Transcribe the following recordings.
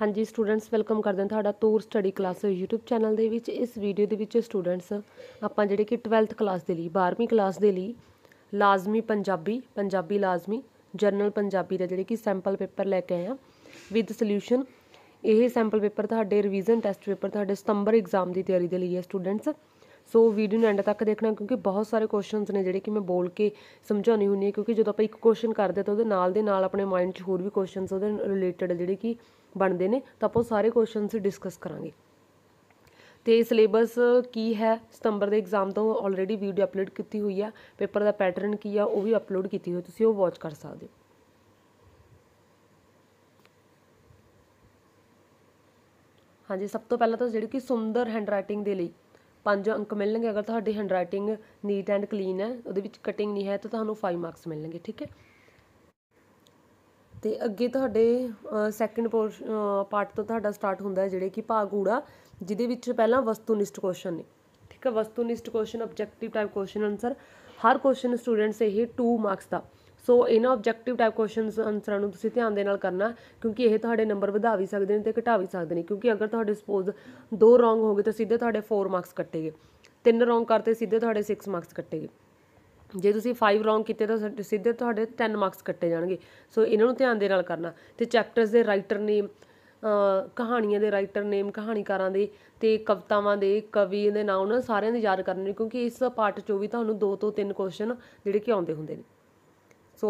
ਹਾਂਜੀ students welcome ਕਰਦੇ ਹਾਂ ਤੁਹਾਡਾ ਤੂਰ ਸਟੱਡੀ ਕਲਾਸ YouTube ਚੈਨਲ ਦੇ ਵਿੱਚ ਇਸ ਵੀਡੀਓ ਦੇ ਵਿੱਚ ਸਟੂਡੈਂਟਸ ਆਪਾਂ ਜਿਹੜੇ ਕਿ 12th ਕਲਾਸ ਦੇ ਲਈ 12ਵੀਂ ਕਲਾਸ ਦੇ ਲਈ ਲਾਜ਼ਮੀ ਪੰਜਾਬੀ ਪੰਜਾਬੀ ਲਾਜ਼ਮੀ ਜਰਨਲ ਪੰਜਾਬੀ ਦਾ ਜਿਹੜੇ ਕਿ ਸੈਂਪਲ ਪੇਪਰ ਲੈ ਕੇ ਆਏ ਆ ਵਿਦ ਸੋਲੂਸ਼ਨ ਇਹ ਸੈਂਪਲ ਪੇਪਰ ਤੁਹਾਡੇ ਰਿਵੀਜ਼ਨ ਟੈਸਟ ਪੇਪਰ ਤੁਹਾਡੇ ਸਤੰਬਰ ਐਗਜ਼ਾਮ ਦੀ ਤਿਆਰੀ ਦੇ ਲਈ ਹੈ ਸਟੂਡੈਂਟਸ ਸੋ ਵੀਡੀਓ ਨੂੰ ਐਂਡ ਤੱਕ ਦੇਖਣਾ ਕਿਉਂਕਿ ਬਹੁਤ ਸਾਰੇ ਕੁਐਸਚਨਸ ਨੇ ਜਿਹੜੇ ਕਿ ਮੈਂ ਬੋਲ ਕੇ ਸਮਝਾਉਣੀ ਹੁੰਦੀ ਹੈ ਕਿਉਂਕਿ ਜਦੋਂ ਆਪਾਂ ਇੱਕ ਕੁਐਸਚਨ ਕਰਦੇ ਤਾਂ ਉਹਦੇ ਨਾਲ ਦੇ ਨਾਲ ਆਪਣੇ ਮਾਈਂਡ 'ਚ ਹੋਰ ਵੀ ਕੁਐਸਚਨਸ ਉਹਦੇ ਰਿਲੇਟਡ ਜਿਹੜੇ ਕਿ ਬਣਦੇ ਨੇ ਤਾਂ ਆਪਾਂ ਉਹ ਸਾਰੇ ਕੁਐਸਚਨਸ ਡਿਸਕਸ ਕਰਾਂਗੇ ਤੇ ਸਿਲੇਬਸ ਕੀ ਹੈ ਸਤੰਬਰ ਦੇ ਐਗਜ਼ਾਮ ਤੋਂ ਆਲਰੇਡੀ ਵੀਡੀਓ ਅਪਲੋਡ ਕੀਤੀ ਹੋਈ ਆ ਪੇਪਰ ਦਾ ਪੈਟਰਨ ਕੀ ਆ ਉਹ ਵੀ ਅਪਲੋਡ ਕੀਤੀ ਹੋਈ ਤੁਸੀਂ ਉਹ ਵਾਚ ਕਰ ਸਕਦੇ ਹੋ ਹਾਂਜੀ ਸਭ ਤੋਂ ਪਹਿਲਾਂ ਤਾਂ ਜਿਹੜੀ ਕਿ ਸੁੰਦਰ ਹੈਂਡਰਾਈਟਿੰਗ ਦੇ ਲਈ ਪੰਜ ਅੰਕ ਮਿਲਣਗੇ ਅਗਰ ਤੁਹਾਡੀ ਹੈਂਡਰਾਈਟਿੰਗ ਨੀਟ ਐਂਡ ਕਲੀਨ ਹੈ ਉਹਦੇ ਵਿੱਚ ਕਟਿੰਗ ਨਹੀਂ ਹੈ ਤਾਂ ਤੁਹਾਨੂੰ 5 ਮਾਰਕਸ ਮਿਲਣਗੇ ਠੀਕ ਹੈ ਤੇ ਅੱਗੇ ਤੁਹਾਡੇ ਸੈਕੰਡ ਪਾਰਟ ਤੋਂ ਤੁਹਾਡਾ ਸਟਾਰਟ ਹੁੰਦਾ ਜਿਹੜੇ ਕਿ ਭਾਗ ਊੜਾ ਜਿਹਦੇ ਵਿੱਚ ਪਹਿਲਾਂ ਵਸਤੂਨਿਸ਼ਟ ਕੁਐਸਚਨ ਨੇ ਠੀਕ ਹੈ ਵਸਤੂਨਿਸ਼ਟ question objective type question answer ਹਰ ਕੁਐਸਚਨ ਸਟੂਡੈਂਟਸ ਇਹ 2 ਮਾਰਕਸ ਦਾ ਸੋ ਇਹਨਾਂ ਆਬਜੈਕਟਿਵ ਟਾਈਪ ਕੁਐਸਚਨਸ ਆਨਸਰਾਂ ਨੂੰ ਤੁਸੀਂ ਧਿਆਨ ਦੇ ਨਾਲ ਕਰਨਾ ਕਿਉਂਕਿ ਇਹ ਤੁਹਾਡੇ ਨੰਬਰ ਵਧਾ ਵੀ ਸਕਦੇ ਨੇ ਤੇ ਘਟਾ ਵੀ ਸਕਦੇ ਨੇ ਕਿਉਂਕਿ ਅਗਰ ਤੁਹਾਡੇ ਸਪੋਜ਼ ਦੋ ਰੋਂਗ ਹੋ ਗਏ ਤਾਂ ਸਿੱਧੇ ਤੁਹਾਡੇ 4 ਮਾਰਕਸ ਕੱਟੇਗੇ ਤਿੰਨ ਰੋਂਗ ਕਰਤੇ ਸਿੱਧੇ ਤੁਹਾਡੇ 6 ਮਾਰਕਸ ਕੱਟੇਗੇ ਜੇ ਤੁਸੀਂ 5 ਰੌਂਗ ਕੀਤੇ ਤਾਂ ਸਿੱਧੇ ਤੁਹਾਡੇ 10 ਮਾਰਕਸ ਕੱਟੇ ਜਾਣਗੇ ਸੋ ਇਹਨਾਂ ਨੂੰ ਧਿਆਨ ਦੇ ਨਾਲ ਕਰਨਾ ਤੇ ਚੈਪਟਰਸ ਦੇ ਰਾਈਟਰ ਨੇਮ ਕਹਾਣੀਆਂ ਦੇ ਰਾਈਟਰ ਨੇਮ ਕਹਾਣੀਕਾਰਾਂ ਦੇ ਤੇ ਕਵਤਾਵਾਂ ਦੇ ਕਵੀ ਦੇ ਨਾਮ ਉਹਨਾਂ ਸਾਰਿਆਂ ਦੇ ਯਾਦ ਕਰਨੇ ਕਿਉਂਕਿ ਇਸ ਪਾਰਟ 'ਚੋਂ ਵੀ ਤੁਹਾਨੂੰ ਦੋ ਤੋਂ ਤਿੰਨ ਕੁਐਸਚਨ ਜਿਹੜੇ ਕਿ ਆਉਂਦੇ ਹੁੰਦੇ ਨੇ so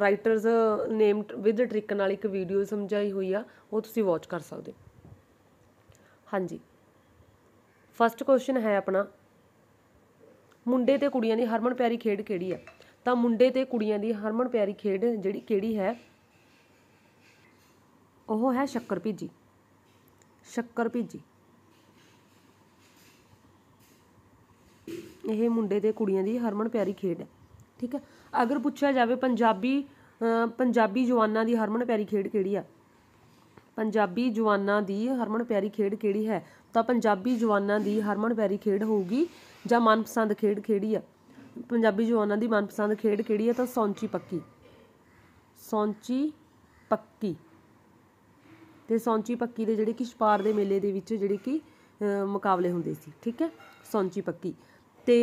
writers name with trick ਨਾਲ ਇੱਕ ਵੀਡੀਓ ਸਮਝਾਈ ਹੋਈ ਆ ਉਹ ਤੁਸੀਂ ਵਾਚ ਕਰ ਸਕਦੇ ਹੋ ਹਾਂਜੀ ਫਸਟ ਕੁਐਸਚਨ ਹੈ ਆਪਣਾ ਮੁੰਡੇ ਤੇ ਕੁੜੀਆਂ ਦੀ ਹਰਮਨ ਪਿਆਰੀ ਖੇਡ ਕਿਹੜੀ ਆ ਤਾਂ ਮੁੰਡੇ ਤੇ ਕੁੜੀਆਂ ਦੀ ਹਰਮਨ ਪਿਆਰੀ ਖੇਡ ਜਿਹੜੀ ਕਿਹੜੀ ਹੈ ਉਹ ਹੈ ਸ਼ੱਕਰ ਭੀਜੀ ਸ਼ੱਕਰ ਭੀਜੀ ਇਹ ਮੁੰਡੇ ਤੇ ਕੁੜੀਆਂ ਦੀ ਹਰਮਨ ਪਿਆਰੀ ਖੇਡ ਹੈ ਠੀਕ ਹੈ ਅਗਰ ਪੁੱਛਿਆ ਜਾਵੇ ਪੰਜਾਬੀ ਪੰਜਾਬੀ ਜਵਾਨਾਂ ਦੀ ਹਰਮਨ ਪਿਆਰੀ ਖੇਡ ਕਿਹੜੀ ਆ ਪੰਜਾਬੀ ਜਵਾਨਾਂ ਦੀ ਹਰਮਨ ਪਿਆਰੀ ਖੇਡ ਕਿਹੜੀ ਹੈ ਤਾਂ ਪੰਜਾਬੀ ਜਵਾਨਾਂ ਦੀ ਹਰਮਨ ਪਿਆਰੀ ਖੇਡ ਹੋਊਗੀ ਜਾਂ ਮਨਪਸੰਦ ਖੇਡ ਕਿਹੜੀ ਆ ਪੰਜਾਬੀ ਜਵਾਨਾਂ ਦੀ ਮਨਪਸੰਦ ਖੇਡ ਕਿਹੜੀ ਆ ਤਾਂ ਸੌਂਚੀ ਪੱਕੀ ਸੌਂਚੀ ਪੱਕੀ ਤੇ ਸੌਂਚੀ ਪੱਕੀ ਦੇ ਜਿਹੜੇ ਕਿ ਛਪਾਰ ਦੇ ਮੇਲੇ ਦੇ ਵਿੱਚ ਜਿਹੜੇ ਕਿ ਮੁਕਾਬਲੇ ਹੁੰਦੇ ਸੀ ਠੀਕ ਹੈ ਸੌਂਚੀ ਪੱਕੀ ਤੇ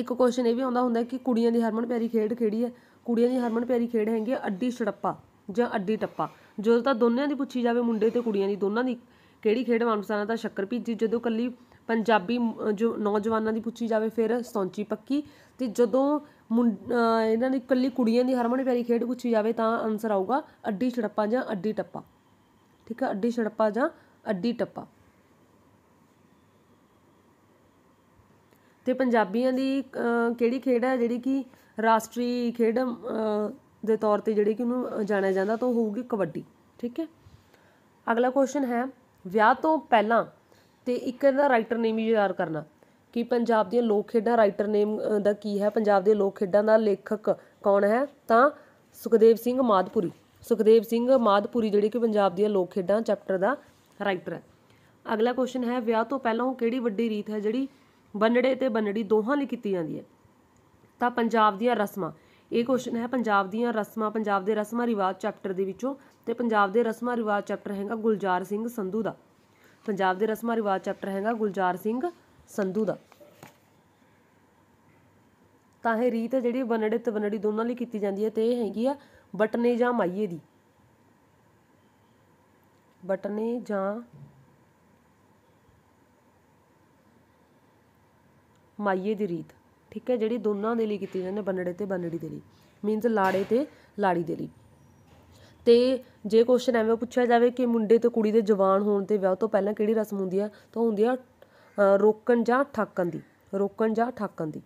ਇੱਕ ਕੁਐਸਚਨ ਇਹ ਵੀ ਆਉਂਦਾ ਹੁੰਦਾ ਕਿ ਕੁੜੀਆਂ ਦੀ ਹਰਮਨ ਪਿਆਰੀ ਖੇਡ ਕਿਹੜੀ ਹੈ ਕੁੜੀਆਂ ਦੀ ਹਰਮਨ ਪਿਆਰੀ ਖੇਡ ਹੈਗੀ ਅੱਡੀ ਛੜੱਪਾ ਜਾਂ ਅੱਡੀ ਟੱਪਾ ਜਦੋਂ ਤਾਂ ਦੋਨਿਆਂ ਦੀ ਪੁੱਛੀ ਜਾਵੇ ਮੁੰਡੇ ਤੇ ਕੁੜੀਆਂ ਦੀ ਦੋਨਾਂ ਦੀ ਕਿਹੜੀ ਖੇਡ ਮਨਪਸੰਦ ਹੈ ਤਾਂ ਸ਼ੱਕਰ ਭੀਜੀ ਜਦੋਂ ਕੱਲੀ ਪੰਜਾਬੀ ਜੋ ਨੌਜਵਾਨਾਂ ਦੀ ਪੁੱਛੀ ਜਾਵੇ ਫਿਰ ਸੌਂਚੀ ਪੱਕੀ ਤੇ ਜਦੋਂ ਇਹਨਾਂ ਦੀ ਕੱਲੀ ਕੁੜੀਆਂ ਦੀ ਹਰਮਨ ਪਿਆਰੀ ਖੇਡ ਪੁੱਛੀ ਜਾਵੇ ਤਾਂ ਆਨਸਰ ਆਊਗਾ ਅੱਡੀ ਛੜੱਪਾ ਜਾਂ ਅੱਡੀ ਟੱਪਾ ਠੀਕ ਹੈ ਅੱਡੀ ਛੜੱਪਾ ਜਾਂ ਅੱਡੀ ਟੱਪਾ ਤੇ ਪੰਜਾਬੀਆਂ ਦੀ ਕਿਹੜੀ ਖੇਡ ਹੈ ਜਿਹੜੀ ਕਿ ਰਾਸ਼ਟਰੀ ਖੇਡ ਦੇ ਤੌਰ 'ਤੇ ਜਿਹੜੀ ਕਿ ਉਹਨੂੰ ਜਾਣਿਆ ਜਾਂਦਾ ਤਾਂ ਉਹ ਹੋਊਗੀ ਕਬੱਡੀ ਠੀਕ ਹੈ ਅਗਲਾ ਕੁਐਸਚਨ ਹੈ ਵਿਆਹ ਤੋਂ ਪਹਿਲਾਂ ਤੇ ਇੱਕ ਇਹਦਾ ਰਾਈਟਰ ਨੇਮ ਵੀ ਯਾਦ ਕਰਨਾ ਕਿ ਪੰਜਾਬ ਦੀਆਂ ਲੋਕ ਖੇਡਾਂ ਰਾਈਟਰ ਨੇਮ ਦਾ ਕੀ ਹੈ ਪੰਜਾਬ ਦੇ ਲੋਕ ਖੇਡਾਂ ਦਾ ਲੇਖਕ ਕੌਣ ਹੈ ਤਾਂ ਸੁਖਦੇਵ ਸਿੰਘ ਮਾਦਪੁਰੀ ਸੁਖਦੇਵ ਸਿੰਘ ਮਾਦਪੁਰੀ ਜਿਹੜੇ ਕਿ ਪੰਜਾਬ ਦੀਆਂ ਲੋਕ ਖੇਡਾਂ ਚੈਪਟਰ ਦਾ ਰਾਈਟਰ ਹੈ ਅਗਲਾ ਕੁਐਸਚਨ ਹੈ ਵਿਆਹ ਤੋਂ ਪਹਿਲਾਂ ਉਹ ਕਿਹੜੀ ਵੱਡੀ ਰੀਤ ਹੈ ਜਿਹੜੀ ਬੰਨੜੇ ਤੇ ਬੰਨੜੀ ਦੋਹਾਂ ਲਈ ਕੀਤੀ ਜਾਂਦੀ ਹੈ ਤਾਂ ਪੰਜਾਬ ਦੀਆਂ ਰਸਮਾਂ ਇਹ ਕੁਐਸਚਨ ਹੈ ਪੰਜਾਬ ਦੀਆਂ ਰਸਮਾਂ ਪੰਜਾਬ ਦੇ ਰਸਮਾਂ ਰਿਵਾਜ ਚੈਪਟਰ ਦੇ ਵਿੱਚੋਂ ਤੇ ਪੰਜਾਬ ਦੇ ਰਸਮਾਂ ਰਿਵਾਜ ਚੈਪਟਰ ਹੈਗਾ ਗੁਲਜ਼ਾਰ ਸਿੰਘ ਸੰਧੂ ਦਾ ਪੰਜਾਬ ਦੇ ਰਸਮਾਂ ਰਿਵਾਜ ਚੈਪਟਰ ਹੈਗਾ ਗੁਲਜ਼ਾਰ ਸਿੰਘ ਸੰਧੂ ਦਾ ਤਾਂ ਇਹ ਰੀਤ ਜਿਹੜੀ ਬੰਨੜੇ ਤੇ ਬੰਨੜੀ ਦੋਨਾਂ ਲਈ ਕੀਤੀ ਜਾਂਦੀ ਹੈ ਤੇ ਇਹ ਹੈਗੀ ਆ ਬਟਨੇ ਜਾਂ ਮਾਈਏ ਦੀ ਬਟਨੇ ਜਾਂ ਮਾਈਏ ਦੀ ਰੀਤ ਠੀਕ ਹੈ ਜਿਹੜੀ ਦੋਨਾਂ ਦੇ ਲਈ ਕੀਤੀ ਜਾਂਦੀ ਹੈ ਬੰਨੜੇ ਤੇ ਬੰਨੜੀ ਦੇ ਲਈ ਮੀਨਸ ਲਾੜੇ ਤੇ ਲਾੜੀ ਦੇ ਲਈ ਤੇ ਜੇ ਕੁਐਸਚਨ ਐਵੇਂ ਪੁੱਛਿਆ ਜਾਵੇ ਕਿ ਮੁੰਡੇ ਤੇ ਕੁੜੀ ਦੇ ਜਵਾਨ ਹੋਣ ਤੇ ਵਿਆਹ ਤੋਂ ਪਹਿਲਾਂ ਕਿਹੜੀ ਰਸਮ ਹੁੰਦੀ ਆ ਤਾਂ ਹੁੰਦੀ ਆ ਰੋਕਣ ਜਾਂ ਠਾਕਣ ਦੀ ਰੋਕਣ ਜਾਂ ਠਾਕਣ ਦੀ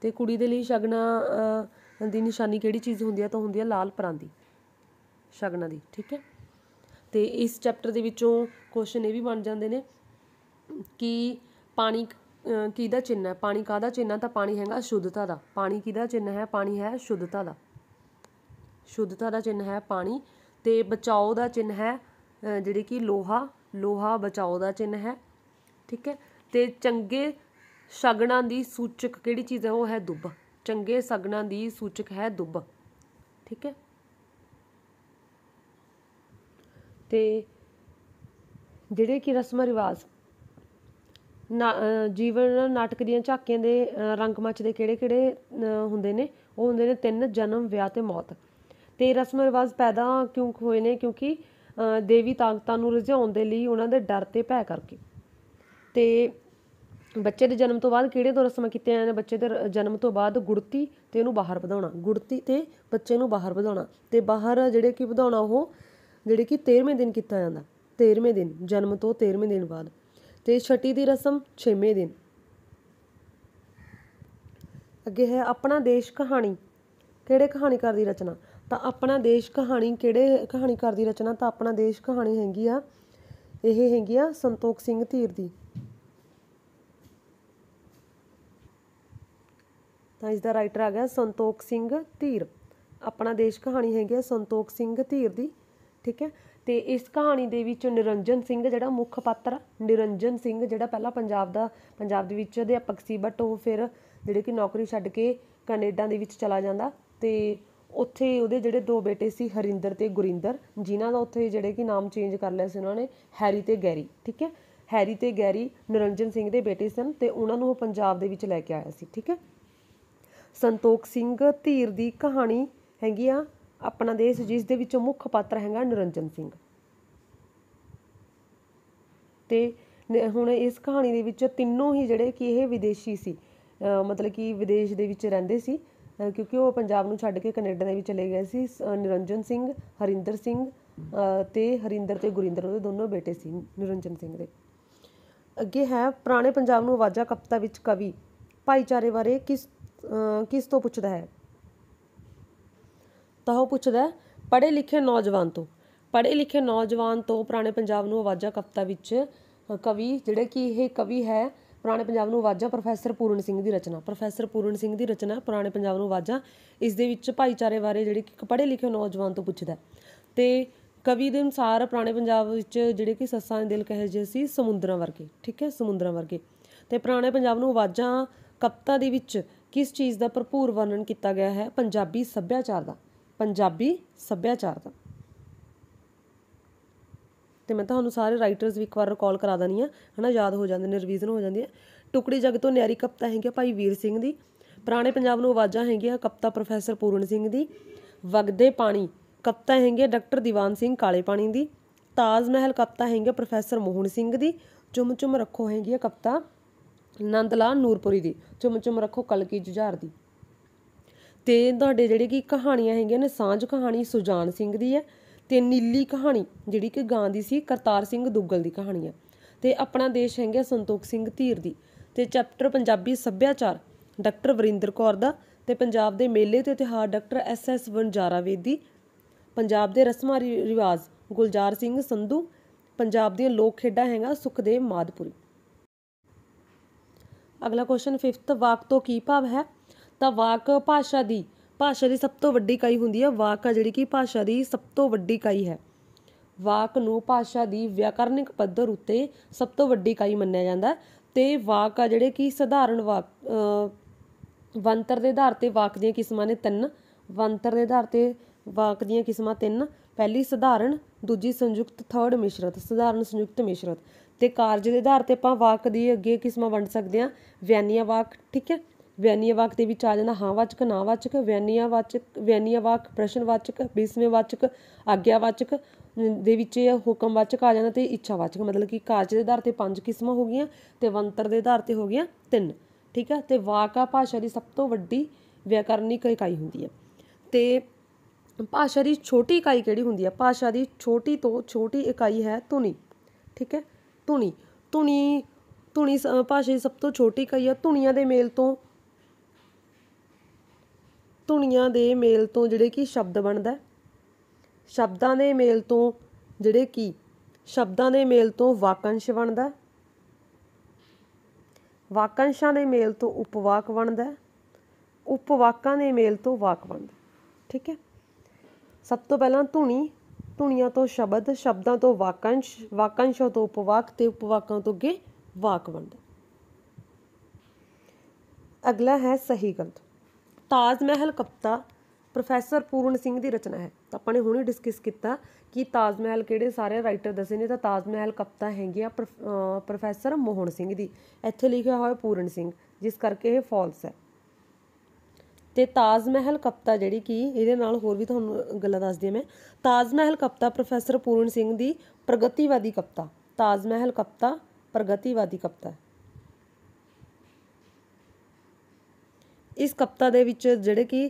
ਤੇ ਕੁੜੀ ਦੇ ਲਈ ਸ਼ਗਨਾ ਦੀ ਨਿਸ਼ਾਨੀ ਕਿਹੜੀ ਚੀਜ਼ ਹੁੰਦੀ ਆ ਤਾਂ ਹੁੰਦੀ ਆ ਲਾਲ ਪਰਾਂਦੀ ਸ਼ਗਨਾ ਦੀ ਠੀਕ ਹੈ ਤੇ ਇਸ ਚੈਪਟਰ ਦੇ ਵਿੱਚੋਂ ਕੁਐਸਚਨ ਇਹ ਵੀ ਬਣ ਜਾਂਦੇ ਨੇ ਕਿ ਪਾਣੀ ਕਿਹਦਾ ਚਿੰਨ ਹੈ ਪਾਣੀ ਕਾਹਦਾ ਚਿੰਨ ਹੈ ਤਾਂ ਪਾਣੀ ਹੈਗਾ ਸ਼ੁੱਧਤਾ ਦਾ ਪਾਣੀ ਕਿਹਦਾ ਚਿੰਨ ਹੈ ਪਾਣੀ ਹੈ ਸ਼ੁੱਧਤਾ ਦਾ ਸ਼ੁੱਧਤਾ ਦਾ ਚਿੰਨ ਹੈ ਪਾਣੀ ਤੇ ਬਚਾਓ ਦਾ ਚਿੰਨ ਹੈ ਜਿਹੜੇ ਕਿ ਲੋਹਾ ਲੋਹਾ ਬਚਾਓ ਦਾ ਚਿੰਨ ਹੈ ਠੀਕ ਹੈ ਤੇ ਚੰਗੇ ਸ਼ਗਨਾਂ ਦੀ ਸੂਚਕ ਕਿਹੜੀ ਚੀਜ਼ ਹੈ ਉਹ ਹੈ ਦੁੱਬ ਚੰਗੇ ਸ਼ਗਨਾਂ ਦੀ ਸੂਚਕ ਹੈ ਦੁੱਬ ਠੀਕ ਹੈ ਤੇ ਜਿਹੜੇ ਕਿ ਰਸਮ ਰਿਵਾਜ ਨਾ ਜੀਵਨ ਨਾਟਕ ਦੀਆਂ ਝਾਕੀਆਂ ਦੇ ਰੰਗਮੰਚ ਦੇ ਕਿਹੜੇ ਕਿਹੜੇ ਹੁੰਦੇ ਨੇ ਉਹ ਹੁੰਦੇ ਨੇ ਤਿੰਨ ਜਨਮ ਵਿਆਹ ਤੇ ਮੌਤ ਤੇ ਰਸਮ ਰਿਵਾਜ ਪੈਦਾ ਕਿਉਂ ਹੋਏ ਨੇ ਕਿਉਂਕਿ ਦੇਵੀ ਤਾਕਤਾਂ ਨੂੰ ਰਜਾਉਣ ਦੇ ਲਈ ਉਹਨਾਂ ਦੇ ਡਰ ਤੇ ਭੈ ਕਰਕੇ ਤੇ ਬੱਚੇ ਦੇ ਜਨਮ ਤੋਂ ਬਾਅਦ ਕਿਹੜੇ ਦੋ ਰਸਮਾਂ ਕੀਤੀਆਂ ਨੇ ਬੱਚੇ ਦੇ ਜਨਮ ਤੋਂ ਬਾਅਦ ਗੁੜਤੀ ਤੇ ਉਹਨੂੰ ਬਾਹਰ ਵਧਾਉਣਾ ਗੁੜਤੀ ਤੇ ਬੱਚੇ ਨੂੰ ਬਾਹਰ ਵਧਾਉਣਾ ਤੇ ਬਾਹਰ ਜਿਹੜੇ ਕਿ ਵਧਾਉਣਾ ਉਹ ਜਿਹੜੇ ਕਿ 13ਵੇਂ ਦਿਨ ਕੀਤਾ ਜਾਂਦਾ 13ਵੇਂ ਦਿਨ ਜਨਮ ਤੋਂ 13ਵੇਂ ਦਿਨ ਬਾਅਦ ਤੇ ਛਟੀ ਦੀ ਰਸਮ 6ਵੇਂ ਦਿਨ ਅੱਗੇ ਹੈ ਆਪਣਾ ਦੇਸ਼ ਕਹਾਣੀ ਕਿਹੜੇ ਕਹਾਣੀਕਾਰ ਦੀ ਰਚਨਾ ਤਾਂ ਆਪਣਾ ਦੇਸ਼ ਕਹਾਣੀ ਕਿਹੜੇ ਕਹਾਣੀਕਾਰ ਦੀ ਰਚਨਾ ਤਾਂ ਆਪਣਾ ਦੇਸ਼ ਕਹਾਣੀ ਹੈਗੀ ਆ ਇਹ ਹੈਗੀ ਆ ਸੰਤੋਖ ਸਿੰਘ ਧੀਰ ਦੀ ਤਾਂ ਇਸ ਦਾ ਰਾਈਟਰ ਆ ਗਿਆ ਸੰਤੋਖ ਸਿੰਘ ਧੀਰ ਆਪਣਾ ਦੇਸ਼ ਕਹਾਣੀ ਹੈਗੀ ਆ ਸੰਤੋਖ ਸਿੰਘ ਧੀਰ ਦੀ ਠੀਕ ਹੈ ਤੇ ਇਸ ਕਹਾਣੀ ਦੇ ਵਿੱਚ ਨਿਰੰਜਨ ਸਿੰਘ ਜਿਹੜਾ ਮੁੱਖ ਪਾਤਰ ਨਿਰੰਜਨ ਸਿੰਘ ਜਿਹੜਾ ਪਹਿਲਾਂ ਪੰਜਾਬ ਦਾ ਪੰਜਾਬ ਦੇ ਵਿੱਚ ਅਧਿਆਪਕ ਸੀ ਬਟ ਉਹ ਫਿਰ ਜਿਹੜੇ ਕਿ ਨੌਕਰੀ ਛੱਡ ਕੇ ਕੈਨੇਡਾ ਦੇ ਵਿੱਚ ਚਲਾ ਜਾਂਦਾ ਤੇ ਉੱਥੇ ਉਹਦੇ ਜਿਹੜੇ ਦੋ ਬੇਟੇ ਸੀ ਹਰਿੰਦਰ ਤੇ ਗੁਰਿੰਦਰ ਜਿਨ੍ਹਾਂ ਦਾ ਉੱਥੇ ਜਿਹੜੇ ਕਿ ਨਾਮ ਚੇਂਜ ਕਰ ਲਿਆ ਸੀ ਉਹਨਾਂ ਨੇ ਹੈਰੀ ਤੇ ਗੈਰੀ ਠੀਕ ਹੈ ਹੈਰੀ ਤੇ ਗੈਰੀ ਨਿਰੰਜਨ ਸਿੰਘ ਦੇ ਬੇਟੇ ਸਨ ਤੇ ਉਹਨਾਂ ਨੂੰ ਉਹ ਪੰਜਾਬ ਦੇ ਵਿੱਚ ਲੈ ਕੇ ਆਇਆ ਸੀ ਠੀਕ ਹੈ ਸੰਤੋਖ ਸਿੰਘ ਧੀਰ ਦੀ ਕਹਾਣੀ ਹੈਗੀ ਆ ਆਪਣਾ ਦੇਸ਼ ਜਿਸ ਦੇ ਵਿੱਚੋਂ ਮੁੱਖ ਪਾਤਰ ਹੈਗਾ ਨਿਰੰਜਨ ਸਿੰਘ ਤੇ ਹੁਣ ਇਸ ਕਹਾਣੀ ਦੇ ਵਿੱਚ ਤਿੰਨੋਂ ਹੀ ਜਿਹੜੇ ਕਿ ਇਹ ਵਿਦੇਸ਼ੀ ਸੀ ਮਤਲਬ ਕਿ ਵਿਦੇਸ਼ ਦੇ ਵਿੱਚ ਰਹਿੰਦੇ ਸੀ ਕਿਉਂਕਿ ਉਹ ਪੰਜਾਬ ਨੂੰ ਛੱਡ ਕੇ ਕੈਨੇਡਾ ਦੇ ਵਿੱਚ ਚਲੇ ਗਏ ਸੀ ਨਿਰੰਜਨ ਸਿੰਘ ਹਰਿੰਦਰ ਸਿੰਘ ਤੇ ਹਰਿੰਦਰ ਤੇ ਗੁਰਿੰਦਰ ਉਹਦੇ ਦੋਨੋਂ ਬੇਟੇ ਸੀ ਨਿਰੰਜਨ ਸਿੰਘ ਦੇ ਅੱਗੇ ਹੈ ਪੁਰਾਣੇ ਪੰਜਾਬ ਨੂੰ ਆਵਾਜ਼ਾ ਕਪਤਾ ਵਿੱਚ ਕਵੀ ਭਾਈਚਾਰੇ ਬਾਰੇ ਕਿਸ ਕਿਸ ਤੋਂ ਪੁੱਛਦਾ ਹੈ ਤਾਂ ਉਹ ਪੁੱਛਦਾ ਪੜ੍ਹੇ ਲਿਖੇ ਨੌਜਵਾਨ ਤੋਂ ਪੜ੍ਹੇ ਲਿਖੇ ਨੌਜਵਾਨ ਤੋਂ ਪੁਰਾਣੇ ਪੰਜਾਬ ਨੂੰ ਆਵਾਜ਼ਾਂ ਕਵਿਤਾ ਵਿੱਚ ਕਵੀ ਜਿਹੜੇ ਕਿ ਇਹ ਕਵੀ ਹੈ ਪੁਰਾਣੇ ਪੰਜਾਬ ਨੂੰ ਆਵਾਜ਼ਾਂ ਪ੍ਰੋਫੈਸਰ ਪੂਰਨ ਸਿੰਘ ਦੀ ਰਚਨਾ ਪ੍ਰੋਫੈਸਰ ਪੂਰਨ ਸਿੰਘ ਦੀ ਰਚਨਾ ਪੁਰਾਣੇ ਪੰਜਾਬ ਨੂੰ ਆਵਾਜ਼ਾਂ ਇਸ ਦੇ ਵਿੱਚ ਭਾਈਚਾਰੇ ਬਾਰੇ ਜਿਹੜੇ ਕਿ ਪੜ੍ਹੇ ਲਿਖੇ ਨੌਜਵਾਨ ਤੋਂ ਪੁੱਛਦਾ ਤੇ ਕਵੀ ਦੇ ਅਨੁਸਾਰ ਪੁਰਾਣੇ ਪੰਜਾਬ ਵਿੱਚ ਜਿਹੜੇ ਕਿ ਸੱਸਾਂ ਦੇ ਦਿਲ ਕਹੇ ਜੇ ਸੀ ਸਮੁੰਦਰਾਂ ਵਰਗੇ ਠੀਕ ਹੈ ਸਮੁੰਦਰਾਂ ਵਰਗੇ ਤੇ ਪੁਰਾਣੇ ਪੰਜਾਬ ਨੂੰ ਆਵਾਜ਼ਾਂ ਕਪਤਾ ਦੇ ਵਿੱਚ ਕਿਸ ਚੀਜ਼ ਦਾ ਭਰਪੂਰ ਵਰਣਨ ਕੀਤਾ ਗਿਆ ਹੈ ਪੰਜਾਬੀ ਸੱਭਿਆਚਾਰ ਦਾ ਪੰਜਾਬੀ ਸੱਭਿਆਚਾਰ ਦਾ ਤੇ ਮੈਂ ਤੁਹਾਨੂੰ ਸਾਰੇ ਰਾਈਟਰਸ ਵੀ ਇੱਕ ਵਾਰ ਰਿਕਾਲ ਕਰਾ ਦਨੀ ਆ ਹਨਾ ਯਾਦ ਹੋ ਜਾਂਦੇ ਨੇ ਰਿਵੀਜ਼ਨ ਹੋ ਜਾਂਦੀ ਹੈ ਟੁਕੜੀ ਜਗ ਤੋਂ ਨਿਆਰੀ ਕਪਤਾ ਹੈਗੇ ਭਾਈ ਵੀਰ ਸਿੰਘ ਦੀ ਪੁਰਾਣੇ ਪੰਜਾਬ ਨੂੰ ਆਵਾਜ਼ਾਂ ਹੈਗੀਆਂ ਕਪਤਾ ਪ੍ਰੋਫੈਸਰ ਪੂਰਨ ਸਿੰਘ ਦੀ ਵਗਦੇ ਪਾਣੀ ਕਪਤਾ ਹੈਗੇ ਡਾਕਟਰ ਦੀਵਾਨ ਸਿੰਘ ਕਾਲੇ ਪਾਣੀ ਦੀ ਤਾਜ ਮਹਿਲ ਕਪਤਾ ਹੈਗੇ ਪ੍ਰੋਫੈਸਰ ਮੋਹਨ ਸਿੰਘ ਦੀ ਚੁੰਮ ਚੁੰਮ ਰੱਖੋ ਹੈਗੀ ਕਪਤਾ ਨੰਦਲਾ ਨੂਰਪੁਰੀ ਦੀ ਚੁੰਮ ਚੁੰਮ ਰੱਖੋ ਕਲਕੀ ਜੁਝਾਰ ਦੀ ਤੇ ਤੁਹਾਡੇ ਜਿਹੜੇ ਕਿ ਕਹਾਣੀਆਂ ਹੈਗੀਆਂ ਨੇ ਸਾਂਝ ਕਹਾਣੀ ਸੁਜਾਨ ਸਿੰਘ ਦੀ ਹੈ ਤੇ ਨੀਲੀ ਕਹਾਣੀ ਜਿਹੜੀ ਕਿ ਗਾਂ ਦੀ ਸੀ ਕਰਤਾਰ ਸਿੰਘ ਦੁੱਗਲ ਦੀ ਕਹਾਣੀ ਹੈ ਤੇ ਆਪਣਾ ਦੇਸ਼ ਹੈਗਾ ਸੰਤੋਖ ਸਿੰਘ ਧੀਰ ਦੀ ਤੇ ਚੈਪਟਰ ਪੰਜਾਬੀ ਸੱਭਿਆਚਾਰ ਡਾਕਟਰ ਵਰਿੰਦਰ ਕੌਰ ਦਾ ਤੇ ਪੰਜਾਬ ਦੇ ਮੇਲੇ ਤੇ ਤਿਹਾਰ doctor S S Vanjara Bedi Punjab ਦੇ ਰਸਮਾਂ ਰਿਵਾਜ ਗੁਲਜ਼ਾਰ ਸਿੰਘ ਸੰਧੂ ਪੰਜਾਬ ਦੀਆਂ ਲੋਕ ਖੇਡਾਂ ਹੈਗਾ ਸੁਖਦੇਵ ਮਾਦਪੁਰੀ ਅਗਲਾ ਕੁਐਸਚਨ 5th ਵਾਕ ਤੋਂ ਕੀ ਭਾਵ ਹੈ ਤਾਂ ਵਾਕ ਭਾਸ਼ਾ ਦੀ ਭਾਸ਼ਾ ਦੀ ਸਭ ਤੋਂ ਵੱਡੀ ਇਕਾਈ ਹੁੰਦੀ ਹੈ ਵਾਕ ਆ ਜਿਹੜੀ ਕਿ ਭਾਸ਼ਾ ਦੀ ਸਭ ਤੋਂ ਵੱਡੀ ਇਕਾਈ ਹੈ ਵਾਕ ਨੂੰ ਭਾਸ਼ਾ ਦੀ ਵਿਆਕਰਨਿਕ ਪੱਧਰ ਉੱਤੇ ਸਭ ਤੋਂ ਵੱਡੀ ਇਕਾਈ ਮੰਨਿਆ ਜਾਂਦਾ ਤੇ ਵਾਕ ਆ ਜਿਹੜੇ ਕਿ ਸਧਾਰਨ ਵਾਕ ਵੰਤਰ ਦੇ ਆਧਾਰ ਤੇ ਵਾਕ ਦੀਆਂ ਕਿਸਮਾਂ ਨੇ ਤਿੰਨ ਵੰਤਰ ਦੇ ਆਧਾਰ ਤੇ ਵਾਕ ਦੀਆਂ ਕਿਸਮਾਂ ਤਿੰਨ ਪਹਿਲੀ ਸਧਾਰਨ ਦੂਜੀ ਸੰਯੁਕਤ ਥਰਡ ਮਿਸ਼ਰਤ ਸਧਾਰਨ ਸੰਯੁਕਤ ਮਿਸ਼ਰਤ ਤੇ ਕਾਰਜ ਦੇ ਆਧਾਰ ਤੇ ਆਪਾਂ ਵਾਕ ਦੀ ਅੱਗੇ ਕਿਸਮਾਂ ਵੰਡ ਸਕਦੇ ਆ ਵਿਆਨੀਆ ਵਾਕ ਠੀਕ ਹੈ ਵਿਅੰਗਯਵਾਚਕ ਦੇ ਵਿੱਚ ਆ ਜਾਂਦਾ ਹਾਂਵਾਚਕ ਨਾਂਵਾਚਕ ਵਿਅੰਗਯਵਾਚਕ ਵਿਅੰਗਯਵਾਕ ਪ੍ਰਸ਼ਨਵਾਚਕ ਬਿਸਮਯਵਾਚਕ ਆਗਿਆਵਾਚਕ ਦੇ ਵਿੱਚ ਇਹ ਹੁਕਮਵਾਚਕ ਆ ਜਾਂਦਾ ਤੇ ਇੱਛਾਵਾਚਕ ਮਤਲਬ ਕਿ ਕਾਰਜ ਦੇ ਆਧਾਰ ਤੇ ਪੰਜ ਕਿਸਮਾਂ ਹੋ ਗਈਆਂ ਤੇ ਵੰਤਰ ਦੇ ਆਧਾਰ ਤੇ ਹੋ ਗਈਆਂ ਤਿੰਨ ਠੀਕ ਹੈ ਤੇ ਵਾਕ ਆ ਭਾਸ਼ਾ ਦੀ ਸਭ ਤੋਂ ਵੱਡੀ ਵਿਆਕਰਨਿਕ ਇਕਾਈ ਹੁੰਦੀ ਹੈ ਤੇ ਭਾਸ਼ਾ ਦੀ ਛੋਟੀ ਇਕਾਈ ਕਿਹੜੀ ਹੁੰਦੀ ਹੈ ਭਾਸ਼ਾ ਦੀ ਛੋਟੀ ਤੋਂ ਛੋਟੀ ਇਕਾਈ ਹੈ ਧੁਨੀ ਠੀਕ ਹੈ ਧੁਨੀ ਧੁਨੀ ਧੁਨੀ ਭਾਸ਼ਾ ਦੀ ਸਭ ਤੋਂ ਛੋਟੀ ਇਕਾਈ ਹੈ ਧੁਨੀਆਂ ਦੇ ਮੇਲ ਤੋਂ ਧੁਨੀਆਂ ਦੇ ਮੇਲ ਤੋਂ ਜਿਹੜੇ ਕੀ ਸ਼ਬਦ ਬਣਦਾ ਸ਼ਬਦਾਂ ਦੇ ਮੇਲ ਤੋਂ ਜਿਹੜੇ ਕੀ ਸ਼ਬਦਾਂ ਦੇ ਮੇਲ ਤੋਂ ਵਾਕੰਸ਼ ਬਣਦਾ ਵਾਕੰਸ਼ਾਂ ਦੇ ਮੇਲ ਤੋਂ ਉਪਵਾਕ ਬਣਦਾ ਉਪਵਾਕਾਂ ਦੇ ਮੇਲ ਤੋਂ ਵਾਕ ਬਣਦਾ ਠੀਕ ਹੈ ਸਭ ਤੋਂ ਪਹਿਲਾਂ ਧੁਨੀ ਧੁਨੀਆਂ ਤੋਂ ਸ਼ਬਦ ਸ਼ਬਦਾਂ ਤੋਂ ਵਾਕੰਸ਼ ਵਾਕੰਸ਼ਾਂ ਤੋਂ ਉਪਵਾਕ ਤੇ ਉਪਵਾਕਾਂ ਤੋਂ ਅੱਗੇ ਵਾਕ ਬਣਦਾ ਅਗਲਾ ਹੈ ਸਹੀ ਗਲਤ ਤਾਜ ਮਹਿਲ ਕਪਤਾ ਪ੍ਰੋਫੈਸਰ ਪੂਰਨ ਸਿੰਘ ਦੀ ਰਚਨਾ ਹੈ ਤਾਂ ਆਪਾਂ ਨੇ ਹੁਣੇ ਡਿਸਕਸ ਕੀਤਾ ਕਿ ਤਾਜ ਮਹਿਲ ਕਿਹੜੇ ਸਾਰੇ ਰਾਈਟਰ ਦੱਸੇ ਨੇ ਤਾਂ ਤਾਜ ਮਹਿਲ ਕਪਤਾ ਹੈਗੀ ਆ ਪ੍ਰੋਫੈਸਰ ਮੋਹਨ ਸਿੰਘ ਦੀ ਇੱਥੇ ਲਿਖਿਆ ਹੋਇਆ ਪੂਰਨ ਸਿੰਘ ਜਿਸ ਕਰਕੇ ਇਹ ਫਾਲਸ ਹੈ ਤੇ ਤਾਜ ਮਹਿਲ ਕਪਤਾ ਜਿਹੜੀ ਕਿ ਇਹਦੇ ਨਾਲ ਹੋਰ ਵੀ ਤੁਹਾਨੂੰ ਗੱਲਾਂ ਦੱਸਦੀ ਮੈਂ ਤਾਜ ਮਹਿਲ ਕਪਤਾ ਪ੍ਰੋਫੈਸਰ ਪੂਰਨ ਸਿੰਘ ਦੀ ਪ੍ਰਗਤੀਵਾਦੀ ਕਪਤਾ ਤਾਜ ਮਹਿਲ ਕਪਤਾ ਪ੍ਰਗਤੀਵਾਦੀ ਕਪਤਾ ਇਸ ਕਵਿਤਾ ਦੇ ਵਿੱਚ ਜਿਹੜੇ ਕਿ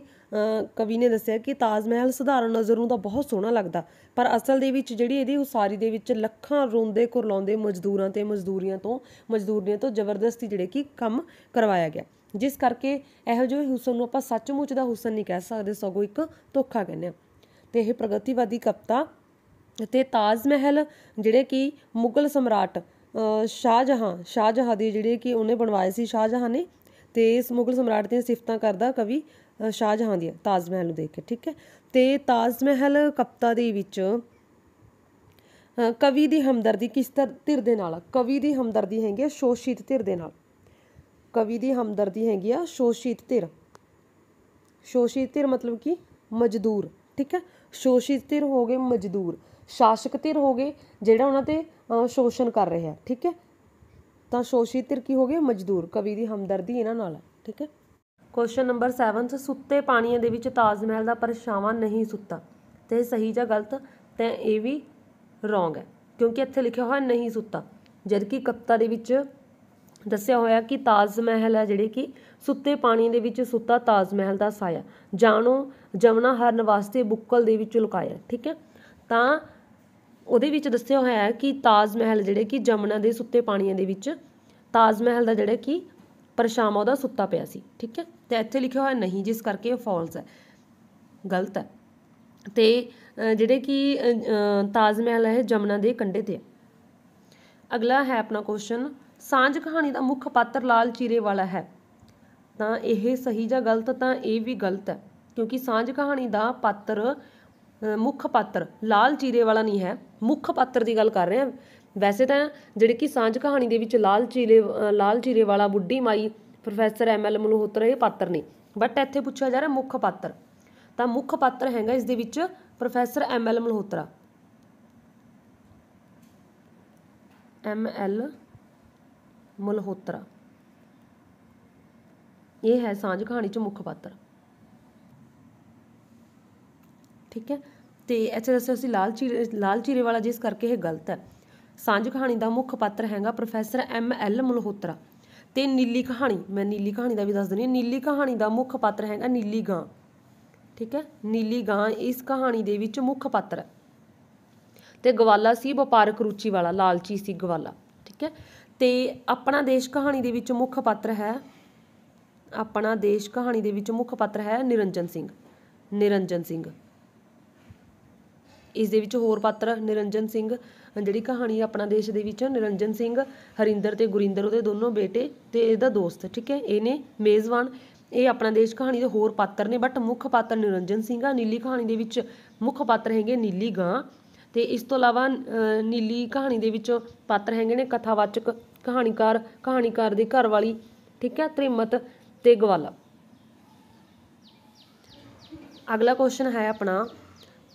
ਕਵੀ ਨੇ ਦੱਸਿਆ ਕਿ ਤਾਜ ਮਹਿਲ ਸਧਾਰਨ ਨਜ਼ਰ ਨੂੰ ਤਾਂ ਬਹੁਤ ਸੋਹਣਾ ਲੱਗਦਾ ਪਰ ਅਸਲ ਦੇ ਵਿੱਚ ਜਿਹੜੀ ਇਹਦੀ ਉਸਾਰੀ ਦੇ ਵਿੱਚ ਲੱਖਾਂ ਰੋਂਦੇ ਕੁਰਲਾਉਂਦੇ ਮਜ਼ਦੂਰਾਂ ਤੇ ਮਜ਼ਦੂਰੀਆਂ ਤੋਂ ਮਜ਼ਦੂਰੀਆਂ ਤੋਂ ਜ਼ਬਰਦਸਤੀ ਜਿਹੜੇ ਕਿ ਕੰਮ ਕਰਵਾਇਆ ਗਿਆ ਜਿਸ ਕਰਕੇ ਇਹੋ ਜਿਹੇ ਹੁਸਨ ਨੂੰ ਆਪਾਂ ਸੱਚਮੁੱਚ ਦਾ ਹੁਸਨ ਨਹੀਂ ਕਹਿ ਸਕਦੇ ਸਗੋਂ ਇੱਕ ਧੋਖਾ ਕਹਿੰਦੇ ਆ ਤੇ ਇਹ ਪ੍ਰਗਤੀਵਾਦੀ ਕਪਤਾ ਤੇ ਤਾਜ ਮਹਿਲ ਜਿਹੜੇ ਕਿ ਮੁਗਲ ਸਮਰਾਟ ਸ਼ਾਹਜਹਾਂ ਸ਼ਾਹਜਹਾਂ ਦੇ ਜਿਹੜੇ ਕਿ ਉਹਨੇ ਬਣਵਾਏ ਸੀ ਸ਼ਾਹਜਹਾਂ ਨੇ ਤੇ ਇਸ ਮੁਗਲ ਸਮਰਾਟ ਦੀਆਂ ਸਿਫਤਾਂ ਕਰਦਾ ਕਵੀ ਸ਼ਾਹਜਹਾਂ ਦੀ ਤਾਜ ਮਹਿਲ ਨੂੰ ਦੇਖ ਕੇ ਠੀਕ ਹੈ ਤੇ ਤਾਜ ਮਹਿਲ ਕਪਤਾ ਦੇ ਵਿੱਚ ਕਵੀ ਦੀ ਹਮਦਰਦੀ ਕਿਸ ਧਿਰ ਦੇ ਨਾਲ ਕਵੀ ਦੀ ਹਮਦਰਦੀ ਹੈਗੀ ਹੈ ਸ਼ੋਸ਼ਿਤ ਧਿਰ ਦੇ ਨਾਲ ਕਵੀ ਦੀ ਹਮਦਰਦੀ ਹੈਗੀ ਆ ਸ਼ੋਸ਼ਿਤ ਧਿਰ ਸ਼ੋਸ਼ਿਤ ਧਿਰ ਮਤਲਬ ਕੀ ਮਜ਼ਦੂਰ ਠੀਕ ਹੈ ਸ਼ੋਸ਼ਿਤ ਧਿਰ ਹੋ ਗਏ ਮਜ਼ਦੂਰ ਸ਼ਾਸਕ ਧਿਰ ਹੋ ਗਏ ਜਿਹੜਾ ਉਹਨਾਂ ਤੇ ਸ਼ੋਸ਼ਣ ਕਰ ਰਿਹਾ ਠੀਕ ਹੈ ਤਾਂ ਸ਼ੋਸ਼ੀ ਧਿਰ ਕੀ ਹੋ ਗਏ ਮਜ਼ਦੂਰ ਕਵੀ ਦੀ ਹਮਦਰਦੀ ਇਹਨਾਂ ਨਾਲ ਠੀਕ ਹੈ ਕੁਐਸਚਨ ਨੰਬਰ 7 ਚ ਸੁੱਤੇ ਪਾਣੀਆਂ ਦੇ ਵਿੱਚ ਤਾਜ ਮਹਿਲ ਦਾ ਪਰਛਾਵਾਂ ਨਹੀਂ ਸੁੱਤਾ ਤੇ ਸਹੀ ਜਾਂ ਗਲਤ ਤੇ ਇਹ ਵੀ ਰੋਂਗ ਹੈ ਕਿਉਂਕਿ ਇੱਥੇ ਲਿਖਿਆ ਹੋਇਆ ਨਹੀਂ ਸੁੱਤਾ ਜਦਕਿ ਕਵਿਤਾ ਦੇ ਵਿੱਚ ਦੱਸਿਆ ਹੋਇਆ ਕਿ ਤਾਜ ਮਹਿਲ ਹੈ ਜਿਹੜੇ ਕਿ ਸੁੱਤੇ ਪਾਣੀ ਦੇ ਵਿੱਚ ਸੁੱਤਾ ਤਾਜ ਮਹਿਲ ਦਾ ਸਾਇਆ ਜਾਣੋ ਜਮਨਾ ਹਰਨ ਵਾਸਤੇ ਬੁੱਕਲ ਦੇ ਵਿੱਚ ਲੁਕਾਇਆ ਠੀਕ ਹੈ ਤਾਂ ਉਹਦੇ ਵਿੱਚ ਦੱਸਿਆ ਹੋਇਆ ਹੈ ਕਿ ਤਾਜ ਮਹਿਲ ਜਿਹੜੇ ਕਿ ਜਮਨਾ ਦੇ ਸੁੱਤੇ ਪਾਣੀਆਂ ਦੇ ਵਿੱਚ ਤਾਜ ਮਹਿਲ ਦਾ ਜਿਹੜਾ ਕਿ ਪਰਸ਼ਾਮਾ ਉਹਦਾ ਸੁੱਤਾ ਪਿਆ ਸੀ ਠੀਕ ਹੈ ਤੇ ਇੱਥੇ ਲਿਖਿਆ ਹੋਇਆ ਨਹੀਂ ਜਿਸ ਕਰਕੇ ਇਹ ਫਾਲਸ ਹੈ ਗਲਤ ਹੈ ਤੇ ਜਿਹੜੇ ਕਿ ਤਾਜ ਮਹਿਲ ਹੈ ਜਮਨਾ ਦੇ ਕੰਢੇ ਤੇ ਅਗਲਾ ਹੈ ਆਪਣਾ ਕੁਐਸਚਨ ਸਾਂਝ ਕਹਾਣੀ ਦਾ ਮੁੱਖ ਪਾਤਰ ਲਾਲ ਚੀਰੇ ਵਾਲਾ ਹੈ ਤਾਂ ਇਹ ਸਹੀ ਜਾਂ ਗਲਤ ਤਾਂ ਇਹ ਵੀ ਗਲਤ ਹੈ ਕਿਉਂਕਿ ਸਾਂਝ ਕਹਾਣੀ ਦਾ ਪਾਤਰ ਮੁੱਖ ਪਾਤਰ ਲਾਲ ਚੀਰੇ ਵਾਲਾ ਨਹੀਂ ਹੈ ਮੁੱਖ ਪਾਤਰ ਦੀ ਗੱਲ ਕਰ ਰਹੇ ਹਾਂ ਵੈਸੇ ਤਾਂ ਜਿਹੜੇ ਕਿ ਸਾਂਝ ਕਹਾਣੀ ਦੇ ਵਿੱਚ ਲਾਲ ਚੀਰੇ ਲਾਲ ਚੀਰੇ ਵਾਲਾ ਬੁੱਢੀ ਮਾਈ ਪ੍ਰੋਫੈਸਰ ਐਮ ਐਲ ਮਲਹੋਤਰਾ ਇਹ ਪਾਤਰ ਨੇ ਬਟ ਇੱਥੇ ਪੁੱਛਿਆ ਜਾ ਰਿਹਾ ਮੁੱਖ ਪਾਤਰ ਤਾਂ ਮੁੱਖ ਪਾਤਰ ਹੈਗਾ ਇਸ ਦੇ ਵਿੱਚ professor M L Malhotra M L Malhotra ਇਹ ਹੈ ਸਾਂਝ ਕਹਾਣੀ ਚ ਮੁੱਖ ਪਾਤਰ ਠੀਕ ਹੈ ਤੇ ਇੱਥੇ ਦੱਸਿਆ ਸੀ ਲਾਲ ਚੀਰੇ ਲਾਲ ਚੀਰੇ ਵਾਲਾ ਜਿਸ ਕਰਕੇ ਇਹ ਗਲਤ ਹੈ ਸਾਂਝ ਕਹਾਣੀ ਦਾ ਮੁੱਖ ਪਾਤਰ ਹੈਗਾ ਪ੍ਰੋਫੈਸਰ ਐਮ ਐਲ ਮਲਹੋਤਰਾ ਤੇ ਨੀਲੀ ਕਹਾਣੀ ਮੈਂ ਨੀਲੀ ਕਹਾਣੀ ਦਾ ਵੀ ਦੱਸ ਦਿੰਦੀ ਹਾਂ ਨੀਲੀ ਕਹਾਣੀ ਦਾ ਮੁੱਖ ਪਾਤਰ ਹੈਗਾ ਨੀਲੀ ਗਾਂ ਠੀਕ ਹੈ ਨੀਲੀ ਗਾਂ ਇਸ ਕਹਾਣੀ ਦੇ ਵਿੱਚ ਮੁੱਖ ਪਾਤਰ ਹੈ ਤੇ ਗਵਾਲਾ ਸੀ ਵਪਾਰਕ ਰੁਚੀ ਵਾਲਾ ਲਾਲਚੀ ਸੀ ਗਵਾਲਾ ਠੀਕ ਹੈ ਤੇ ਆਪਣਾ ਦੇਸ਼ ਕਹਾਣੀ ਦੇ ਵਿੱਚ ਮੁੱਖ ਪਾਤਰ ਹੈ ਆਪਣਾ ਦੇਸ਼ ਕਹਾਣੀ ਦੇ ਵਿੱਚ ਮੁੱਖ ਪਾਤਰ ਹੈ ਨਿਰੰਜਨ ਸਿੰਘ ਨਿਰੰਜਨ ਸਿੰਘ ਇਸ ਦੇ ਵਿੱਚ ਹੋਰ ਪਾਤਰ ਨਿਰੰਜਨ ਸਿੰਘ ਜਿਹੜੀ ਕਹਾਣੀ ਆਪਣਾ ਦੇਸ਼ ਦੇ ਵਿੱਚ ਨਿਰੰਜਨ ਸਿੰਘ ਹਰਿੰਦਰ ਤੇ ਗੁਰਿੰਦਰ ਉਹਦੇ ਦੋਨੋਂ ਬੇਟੇ ਤੇ ਇਹਦਾ ਦੋਸਤ ਠੀਕ ਹੈ ਇਹ ਨੇ ਮੇਜ਼ਬਾਨ ਇਹ ਆਪਣਾ ਦੇਸ਼ ਕਹਾਣੀ ਦੇ ਹੋਰ ਪਾਤਰ ਨੇ ਬਟ ਮੁੱਖ ਪਾਤਰ ਨਿਰੰਜਨ ਸਿੰਘ ਆ ਨੀਲੀ ਕਹਾਣੀ ਦੇ ਵਿੱਚ ਮੁੱਖ ਪਾਤਰ ਹੈਗੇ ਨੀਲੀ ਗਾਂ ਤੇ ਇਸ ਤੋਂ ਇਲਾਵਾ ਨੀਲੀ ਕਹਾਣੀ ਦੇ ਵਿੱਚ ਪਾਤਰ ਹੈਗੇ ਨੇ ਕਥਾਵਾਚਕ ਕਹਾਣੀਕਾਰ ਕਹਾਣੀਕਾਰ ਦੇ ਘਰ ਵਾਲੀ ਠੀਕ ਹੈ ਤ੍ਰਿਮਤ ਤੇ ਗਵਾਲਾ ਅਗਲਾ ਕੁਐਸਚਨ ਹੈ ਆਪਣਾ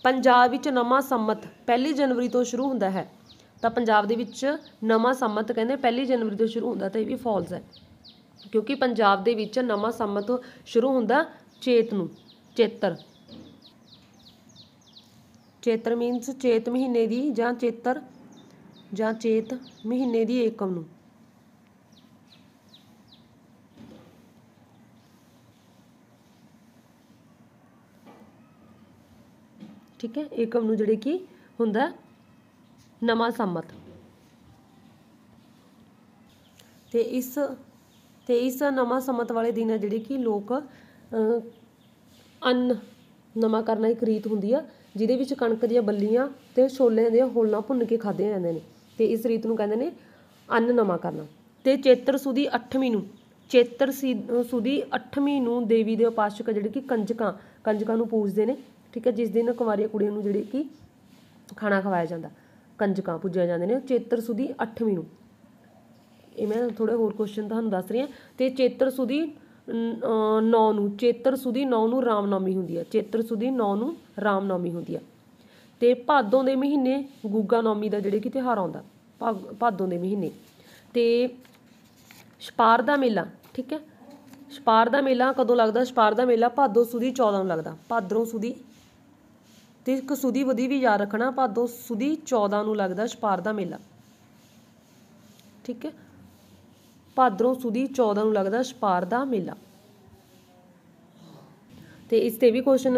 ਪੰਜਾਬ ਵਿੱਚ ਨਵਾਂ ਸੰਮਤ ਪਹਿਲੀ ਜਨਵਰੀ ਤੋਂ ਸ਼ੁਰੂ ਹੁੰਦਾ ਹੈ ਤਾਂ ਪੰਜਾਬ ਦੇ ਵਿੱਚ ਨਵਾਂ ਸੰਮਤ ਕਹਿੰਦੇ ਪਹਿਲੀ ਜਨਵਰੀ ਤੋਂ ਸ਼ੁਰੂ ਹੁੰਦਾ ਤਾਂ ਇਹ ਵੀ ਫਾਲਸ ਹੈ ਕਿਉਂਕਿ ਪੰਜਾਬ ਦੇ ਵਿੱਚ ਨਵਾਂ ਸੰਮਤ ਸ਼ੁਰੂ ਹੁੰਦਾ ਚੇਤ ਨੂੰ ਚੇਤਰ ਚੇਤਰ ਮੀਨਸ ਚੇਤ ਮਹੀਨੇ ਦੀ ਜਾਂ ਚੇਤਰ ਜਾਂ ਚੇਤ ਮਹੀਨੇ ਦੀ ਏਕਮ ਨੂੰ ਠੀਕ ਹੈ ਏਕਮ ਨੂੰ ਜਿਹੜੇ ਕੀ ਹੁੰਦਾ ਨਮਾ ਸੰਮਤ ਤੇ ਇਸ ਤੇ ਇਸ ਨਮਾ ਸੰਮਤ ਵਾਲੇ ਦਿਨ ਜਿਹੜੇ ਕੀ ਲੋਕ ਅੰਨ ਨਮਾ ਕਰਨਾ ਇੱਕ ਰੀਤ ਹੁੰਦੀ ਆ ਜਿਹਦੇ ਵਿੱਚ ਕਣਕ ਦੀਆਂ ਬੱਲੀਆਂ ਤੇ ਛੋਲੇ ਦੇ ਹੋਲਾਂ ਭੁੰਨ ਕੇ ਖਾਦੇ ਜਾਂਦੇ ਨੇ ਤੇ ਇਸ ਰੀਤ ਨੂੰ ਕਹਿੰਦੇ ਨੇ ਅੰਨ ਨਮਾ ਕਰਨਾ ਤੇ ਚੇਤਰ ਸੁਦੀ 8ਵੀਂ ਨੂੰ ਚੇਤਰ ਸੁਦੀ 8ਵੀਂ ਨੂੰ ਦੇਵੀ ਦੇ ਉਪਾਸ਼ਕ ਜਿਹੜੇ ਕਿ ਕੰਜਕਾਂ ਕੰਜਕਾਂ ਨੂੰ ਪੂਜਦੇ ਨੇ ਠੀਕ ਹੈ ਜਿਸ ਦਿਨ ਕੁਮਾਰੀਆ ਕੁੜੀਆਂ ਨੂੰ ਜਿਹੜੀ ਕਿ ਖਾਣਾ ਖਵਾਇਆ ਜਾਂਦਾ ਕੰਜਕਾਂ ਪੂਜਿਆ ਜਾਂਦੇ ਨੇ ਚੇਤਰ ਸੁਦੀ 8ਵੀਂ ਨੂੰ ਇਹ ਮੈਂ ਥੋੜੇ ਹੋਰ ਕੁਐਸਚਨ ਤੁਹਾਨੂੰ ਦੱਸ ਰਹੀ ਹਾਂ ਤੇ ਚੇਤਰ ਸੁਦੀ 9 ਨੂੰ ਚੇਤਰ ਸੁਦੀ 9 ਨੂੰ ਰਾਮਨਾਮੀ ਹੁੰਦੀ ਹੈ ਚੇਤਰ ਸੁਦੀ 9 ਨੂੰ ਰਾਮਨਾਮੀ ਹੁੰਦੀ ਹੈ ਤੇ ਭਾਦੋਂ ਦੇ ਮਹੀਨੇ ਗੁੱਗਾ ਨੌਮੀ ਦਾ ਜਿਹੜੇ ਕਿ ਤਿਹਾਰ ਆਉਂਦਾ ਭਾਦੋਂ ਦੇ ਮਹੀਨੇ ਤੇ ਛਪਾਰ ਦਾ ਮੇਲਾ ਠੀਕ ਹੈ ਛਪਾਰ ਦਾ ਮੇਲਾ ਕਦੋਂ ਲੱਗਦਾ ਛਪਾਰ ਦਾ ਮੇਲਾ ਭਾਦੋਂ ਸੁਦੀ 14 ਨੂੰ ਲੱਗਦਾ ਭਾਦਰੋਂ ਸੁਦੀ ਤੇ ਇੱਕ ਸੁਦੀ ਵਧੀ ਵੀ ਯਾਦ ਰੱਖਣਾ ਭਾਦੋ ਸੁਦੀ 14 ਨੂੰ ਲੱਗਦਾ ਛਪਾਰ ਦਾ ਮੇਲਾ ਠੀਕ ਹੈ ਭਾਦਰੋਂ ਸੁਦੀ 14 ਨੂੰ ਲੱਗਦਾ ਛਪਾਰ ਦਾ ਮੇਲਾ ਤੇ ਇਸ ਤੇ ਵੀ ਕੁਐਸਚਨ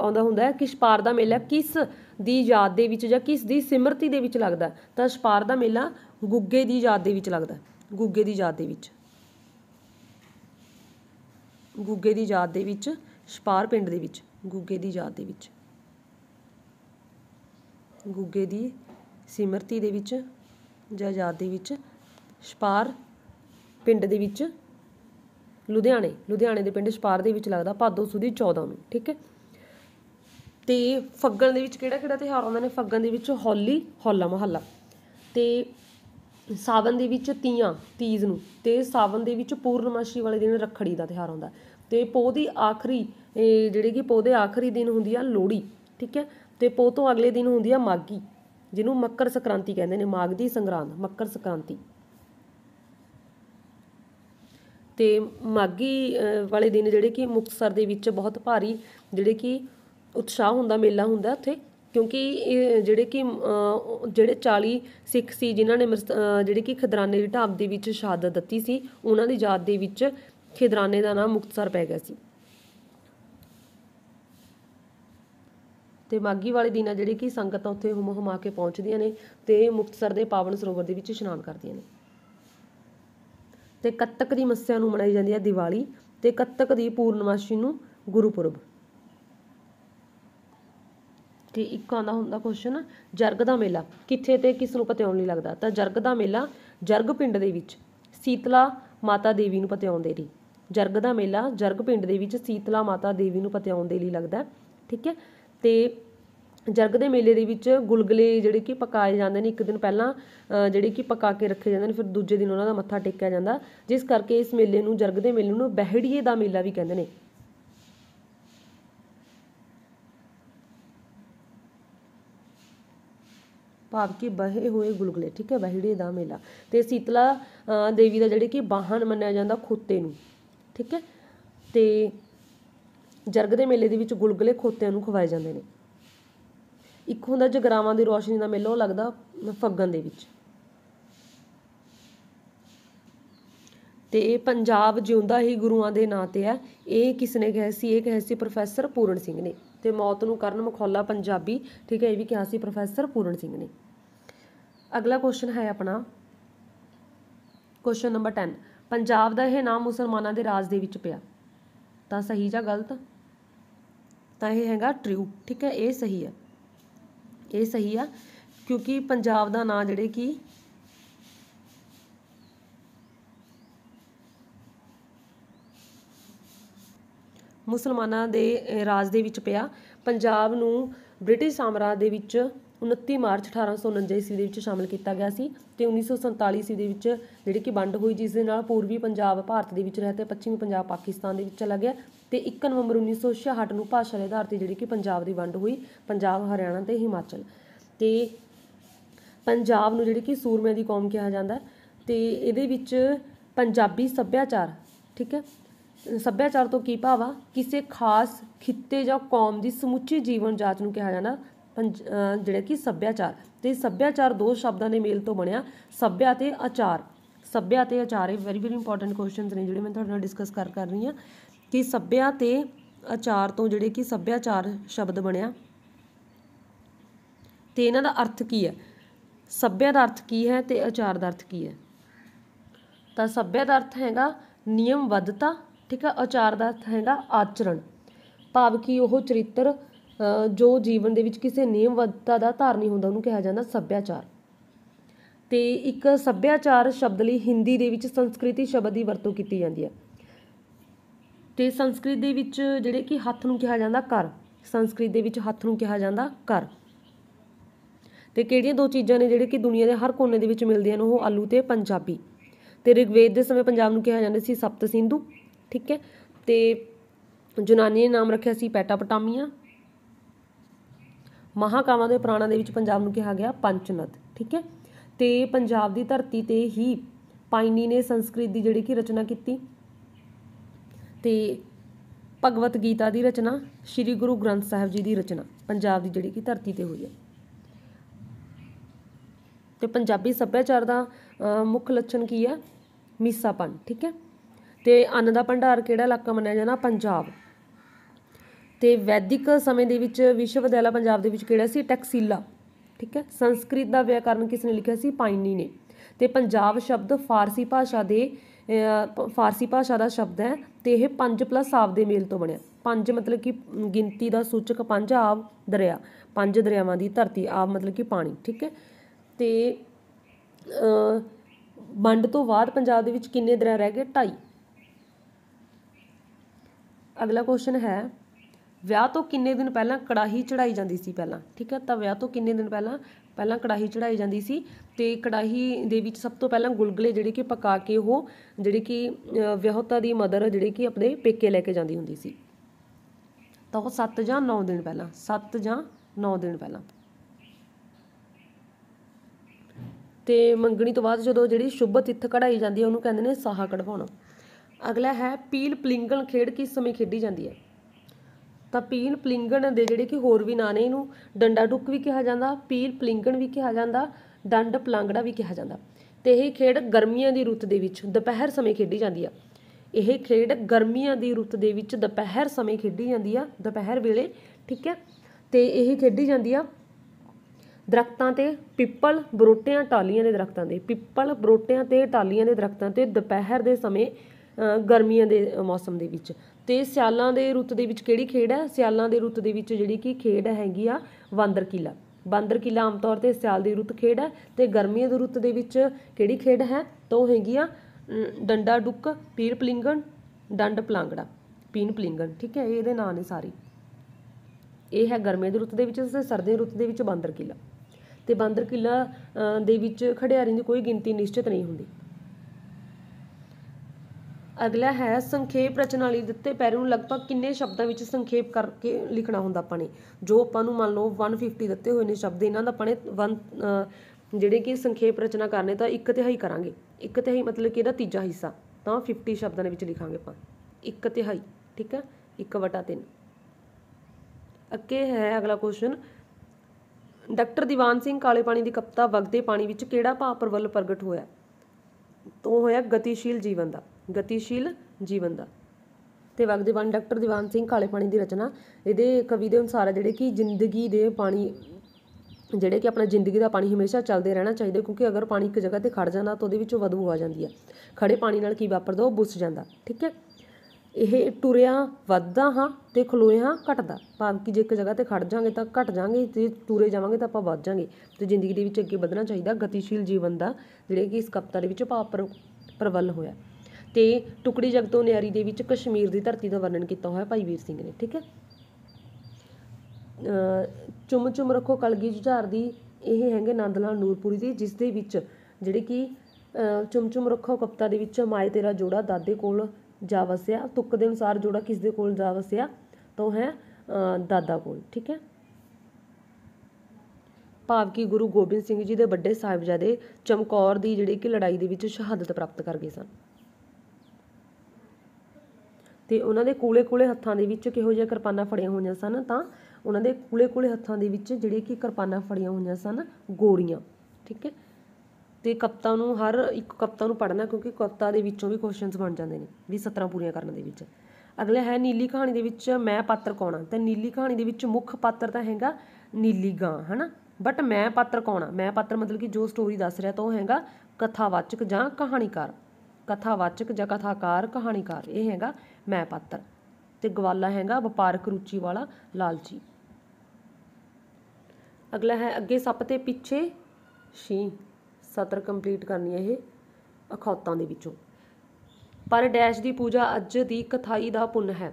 ਆਉਂਦਾ ਹੁੰਦਾ ਕਿ ਛਪਾਰ ਦਾ ਮੇਲਾ ਕਿਸ ਦੀ ਯਾਦ ਦੇ ਵਿੱਚ ਜਾਂ ਕਿਸ ਦੀ ਸਿਮਰਤੀ ਦੇ ਵਿੱਚ ਲੱਗਦਾ ਤਾਂ ਛਪਾਰ ਦਾ ਮੇਲਾ ਗੁੱਗੇ ਦੀ ਯਾਦ ਦੇ ਵਿੱਚ ਲੱਗਦਾ ਗੁੱਗੇ ਦੀ ਯਾਦ ਦੇ ਵਿੱਚ ਗੁੱਗੇ ਦੀ ਯਾਦ ਦੇ ਵਿੱਚ ਛਪਾਰ ਪਿੰਡ ਦੇ ਵਿੱਚ ਗੁੱਗੇ ਦੀ ਯਾਦ ਦੇ ਵਿੱਚ ਗੁੱਗੇ ਦੀ ਸਿਮਰਤੀ ਦੇ ਵਿੱਚ ਜਾਂ ਯਾਦ ਦੇ ਵਿੱਚ ਛਪਾਰ ਪਿੰਡ ਦੇ ਵਿੱਚ ਲੁਧਿਆਣੇ ਲੁਧਿਆਣੇ ਦੇ ਪਿੰਡ ਛਪਾਰ ਦੇ ਵਿੱਚ ਲੱਗਦਾ ਭਾਦੋ ਸੁਦੀ 14 ਨੂੰ ਠੀਕ ਹੈ ਤੇ ਫੱਗਣ ਦੇ ਵਿੱਚ ਕਿਹੜਾ ਕਿਹੜਾ ਤਿਹਾਰ ਆਉਂਦਾ ਨੇ ਫੱਗਣ ਦੇ ਵਿੱਚ ਹੋਲੀ ਹੋਲਾ ਮਹੱਲਾ ਤੇ ਸਾਵਨ ਦੇ ਵਿੱਚ ਤੀਆਂ ਤੀਜ ਨੂੰ ਤੇ ਸਾਵਨ ਦੇ ਵਿੱਚ ਪੂਰਨਮਾਸ਼ੀ ਵਾਲੇ ਦਿਨ ਰੱਖੜੀ ਦਾ ਤਿਹਾਰ ਆਉਂਦਾ ਤੇ ਪੋ ਦੀ ਆਖਰੀ ਜਿਹੜੀ ਕਿ ਪੋ ਦੇ ਆਖਰੀ ਦਿਨ ਹੁੰਦੀ ਆ ਲੋਹੜੀ ਠੀਕ ਹੈ ਤੇ ਪੋ ਤੋਂ ਅਗਲੇ ਦਿਨ ਹੁੰਦੀ ਆ ਮਾਗੀ ਜਿਹਨੂੰ ਮੱਕਰ ਸੰਕ੍ਰਾਂਤੀ ਕਹਿੰਦੇ ਨੇ ਮਾਗ ਦੀ ਸੰਗਰਾਂਦ ਮੱਕਰ ਸੰਕ੍ਰਾਂਤੀ ਤੇ ਮਾਗੀ ਵਾਲੇ ਦਿਨ ਜਿਹੜੇ ਕਿ ਮੁਕਤਸਰ ਦੇ ਵਿੱਚ ਬਹੁਤ ਭਾਰੀ ਜਿਹੜੇ ਕਿ ਉਤਸ਼ਾਹ ਹੁੰਦਾ ਮੇਲਾ ਹੁੰਦਾ ਉੱਥੇ ਕਿਉਂਕਿ ਇਹ ਜਿਹੜੇ ਕਿ ਜਿਹੜੇ 40 ਸਿੱਖ ਸੀ ਜਿਨ੍ਹਾਂ ਨੇ ਜਿਹੜੇ ਕਿ ਖਦਰਾਨੇ ਦੀ ਢਾਬ ਦੇ ਵਿੱਚ ਸ਼ਹਾਦਤ ਦਿੱਤੀ ਸੀ ਉਹਨਾਂ ਦੀ ਯਾਦ ਦੇ ਵਿੱਚ ਖਦਰਾਨੇ ਦਾ ਨਾਮ ਮੁਕਤਸਰ ਪੈ ਗਿਆ ਸੀ ਤੇ ਮਾਗੀ ਵਾਲੇ ਦਿਨ ਆ ਜਿਹੜੇ ਕਿ ਸੰਗਤਾਂ ਉੱਥੇ ਹੁਮ ਹੁਮਾ ਕੇ ਪਹੁੰਚਦੀਆਂ ਨੇ ਤੇ ਮੁਕਤਸਰ ਦੇ ਪਾਵਨ ਸਰੋਵਰ ਦੇ ਵਿੱਚ ਇਸ਼ਨਾਨ ਕਰਦੀਆਂ ਨੇ ਤੇ ਕੱਤਕ ਦੀ ਮੱਸਿਆ ਨੂੰ ਮਨਾਈ ਜਾਂਦੀ ਹੈ ਦੀਵਾਲੀ ਤੇ ਕੱਤਕ ਦੀ ਪੂਰਨਮਾਸ਼ੀ ਨੂੰ ਗੁਰੂਪੁਰਬ ਤੇ ਇੱਕ ਆਉਂਦਾ ਹੁੰਦਾ ਕੁਐਸਚਨ ਜਰਗ ਦਾ ਮੇਲਾ ਕਿੱਥੇ ਤੇ ਕਿਸ ਨੂੰ ਪਤਿਆਉਣ ਲਈ ਲੱਗਦਾ ਤਾਂ ਜਰਗ ਦਾ ਮੇਲਾ ਜਰਗ ਪਿੰਡ ਦੇ ਵਿੱਚ ਸੀਤਲਾ ਮਾਤਾ ਦੇਵੀ ਨੂੰ ਦੇ ਲਈ ਜਰਗ ਦਾ ਮੇਲਾ ਜਰਗ ਪਿੰਡ ਦੇ ਵਿੱਚ ਸੀਤਲਾ ਮਾਤਾ ਦੇਵੀ ਨੂੰ ਪਤਿਆਉਣ ਦੇ ਲਈ ਲੱਗਦਾ ਠੀਕ ਹੈ ਤੇ ਜਰਗ ਦੇ ਮੇਲੇ ਦੇ ਵਿੱਚ ਗੁਲਗਲੇ ਜਿਹੜੇ ਕਿ ਪਕਾਏ ਜਾਂਦੇ ਨੇ ਇੱਕ ਦਿਨ ਪਹਿਲਾਂ ਜਿਹੜੇ ਕਿ ਪਕਾ ਕੇ ਰੱਖੇ ਜਾਂਦੇ ਨੇ ਫਿਰ ਦੂਜੇ ਦਿਨ ਉਹਨਾਂ ਦਾ ਮੱਥਾ ਟੇਕਿਆ ਜਾਂਦਾ ਜਿਸ ਕਰਕੇ ਇਸ ਮੇਲੇ ਨੂੰ ਜਰਗ ਦੇ ਮੇਲੇ ਨੂੰ ਬਹਿੜੀਏ ਦਾ ਮੇਲਾ ਵੀ ਕਹਿੰਦੇ ਨੇ ਭਾਵ ਕਿ ਬਹੇ ਹੋਏ ਗੁਲਗਲੇ ਠੀਕ ਹੈ ਬਹਿੜੀਏ ਦਾ ਮੇਲਾ ਤੇ ਸੀਤਲਾ ਦੇਵੀ ਦਾ ਜਿਹੜੇ ਕਿ ਵਾਹਨ ਮੰਨਿਆ ਜਾਂਦਾ ਖੋਤੇ ਨੂੰ ਠੀਕ ਹੈ ਤੇ ਜਰਗ ਦੇ ਮੇਲੇ ਦੇ ਵਿੱਚ ਗੁਲਗਲੇ ਖੋਤਿਆਂ ਨੂੰ ਖਵਾਏ ਜਾਂਦੇ ਨੇ ਇੱਕ ਹੁੰਦਾ ਜਗਰਾਵਾਂ ਦੀ ਰੋਸ਼ਨੀ ਦਾ ਮੇਲਾ ਉਹ ਲੱਗਦਾ ਫੱਗਣ ਦੇ ਵਿੱਚ ਤੇ ਇਹ ਪੰਜਾਬ ਜਿਉਂਦਾ ਹੀ ਗੁਰੂਆਂ ਦੇ ਨਾਂ ਤੇ ਆ ਇਹ ਕਿਸ ਨੇ ਕਿਹਾ ਸੀ ਇਹ ਕਿਹਾ ਸੀ ਪ੍ਰੋਫੈਸਰ ਪੂਰਨ ਸਿੰਘ ਨੇ ਤੇ ਮੌਤ ਨੂੰ ਕਰਨ ਮਖੌਲਾ ਪੰਜਾਬੀ ਠੀਕ ਹੈ ਇਹ ਵੀ ਕਿਹਾ ਸੀ ਪ੍ਰੋਫੈਸਰ ਪੂਰਨ ਸਿੰਘ ਨੇ ਅਗਲਾ ਕੁਐਸਚਨ ਹੈ ਆਪਣਾ ਕੁਐਸਚਨ ਨੰਬਰ 10 ਪੰਜਾਬ ਦਾ ਇਹ ਨਾਮ ਮੁਸਲਮਾਨਾਂ ਦੇ ਰਾਜ ਦੇ ਵਿੱਚ ਪਿਆ ਤਾਂ ਸਹੀ ਜਾਂ ਗਲਤ ਤਾਂ ਇਹ ਹੈਗਾ ਟ੍ਰੂ ਠੀਕ ਹੈ ਇਹ ਸਹੀ ਹੈ ਇਹ ਸਹੀ ਆ ਕਿਉਂਕਿ ਪੰਜਾਬ ਦਾ ਨਾਂ ਜਿਹੜੇ ਕਿ ਮੁਸਲਮਾਨਾਂ ਦੇ ਰਾਜ ਦੇ ਵਿੱਚ ਪਿਆ ਪੰਜਾਬ ਨੂੰ ਬ੍ਰਿਟਿਸ਼ ਸਾਮਰਾਜ ਦੇ ਵਿੱਚ 29 ਮਾਰਚ 1849 ਈਸਵੀ ਦੇ ਵਿੱਚ ਸ਼ਾਮਲ ਕੀਤਾ ਗਿਆ ਸੀ ਤੇ 1947 ਈਸਵੀ ਦੇ ਵਿੱਚ ਜਿਹੜੀ ਕਿ ਵੰਡ ਹੋਈ ਜਿਸ ਦੇ ਨਾਲ ਪੂਰਬੀ ਪੰਜਾਬ ਭਾਰਤ ਦੇ ਵਿੱਚ ਰਹਿ ਤੇ ਪੱਛਮੀ ਪੰਜਾਬ ਪਾਕਿਸਤਾਨ ਦੇ ਵਿੱਚ ਚਲਾ ਗਿਆ ਤੇ 1 ਨਵੰਬਰ 1966 ਨੂੰ ਭਾਸ਼ਾ ਦੇ ਆਧਾਰ ਤੇ ਜਿਹੜੀ ਕਿ ਪੰਜਾਬ ਦੀ ਵੰਡ ਹੋਈ ਪੰਜਾਬ ਹਰਿਆਣਾ ਤੇ ਹਿਮਾਚਲ ਤੇ ਪੰਜਾਬ ਨੂੰ ਜਿਹੜੀ ਕਿ ਸੂਰਮਿਆਂ ਦੀ ਕੌਮ ਕਿਹਾ ਜਾਂਦਾ ਤੇ ਇਹਦੇ ਵਿੱਚ ਪੰਜਾਬੀ ਸੱਭਿਆਚਾਰ ਠੀਕ ਹੈ ਸੱਭਿਆਚਾਰ ਤੋਂ ਕੀ ਭਾਵ ਆ ਕਿਸੇ ਖਾਸ ਖਿੱਤੇ ਜਾਂ ਕੌਮ ਦੀ ਸਮੁੱਚੀ ਜੀਵਨ ਜਾਚ ਨੂੰ ਕਿਹਾ ਜਾਂਦਾ ਜਿਹੜਾ ਕਿ ਸੱਭਿਆਚਾਰ ਤੇ ਸੱਭਿਆਚਾਰ ਦੋ ਸ਼ਬਦਾਂ ਦੇ ਮੇਲ ਤੋਂ ਬਣਿਆ ਸੱਭਿਆ ਤੇ ਆਚਾਰ ਸੱਭਿਆ ਤੇ ਆਚਾਰ ਇਹ ਵੈਰੀ ਵੈਰੀ ਇੰਪੋਰਟੈਂਟ ਕੁਐਸਚਨਸ ਨੇ ਜਿਹੜੇ ਮੈਂ ਤੁਹਾਡੇ ਨਾਲ ਡਿਸਕਸ ਕਰ ਕਰ ਰਹੀ ਹਾਂ ਕਿ ਸੱਭਿਆ ਤੇ ਆਚਾਰ ਤੋਂ ਜਿਹੜੇ ਕਿ ਸੱਭਿਆਚਾਰ ਸ਼ਬਦ ਬਣਿਆ ਤੇ ਇਹਨਾਂ ਦਾ ਅਰਥ ਕੀ ਹੈ ਸੱਭਿਆ ਦਾ ਅਰਥ ਕੀ ਹੈ ਤੇ ਆਚਾਰ ਦਾ ਅਰਥ ਕੀ ਹੈ ਤਾਂ ਸੱਭਿਆ ਦਾ ਅਰਥ ਹੈਗਾ ਨਿਯਮਬੱਧਤਾ ਠੀਕ ਹੈ ਆਚਾਰ ਦਾ ਅਰਥ ਹੈਗਾ ਆਚਰਣ ਭਾਵ ਕਿ ਉਹ ਚਰਿੱਤਰ ਜੋ ਜੀਵਨ ਦੇ ਵਿੱਚ ਕਿਸੇ ਨਿਯਮਬੱਧਤਾ ਦਾ ਧਾਰਨੀ ਹੁੰਦਾ ਉਹਨੂੰ ਕਿਹਾ ਜਾਂਦਾ ਸੱਭਿਆਚਾਰ ਤੇ ਇੱਕ ਸੱਭਿਆਚਾਰ ਸ਼ਬਦ ਲਈ ਹਿੰਦੀ ਦੇ ਵਿੱਚ ਸੰਸਕ੍ਰਿਤੀ ਸ਼ਬਦ ਦੀ ਵਰਤੋਂ ਕੀਤੀ ਜਾਂਦੀ ਹੈ ਤੇ ਸੰਸਕ੍ਰਿਤ ਦੇ ਵਿੱਚ ਜਿਹੜੇ ਕਿ ਹੱਥ ਨੂੰ ਕਿਹਾ ਜਾਂਦਾ ਕਰ ਸੰਸਕ੍ਰਿਤ ਦੇ ਵਿੱਚ ਹੱਥ ਨੂੰ ਕਿਹਾ ਜਾਂਦਾ ਕਰ ਤੇ ਕਿਹੜੀਆਂ ਦੋ ਚੀਜ਼ਾਂ ਨੇ ਜਿਹੜੇ ਕਿ ਦੁਨੀਆ ਦੇ ਹਰ ਕੋਨੇ ਦੇ ਵਿੱਚ ਮਿਲਦੀਆਂ ਨੇ ਉਹ ਆਲੂ ਤੇ ਪੰਜਾਬੀ ਤੇ ਰਿਗਵੇਦ ਦੇ ਸਮੇਂ ਪੰਜਾਬ ਨੂੰ ਕਿਹਾ ਜਾਂਦਾ ਸੀ ਸਪਤ ਸਿੰਧੂ ਠੀਕ ਹੈ ਤੇ ਜੁਨਾਨੀ ਨੇ ਨਾਮ ਰੱਖਿਆ ਸੀ ਪਟਾਮੀਆਂ ਮਹਾਕਾਵਾਂ ਦੇ ਪ੍ਰਾਣਾ ਦੇ ਵਿੱਚ ਪੰਜਾਬ ਨੂੰ ਕਿਹਾ ਗਿਆ ਪੰਚਨਦ ਠੀਕ ਹੈ ਤੇ ਪੰਜਾਬ ਦੀ ਧਰਤੀ ਤੇ ਹੀ ਪਾਇਨੀ ਨੇ ਸੰਸਕ੍ਰਿਤ ਦੀ ਜਿਹੜੀ ਕਿ ਰਚਨਾ ਕੀਤੀ ਤੇ ਭਗਵਤ ਗੀਤਾ ਦੀ ਰਚਨਾ ਸ੍ਰੀ ਗੁਰੂ ਗ੍ਰੰਥ ਸਾਹਿਬ ਜੀ ਦੀ ਰਚਨਾ ਪੰਜਾਬ ਦੀ ਜਿਹੜੀ ਕਿ ਧਰਤੀ ਤੇ ਹੋਈ ਹੈ ਤੇ ਪੰਜਾਬੀ ਸੱਭਿਆਚਾਰ ਦਾ ਮੁੱਖ ਲੱਛਣ ਕੀ ਹੈ ਮੀਸਾਪਨ ਠੀਕ ਹੈ ਤੇ ਅੰਨ ਦਾ ਭੰਡਾਰ ਕਿਹੜਾ ਇਲਾਕਾ ਮੰਨਿਆ ਜਾਂਦਾ ਪੰਜਾਬ ਤੇ ਵੈਦਿਕ ਸਮੇਂ ਦੇ ਵਿੱਚ ਵਿਸ਼ਵ ਵਿਦਿਆਲਾ ਪੰਜਾਬ ਦੇ ਵਿੱਚ ਕਿਹੜਾ ਸੀ ਟੈਕਸੀਲਾ ਠੀਕ ਹੈ ਸੰਸਕ੍ਰਿਤ ਦਾ ਵਿਆਕਰਨ ਕਿਸ ਨੇ ਲਿਖਿਆ ਸੀ ਪਾਇਨੀ ਨੇ ਤੇ ਪੰਜਾਬ ਸ਼ਬਦ ਫਾਰਸੀ ਭਾਸ਼ਾ ਦੇ ਫਾਰਸੀ ਭਾਸ਼ਾ ਦਾ ਸ਼ਬਦ ਹੈ ਤੇ ਇਹ ਪੰਜ ਪਲੱਸ ਆਵ ਦੇ ਮੇਲ ਤੋਂ ਬਣਿਆ ਪੰਜ ਮਤਲਬ ਕਿ ਗਿਣਤੀ ਦਾ ਸੂਚਕ ਪੰਜ ਆਵ ਦਰਿਆ ਪੰਜ ਦਰਿਆਵਾਂ ਦੀ ਧਰਤੀ ਆਵ ਮਤਲਬ ਕਿ ਪਾਣੀ ਠੀਕ ਹੈ ਤੇ ਵੰਡ ਤੋਂ ਬਾਅਦ ਪੰਜਾਬ ਦੇ ਵਿੱਚ ਕਿੰਨੇ ਦਰਿਆ ਰਹਿ ਗਏ ਢਾਈ ਅਗਲਾ ਕੁਐਸਚਨ ਹੈ ਵਿਆਹ ਤੋਂ ਕਿੰਨੇ ਦਿਨ ਪਹਿਲਾਂ ਕੜਾਹੀ ਚੜਾਈ ਜਾਂਦੀ ਸੀ ਪਹਿਲਾਂ ਠੀਕ ਹੈ ਤਾਂ ਵਿਆਹ ਤੋਂ ਕਿੰਨੇ ਦਿਨ ਪਹਿਲਾਂ ਪਹਿਲਾਂ ਕੜਾਹੀ ਚੜਾਈ ਜਾਂਦੀ ਸੀ ਤੇ ਕੜਾਹੀ ਦੇ ਵਿੱਚ ਸਭ ਤੋਂ ਪਹਿਲਾਂ ਗੁਲਗਲੇ ਜਿਹੜੇ ਕਿ ਪਕਾ ਕੇ ਉਹ ਜਿਹੜੇ ਕਿ ਵਿਆਹੁਤਾ ਦੀ ਮਦਰ ਜਿਹੜੇ ਕਿ ਆਪਣੇ ਪੇਕੇ ਲੈ ਕੇ ਜਾਂਦੀ ਹੁੰਦੀ ਸੀ ਤਾਂ ਉਹ 7 ਜਾਂ 9 ਦਿਨ ਪਹਿਲਾਂ 7 ਜਾਂ 9 ਦਿਨ ਪਹਿਲਾਂ ਤੇ ਮੰਗਣੀ ਤੋਂ ਬਾਅਦ ਜਦੋਂ ਜਿਹੜੀ ਸ਼ੁਭ ਤਿੱਥ ਕਢਾਈ ਜਾਂਦੀ ਹੈ ਉਹਨੂੰ ਕਹਿੰਦੇ ਨੇ ਸਾਹਾ ਕਢਵਾਉਣਾ ਅਗਲਾ ਹੈ ਪੀਲ ਪਲਿੰਗਣ ਖੇਡ ਕਿਸ ਸਮੇਂ ਖੇਡੀ ਜਾਂਦੀ ਹੈ ਤਾਂ ਪੀਲ ਪਲਿੰਗਣ ਦੇ ਜਿਹੜੇ ਕਿ ਹੋਰ ਵੀ ਨਾਂ ਨੇ ਇਹਨੂੰ ਡੰਡਾ ਡੁੱਕ ਵੀ ਕਿਹਾ ਜਾਂਦਾ ਪੀਲ ਪਲਿੰਗਣ ਵੀ ਕਿਹਾ ਜਾਂਦਾ ਡੰਡ ਪਲਾਂਗੜਾ ਵੀ ਕਿਹਾ ਜਾਂਦਾ ਤੇ ਇਹ ਖੇਡ ਗਰਮੀਆਂ ਦੀ ਰੁੱਤ ਦੇ ਵਿੱਚ ਦੁਪਹਿਰ ਸਮੇਂ ਖੇਡੀ ਜਾਂਦੀ ਆ ਇਹ ਖੇਡ ਗਰਮੀਆਂ ਦੀ ਰੁੱਤ ਦੇ ਵਿੱਚ ਦੁਪਹਿਰ ਸਮੇਂ ਖੇਡੀ ਜਾਂਦੀ ਆ ਦੁਪਹਿਰ ਵੇਲੇ ਠੀਕ ਹੈ ਤੇ ਇਹ ਖੇਡੀ ਜਾਂਦੀ ਆ ਦਰਖਤਾਂ ਤੇ ਪਿੱਪਲ ਬਰੋਟਿਆਂ ਟਾਲੀਆਂ ਦੇ ਦਰਖਤਾਂ ਦੇ ਪਿੱਪਲ ਬਰੋਟਿਆਂ ਤੇ ਟਾਲੀਆਂ ਦੇ ਦਰਖਤਾਂ ਤੇ ਦੁਪਹਿਰ ਦੇ ਸਮੇਂ ਗਰਮੀਆਂ ਦੇ ਮੌਸਮ ਦੇ ਵਿੱਚ ਤੇ ਸਿਆਲਾਂ ਦੇ ਰੁੱਤ ਦੇ ਵਿੱਚ ਕਿਹੜੀ ਖੇਡ ਹੈ ਸਿਆਲਾਂ ਦੇ ਰੁੱਤ ਦੇ ਵਿੱਚ ਜਿਹੜੀ ਕਿ ਖੇਡ ਹੈਗੀ ਆ ਬਾਂਦਰ ਕਿਲਾ ਬਾਂਦਰ ਕਿਲਾ ਆਮ ਤੌਰ ਤੇ ਸਿਆਲ ਦੀ ਰੁੱਤ ਖੇਡ ਹੈ ਤੇ ਗਰਮੀਆਂ ਦੀ ਰੁੱਤ ਦੇ ਵਿੱਚ ਕਿਹੜੀ ਖੇਡ ਹੈ ਤਾਂ ਉਹ ਹੈਗੀ ਆ ਡੰਡਾ ਡੁੱਕ ਪੀਰ ਪਲਿੰਗਣ ਡੰਡ ਪਲਾਂਗੜਾ ਪੀਨ ਪਲਿੰਗਣ ਠੀਕ ਹੈ ਇਹਦੇ ਨਾਂ ਨੇ ਸਾਰੇ ਇਹ ਹੈ ਗਰਮੀ ਦੀ ਰੁੱਤ ਦੇ ਵਿੱਚ ਤੇ ਸਰਦੀ ਦੀ ਰੁੱਤ ਦੇ ਵਿੱਚ ਬਾਂਦਰ ਕਿਲਾ ਤੇ ਬਾਂਦਰ ਕਿਲਾ ਦੇ ਵਿੱਚ ਖੜਿਆਰੀ ਦੀ ਕੋਈ ਗਿਣਤੀ ਨਿਸ਼ਚਿਤ ਨਹੀਂ ਹੁੰਦੀ ਅਗਲਾ ਹੈ ਸੰਖੇਪ ਰਚਨਾ ਲਈ ਦਿੱਤੇ ਪੈਰੇ ਨੂੰ ਲਗਭਗ ਕਿੰਨੇ ਸ਼ਬਦਾਂ ਵਿੱਚ ਸੰਖੇਪ ਕਰਕੇ ਲਿਖਣਾ ਹੁੰਦਾ ਆਪਾਂ ਨੇ ਜੋ ਆਪਾਂ ਨੂੰ ਮੰਨ ਲਓ 150 ਦਿੱਤੇ ਹੋਏ ਨੇ ਸ਼ਬਦ ਇਹਨਾਂ ਦਾ ਆਪਾਂ ਨੇ 1 ਜਿਹੜੇ ਕਿ ਸੰਖੇਪ ਰਚਨਾ ਕਰਨੇ ਤਾਂ ਇੱਕ ਤਿਹਾਈ ਕਰਾਂਗੇ ਇੱਕ ਤਿਹਾਈ ਮਤਲਬ ਕਿ ਇਹਦਾ ਤੀਜਾ ਹਿੱਸਾ ਤਾਂ 50 ਸ਼ਬਦਾਂ ਦੇ ਵਿੱਚ ਲਿਖਾਂਗੇ ਆਪਾਂ ਇੱਕ ਤਿਹਾਈ ਠੀਕ ਹੈ 1/3 ਅੱਗੇ ਹੈ ਅਗਲਾ ਕੁਐਸਚਨ ਡਾਕਟਰ ਦੀਵਾਨ ਸਿੰਘ ਕਾਲੇ ਪਾਣੀ ਦੀ ਕਪਤਾ ਵਗਦੇ ਪਾਣੀ ਵਿੱਚ ਕਿਹੜਾ ਭਾਵ ਪ੍ਰਵਲ ਪ੍ਰਗਟ ਹੋਇਆ ਤੋਂ ਹੋਇਆ ਗਤੀਸ਼ੀਲ ਜੀਵਨ ਦਾ ਗਤੀਸ਼ੀਲ ਜੀਵਨ ਦਾ ਤੇ ਵਗਦੇ ਵਨ ਡਾਕਟਰ ਦੀਵਾਨ ਸਿੰਘ ਕਾਲੇ ਪਾਣੀ ਦੀ ਰਚਨਾ ਇਹਦੇ ਕਵੀ ਦੇ ਅਨੁਸਾਰ ਹੈ ਜਿਹੜੇ ਕਿ ਜ਼ਿੰਦਗੀ ਦੇ ਪਾਣੀ ਜਿਹੜੇ ਕਿ ਆਪਣਾ ਜ਼ਿੰਦਗੀ ਦਾ ਪਾਣੀ ਹਮੇਸ਼ਾ ਚੱਲਦੇ ਰਹਿਣਾ ਚਾਹੀਦਾ ਕਿਉਂਕਿ ਅਗਰ ਪਾਣੀ ਇੱਕ ਜਗ੍ਹਾ ਤੇ ਖੜ ਜਾਂਦਾ ਤਾਂ ਉਹਦੇ ਵਿੱਚੋਂ ਬਦਬੂ ਆ ਜਾਂਦੀ ਹੈ ਖੜੇ ਪਾਣੀ ਨਾਲ ਕੀ ਵਾਪਰਦਾ ਉਹ ਬੁੱਸ ਜਾਂਦਾ ਠੀਕ ਹੈ ਇਹ ਟੁਰਿਆ ਵੱਧਦਾ ਹਾਂ ਤੇ ਖਲੋਇਆ ਘਟਦਾ ਭਾਵ ਕਿ ਜੇ ਇੱਕ ਜਗ੍ਹਾ ਤੇ ਖੜ ਜਾਾਂਗੇ ਤਾਂ ਘਟ ਜਾਾਂਗੇ ਤੇ ਟੁਰੇ ਜਾਵਾਂਗੇ ਤਾਂ ਆਪਾਂ ਵੱਧ ਜਾਾਂਗੇ ਤੇ ਜ਼ਿੰਦਗੀ ਦੇ ਵਿੱਚ ਅੱਗੇ ਵਧਣਾ ਚਾਹੀਦਾ ਗਤੀਸ਼ੀਲ ਜੀਵਨ ਦਾ ਜਿਹੜੇ ਕਿ ਇਸ ਕਵਿਤਾ ਦੇ ਵਿੱਚ ਭਾਵ ਪ੍ਰਵਲ ਹੋਇਆ ਤੇ ਟੁਕੜੀ ਜਗਤੋ ਨਿਆਰੀ ਦੇ ਵਿੱਚ ਕਸ਼ਮੀਰ ਦੀ ਧਰਤੀ ਦਾ ਵਰਣਨ ਕੀਤਾ ਹੋਇਆ ਭਾਈ ਵੀਰ ਸਿੰਘ ਨੇ ਠੀਕ ਹੈ ਚੁੰਮ ਚੁੰਮ ਰੱਖੋ ਕਲਗੀ ਜੁਝਾਰ ਦੀ ਇਹ ਹੈਗੇ ਨੰਦ ਲਾਲ ਨੂਰਪੁਰੀ ਦੀ ਜਿਸ ਦੇ ਵਿੱਚ ਜਿਹੜੇ ਕਿ ਚੁੰਮ ਚੁੰਮ ਰੱਖੋ ਕਵਿਤਾ ਦੇ ਵਿੱਚ ਮਾਏ ਤੇਰਾ ਜੋੜਾ ਦਾਦੇ ਕੋਲ ਜਾ ਵਸਿਆ ਤੁੱਕ ਦੇ ਅਨੁਸਾਰ ਜੋੜਾ ਕਿਸ ਦੇ ਕੋਲ ਜਾ ਵਸਿਆ ਤਾਂ ਹੈ ਦਾਦਾ ਕੋਲ ਠੀਕ ਹੈ ਭਾਵ ਕਿ ਗੁਰੂ ਗੋਬਿੰਦ ਸਿੰਘ ਜੀ ਦੇ ਵੱਡੇ ਸਾਹਿਬਜ਼ਾਦੇ ਚਮਕੌਰ ਦੀ ਜਿਹੜੀ ਕਿ ਲੜਾਈ ਦੇ ਵਿੱਚ ਸ਼ਹਾਦਤ ਪ੍ਰਾਪਤ ਕਰ ਗਏ ਸਨ ਤੇ ਉਹਨਾਂ ਦੇ ਕੂਲੇ-ਕੂਲੇ ਹੱਥਾਂ ਦੇ ਵਿੱਚ ਕਿਹੋ ਜਿਹਾ ਕਿਰਪਾਨਾਂ ਫੜੀਆਂ ਹੋਈਆਂ ਸਨ ਤਾਂ ਉਹਨਾਂ ਦੇ ਕੂਲੇ-ਕੂਲੇ ਹੱਥਾਂ ਦੇ ਵਿੱਚ ਜਿਹੜੇ ਕਿ ਕਿਰਪਾਨਾਂ ਫੜੀਆਂ ਹੋਈਆਂ ਸਨ ਗੋਰੀਆਂ ਠੀਕ ਹੈ ਤੇ ਕਪਤਾ ਨੂੰ ਹਰ ਇੱਕ ਕਪਤਾ ਨੂੰ ਪੜਨਾ ਕਿਉਂਕਿ ਕਪਤਾ ਦੇ ਵਿੱਚੋਂ ਵੀ ਕੁਐਸਚਨਸ ਬਣ ਜਾਂਦੇ ਨੇ ਵੀ 17 ਪੂਰੀਆਂ ਕਰਨ ਦੇ ਵਿੱਚ ਅਗਲਾ ਹੈ ਨੀਲੀ ਕਹਾਣੀ ਦੇ ਵਿੱਚ ਮੈਂ ਪਾਤਰ ਕੌਣ ਆ ਤਾਂ ਨੀਲੀ ਕਹਾਣੀ ਦੇ ਵਿੱਚ ਮੁੱਖ ਪਾਤਰ ਤਾਂ ਹੈਗਾ ਨੀਲੀ ਗਾਂ ਹਨਾ ਬਟ ਮੈਂ ਪਾਤਰ ਕੌਣ ਆ ਮੈਂ ਪਾਤਰ ਮਤਲਬ ਕਿ ਜੋ ਸਟੋਰੀ ਦੱਸ ਰਿਹਾ ਤਾਂ ਉਹ ਹੈਗਾ ਕਥਾਵਾਚਕ ਜਾਂ ਕਹਾਣੀਕਾਰ ਕਥਾਵਾਚਕ ਜਾਂ ਕਥਾਕਾਰ ਕਹਾਣੀਕਾਰ ਇਹ ਹੈਗਾ ਮੈਂ ਪਾਤਰ ਤੇ ਗਵਾਲਾ ਹੈਗਾ ਵਪਾਰਕ ਰੁਚੀ ਵਾਲਾ ਲਾਲਚੀ ਅਗਲਾ ਹੈ ਅੱਗੇ ਸੱਪ ਤੇ ਪਿੱਛੇ ਸ਼ੀ ਸਤਰ ਕੰਪਲੀਟ ਕਰਨੀ ਹੈ ਇਹ ਅਖੌਤਾਂ ਦੇ ਵਿੱਚੋਂ ਪਰ ਡੈਸ਼ ਦੀ ਪੂਜਾ ਅੱਜ ਦੀ ਕਥਾਈ ਦਾ ਪੁੰਨ ਹੈ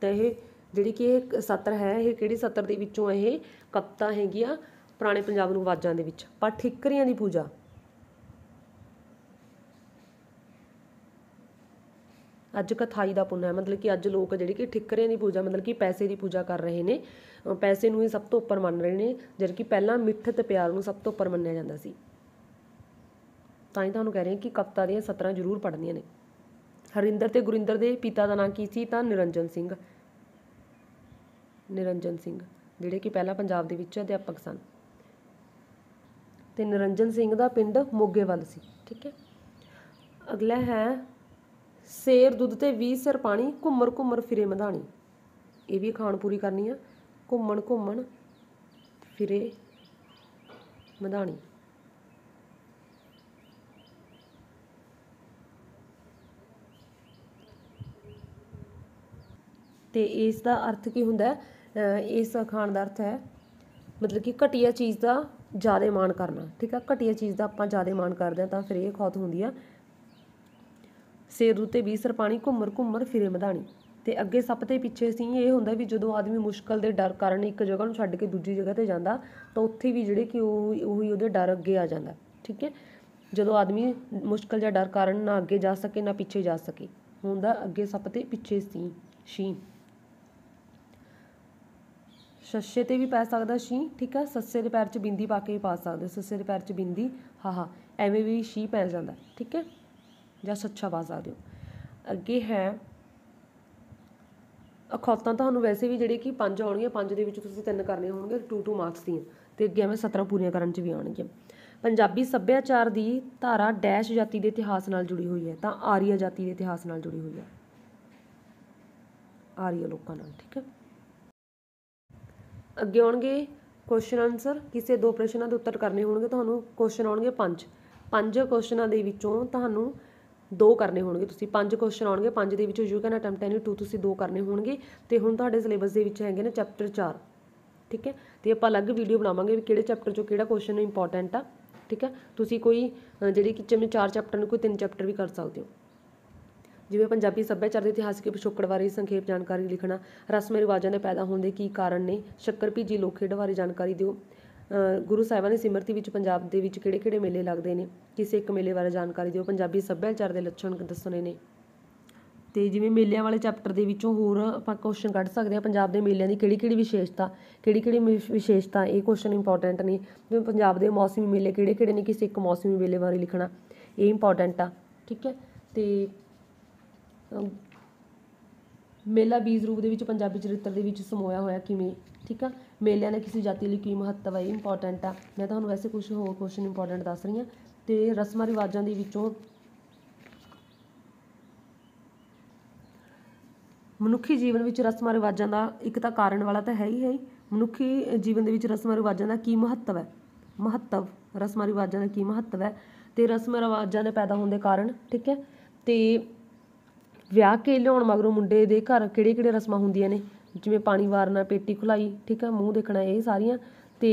ਤੇ ਇਹ ਜਿਹੜੀ ਕਿ ਇਹ ਸਤਰ ਹੈ ਇਹ ਕਿਹੜੀ ਸਤਰ ਦੇ ਵਿੱਚੋਂ ਇਹ ਕਵਤਾ ਹੈਗੀਆਂ ਪੁਰਾਣੇ ਪੰਜਾਬ ਨੂੰ ਆਵਾਜ਼ਾਂ ਦੇ ਵਿੱਚ ਪਰ ਠਿੱਕਰੀਆਂ ਦੀ ਪੂਜਾ ਅੱਜ ਕਥਾਈ ਦਾ ਪੁੰਨ ਹੈ ਮਤਲਬ ਕਿ ਅੱਜ ਲੋਕ ਜਿਹੜੇ ਕਿ ਠਿੱਕਰਿਆਂ ਦੀ ਪੂਜਾ ਮਤਲਬ ਕਿ ਪੈਸੇ ਦੀ ਪੂਜਾ ਕਰ ਰਹੇ ਨੇ ਪੈਸੇ ਨੂੰ ਹੀ ਸਭ ਤੋਂ ਉੱਪਰ ਮੰਨ ਰਹੇ ਨੇ ਜਦ ਕਿ ਪਹਿਲਾਂ ਮਿੱਠ ਤੇ ਪਿਆਰ ਨੂੰ ਸਭ ਤੋਂ ਉੱਪਰ ਮੰਨਿਆ ਜਾਂਦਾ ਸੀ ਤਾਂ ਹੀ ਤੁਹਾਨੂੰ ਕਹਿ ਰਹੇ ਕਿ ਕਵਤਾ ਦੀਆਂ 17 ਜ਼ਰੂਰ ਪੜ੍ਹਨੀਆਂ ਨੇ ਹਰਿੰਦਰ ਤੇ ਗੁਰਿੰਦਰ ਦੇ ਪਿਤਾ ਦਾ ਨਾਂ ਕੀ ਸੀ ਤਾਂ ਨਿਰੰਜਨ ਸਿੰਘ ਨਿਰੰਜਨ ਸਿੰਘ ਜਿਹੜੇ ਕਿ ਪਹਿਲਾਂ ਪੰਜਾਬ ਦੇ ਵਿੱਚ ਅਧਿਆਪਕ ਸਨ ਤੇ ਨਿਰੰਜਨ ਸਿੰਘ ਦਾ ਪਿੰਡ ਮੋਗੇਵਾਲ ਸੀ ਠੀਕ ਹੈ ਅਗਲਾ ਹੈ ਸੇਰ ਦੁੱਧ ਤੇ 20 ਸਿਰ ਪਾਣੀ ਘੁੰਮਰ ਘੁੰਮਰ ਫਿਰੇ ਮਧਾਣੀ ਇਹ ਵੀ ਖਾਣ ਪੂਰੀ ਕਰਨੀ ਆ ਘੁੰਮਣ ਘੁੰਮਣ ਫਿਰੇ ਮਧਾਣੀ ਤੇ ਇਸ ਦਾ ਅਰਥ ਕੀ ਹੁੰਦਾ ਇਸ ਖਾਣ ਦਾ ਅਰਥ ਹੈ ਮਤਲਬ ਕਿ ਘਟੀਆ ਚੀਜ਼ ਦਾ ਜ਼ਿਆਦਾ ਮਾਣ ਕਰਨਾ ਠੀਕ ਆ ਘਟੀਆ ਚੀਜ਼ ਦਾ ਆਪਾਂ ਜ਼ਿਆਦਾ ਮਾਣ ਕਰਦੇ ਆ ਤਾਂ ਫਿਰ ਇਹ ਖੌਤ ਹੁੰਦੀ ਆ ਸਿਰ ਉਤੇ ਵੀ ਸਰਪਾਣੀ ਘੁੰਮਰ ਘੁੰਮਰ ਫਿਰੇ ਮਧਾਣੀ ਤੇ ਅੱਗੇ ਸੱਪ ਤੇ ਪਿੱਛੇ ਸੀ ਇਹ ਹੁੰਦਾ ਵੀ ਜਦੋਂ ਆਦਮੀ ਮੁਸ਼ਕਲ ਦੇ ਡਰ ਕਾਰਨ ਇੱਕ ਜਗ੍ਹਾ ਨੂੰ ਛੱਡ ਕੇ ਦੂਜੀ ਜਗ੍ਹਾ ਤੇ ਜਾਂਦਾ ਤਾਂ ਉੱਥੇ ਵੀ ਜਿਹੜੇ ਕਿ ਉਹ ਉਹੀ ਉਹਦੇ ਡਰ ਅੱਗੇ ਆ ਜਾਂਦਾ ਠੀਕ ਹੈ ਜਦੋਂ ਆਦਮੀ ਮੁਸ਼ਕਲ ਜਾਂ ਡਰ ਕਾਰਨ ਨਾ ਅੱਗੇ ਜਾ ਸਕੇ ਨਾ ਪਿੱਛੇ ਜਾ ਸਕੇ ਹੁੰਦਾ ਅੱਗੇ ਸੱਪ ਤੇ ਪਿੱਛੇ ਸੀ ਸ਼ੀ ਸੱਸੇ ਤੇ ਵੀ ਪੈ ਸਕਦਾ ਸ਼ੀ ਠੀਕ ਆ ਸੱਸੇ ਦੇ ਪੈਰ 'ਚ ਬਿੰਦੀ ਪਾ ਕੇ ਵੀ ਪਾ ਸਕਦੇ ਸੱਸੇ ਦੇ ਪੈਰ 'ਚ ਬਿੰਦੀ ਹਾ ਹਾ ਐਵੇਂ ਵੀ ਸ਼ੀ ਪੈ ਜਾਂਦਾ ਠੀਕ ਹੈ ਜਾਂ ਸੱਚਾ ਵਾਜ਼ਾ ਦਿਓ ਅੱਗੇ ਹੈ ਅਖੌਤਾਂ ਤੁਹਾਨੂੰ ਵੈਸੇ ਵੀ ਜਿਹੜੇ ਕਿ ਪੰਜ ਆਉਣਗੇ ਪੰਜ ਦੇ ਵਿੱਚ ਤੁਸੀਂ ਤਿੰਨ ਕਰਨੇ ਹੋਣਗੇ 2 2 ਮਾਰਕਸ ਦੀਆਂ ਤੇ ਅੱਗੇ ਮੈਂ 17 ਪੂਰੀਆਂ ਕਰਨ 'ਚ ਵੀ ਆਉਣਗੀਆਂ ਪੰਜਾਬੀ ਸੱਭਿਆਚਾਰ ਦੀ ਧਾਰਾ ਡੈਸ਼ ਜਾਤੀ ਦੇ ਇਤਿਹਾਸ ਨਾਲ ਜੁੜੀ ਹੋਈ ਹੈ ਤਾਂ ਆਰੀਆ ਜਾਤੀ ਦੇ ਇਤਿਹਾਸ ਨਾਲ ਜੁੜੀ ਹੋਈ ਹੈ ਆਰੀਆ ਲੋਕਾਂ ਨਾਲ ਠੀਕ ਹੈ ਅੱਗੇ ਆਉਣਗੇ ਕੁਐਸਚਨ ਆਨਸਰ ਕਿਸੇ ਦੋ ਪ੍ਰਸ਼ਨਾਂ ਦੇ ਉੱਤਰ ਕਰਨੇ ਹੋਣਗੇ ਤੁਹਾਨੂੰ ਕੁਐਸਚਨ ਆਉਣਗੇ ਪੰਜ ਪੰਜ ਕੁਐਸਚਨਾਂ ਦੇ ਵਿੱਚੋਂ ਤੁਹਾਨੂੰ ਦੋ ਕਰਨੇ ਹੋਣਗੇ ਤੁਸੀਂ ਪੰਜ ਕੁਐਸਚਨ ਆਉਣਗੇ ਪੰਜ ਦੇ ਵਿੱਚੋਂ you can attempt any two ਤੁਸੀਂ ਦੋ ਕਰਨੇ ਹੋਣਗੇ ਤੇ ਹੁਣ ਤੁਹਾਡੇ ਸਿਲੇਬਸ ਦੇ ਵਿੱਚ ਹੈਗੇ ਨੇ ਚੈਪਟਰ 4 ਠੀਕ ਹੈ ਤੇ ਆਪਾਂ ਅਲੱਗ ਵੀਡੀਓ ਬਣਾਵਾਂਗੇ ਵੀ ਕਿਹੜੇ ਚੈਪਟਰ 'ਚੋਂ ਕਿਹੜਾ ਕੁਐਸਚਨ ਇੰਪੋਰਟੈਂਟ ਆ ਠੀਕ ਹੈ ਤੁਸੀਂ ਕੋਈ ਜਿਹੜੀ ਕਿ ਚਮੇ ਚਾਰ ਚੈਪਟਰ ਨੂੰ ਕੋਈ ਤਿੰਨ ਚੈਪਟਰ ਵੀ ਕਰ ਸਕਦੇ ਹੋ ਜਿਵੇਂ ਪੰਜਾਬੀ ਸੱਭਿਆਚਾਰ ਦੇ ਇਤਿਹਾਸਿਕ ਪਿਛੋਕੜ ਬਾਰੇ ਸੰਖੇਪ ਜਾਣਕਾਰੀ ਲਿਖਣਾ ਰਸਮ ਰਿਵਾਜਾਂ ਦੇ ਪੈਦਾ ਹੋਣ ਦੇ ਕੀ ਕਾਰਨ ਨੇ ਸ਼ੱਕਰ ਭੀਜੀ ਲੋਕ ਖੇਡ ਬਾਰੇ ਜਾਣਕਾਰੀ ਦਿਓ ਗੁਰੂ ਸਾਹਿਬਾਨ ਦੀ ਸਿਮਰਤੀ ਵਿੱਚ ਪੰਜਾਬ ਦੇ ਵਿੱਚ ਕਿਹੜੇ ਕਿਹੜੇ ਮੇਲੇ ਲੱਗਦੇ ਨੇ ਕਿਸੇ ਇੱਕ ਮੇਲੇ ਬਾਰੇ ਜਾਣਕਾਰੀ ਦਿਓ ਪੰਜਾਬੀ ਸੱਭਿਆਚਾਰ ਦੇ ਲੱਛਣ ਦੱਸਣੇ ਨੇ ਤੇ ਜਿਵੇਂ ਮੇਲਿਆਂ ਵਾਲੇ ਚੈਪਟਰ ਦੇ ਵਿੱਚੋਂ ਹੋਰ ਆਪਾਂ ਕੁਐਸਚਨ ਕੱਢ ਸਕਦੇ ਹਾਂ ਪੰਜਾਬ ਦੇ ਮੇਲਿਆਂ ਦੀ ਕਿਹੜੀ ਕਿਹੜੀ ਵਿਸ਼ੇਸ਼ਤਾ ਕਿਹੜੀ ਕਿਹੜੀ ਵਿਸ਼ੇਸ਼ਤਾ ਇਹ ਕੁਐਸਚਨ ਇੰਪੋਰਟੈਂਟ ਨੇ ਜਿਵੇਂ ਪੰਜਾਬ ਦੇ ਮੌਸਮੀ ਮੇਲੇ ਕਿਹੜੇ ਕਿਹੜੇ ਨੇ ਕਿਸੇ ਇੱਕ ਮੌਸਮੀ ਮੇਲੇ ਬਾਰੇ ਲਿਖਣਾ ਇਹ ਇੰਪੋਰਟੈਂਟ ਆ ਠੀਕ ਹੈ ਤੇ ਮੇਲਾ ਬੀਜ ਰੂਪ ਦੇ ਵਿੱਚ ਪੰਜਾਬੀ ਚਰਿੱਤਰ ਦੇ ਵਿੱਚ ਸਮੋਇਆ ਹੋਇਆ ਕਿਵੇਂ ਠੀਕ ਆ ਮੇਲਿਆਂ ਨੇ ਕਿਸੇ ਜਾਤੀ ਲਈ ਕੀ ਮਹੱਤਵ ਹੈ ਇੰਪੋਰਟੈਂਟ ਆ ਮੈਂ ਤੁਹਾਨੂੰ ਵੈਸੇ ਕੁਝ ਹੋਰ ਕੁਐਸਚਨ ਇੰਪੋਰਟੈਂਟ ਦੱਸ ਰਹੀ ਆ ਤੇ ਰਸਮਾਂ ਰਿਵਾਜਾਂ ਦੇ ਵਿੱਚੋਂ ਮਨੁੱਖੀ ਜੀਵਨ ਵਿੱਚ ਰਸਮਾਂ ਰਿਵਾਜਾਂ ਦਾ ਇੱਕ ਤਾਂ ਕਾਰਨ ਵਾਲਾ ਤਾਂ ਹੈ ਹੀ ਹੈ ਮਨੁੱਖੀ ਜੀਵਨ ਦੇ ਵਿੱਚ ਰਸਮਾਂ ਰਿਵਾਜਾਂ ਦਾ ਕੀ ਮਹੱਤਵ ਹੈ ਮਹੱਤਵ ਰਸਮਾਂ ਰਿਵਾਜਾਂ ਦਾ ਕੀ ਮਹੱਤਵ ਹੈ ਤੇ ਰਸਮਾਂ ਰਿਵਾਜਾਂ ਦੇ ਪੈਦਾ ਹੋਣ ਦੇ ਕਾਰਨ ਠੀਕ ਹੈ ਤੇ ਵਿਆਹ ਕੇ ਲਿਆਉਣ ਮਗਰੋਂ ਮੁੰਡੇ ਦੇ ਘਰ ਕਿਹੜੇ ਕਿਹੜੇ ਰਸਮਾਂ ਹੁੰਦੀਆਂ ਨੇ ਜਿਵੇਂ ਪਾਣੀ ਵਾਰਨਾ ਪੇਟੀ ਖੁਲਾਈ ਠੀਕ ਹੈ ਮੂੰਹ ਦੇਖਣਾ ਇਹ ਸਾਰੀਆਂ ਤੇ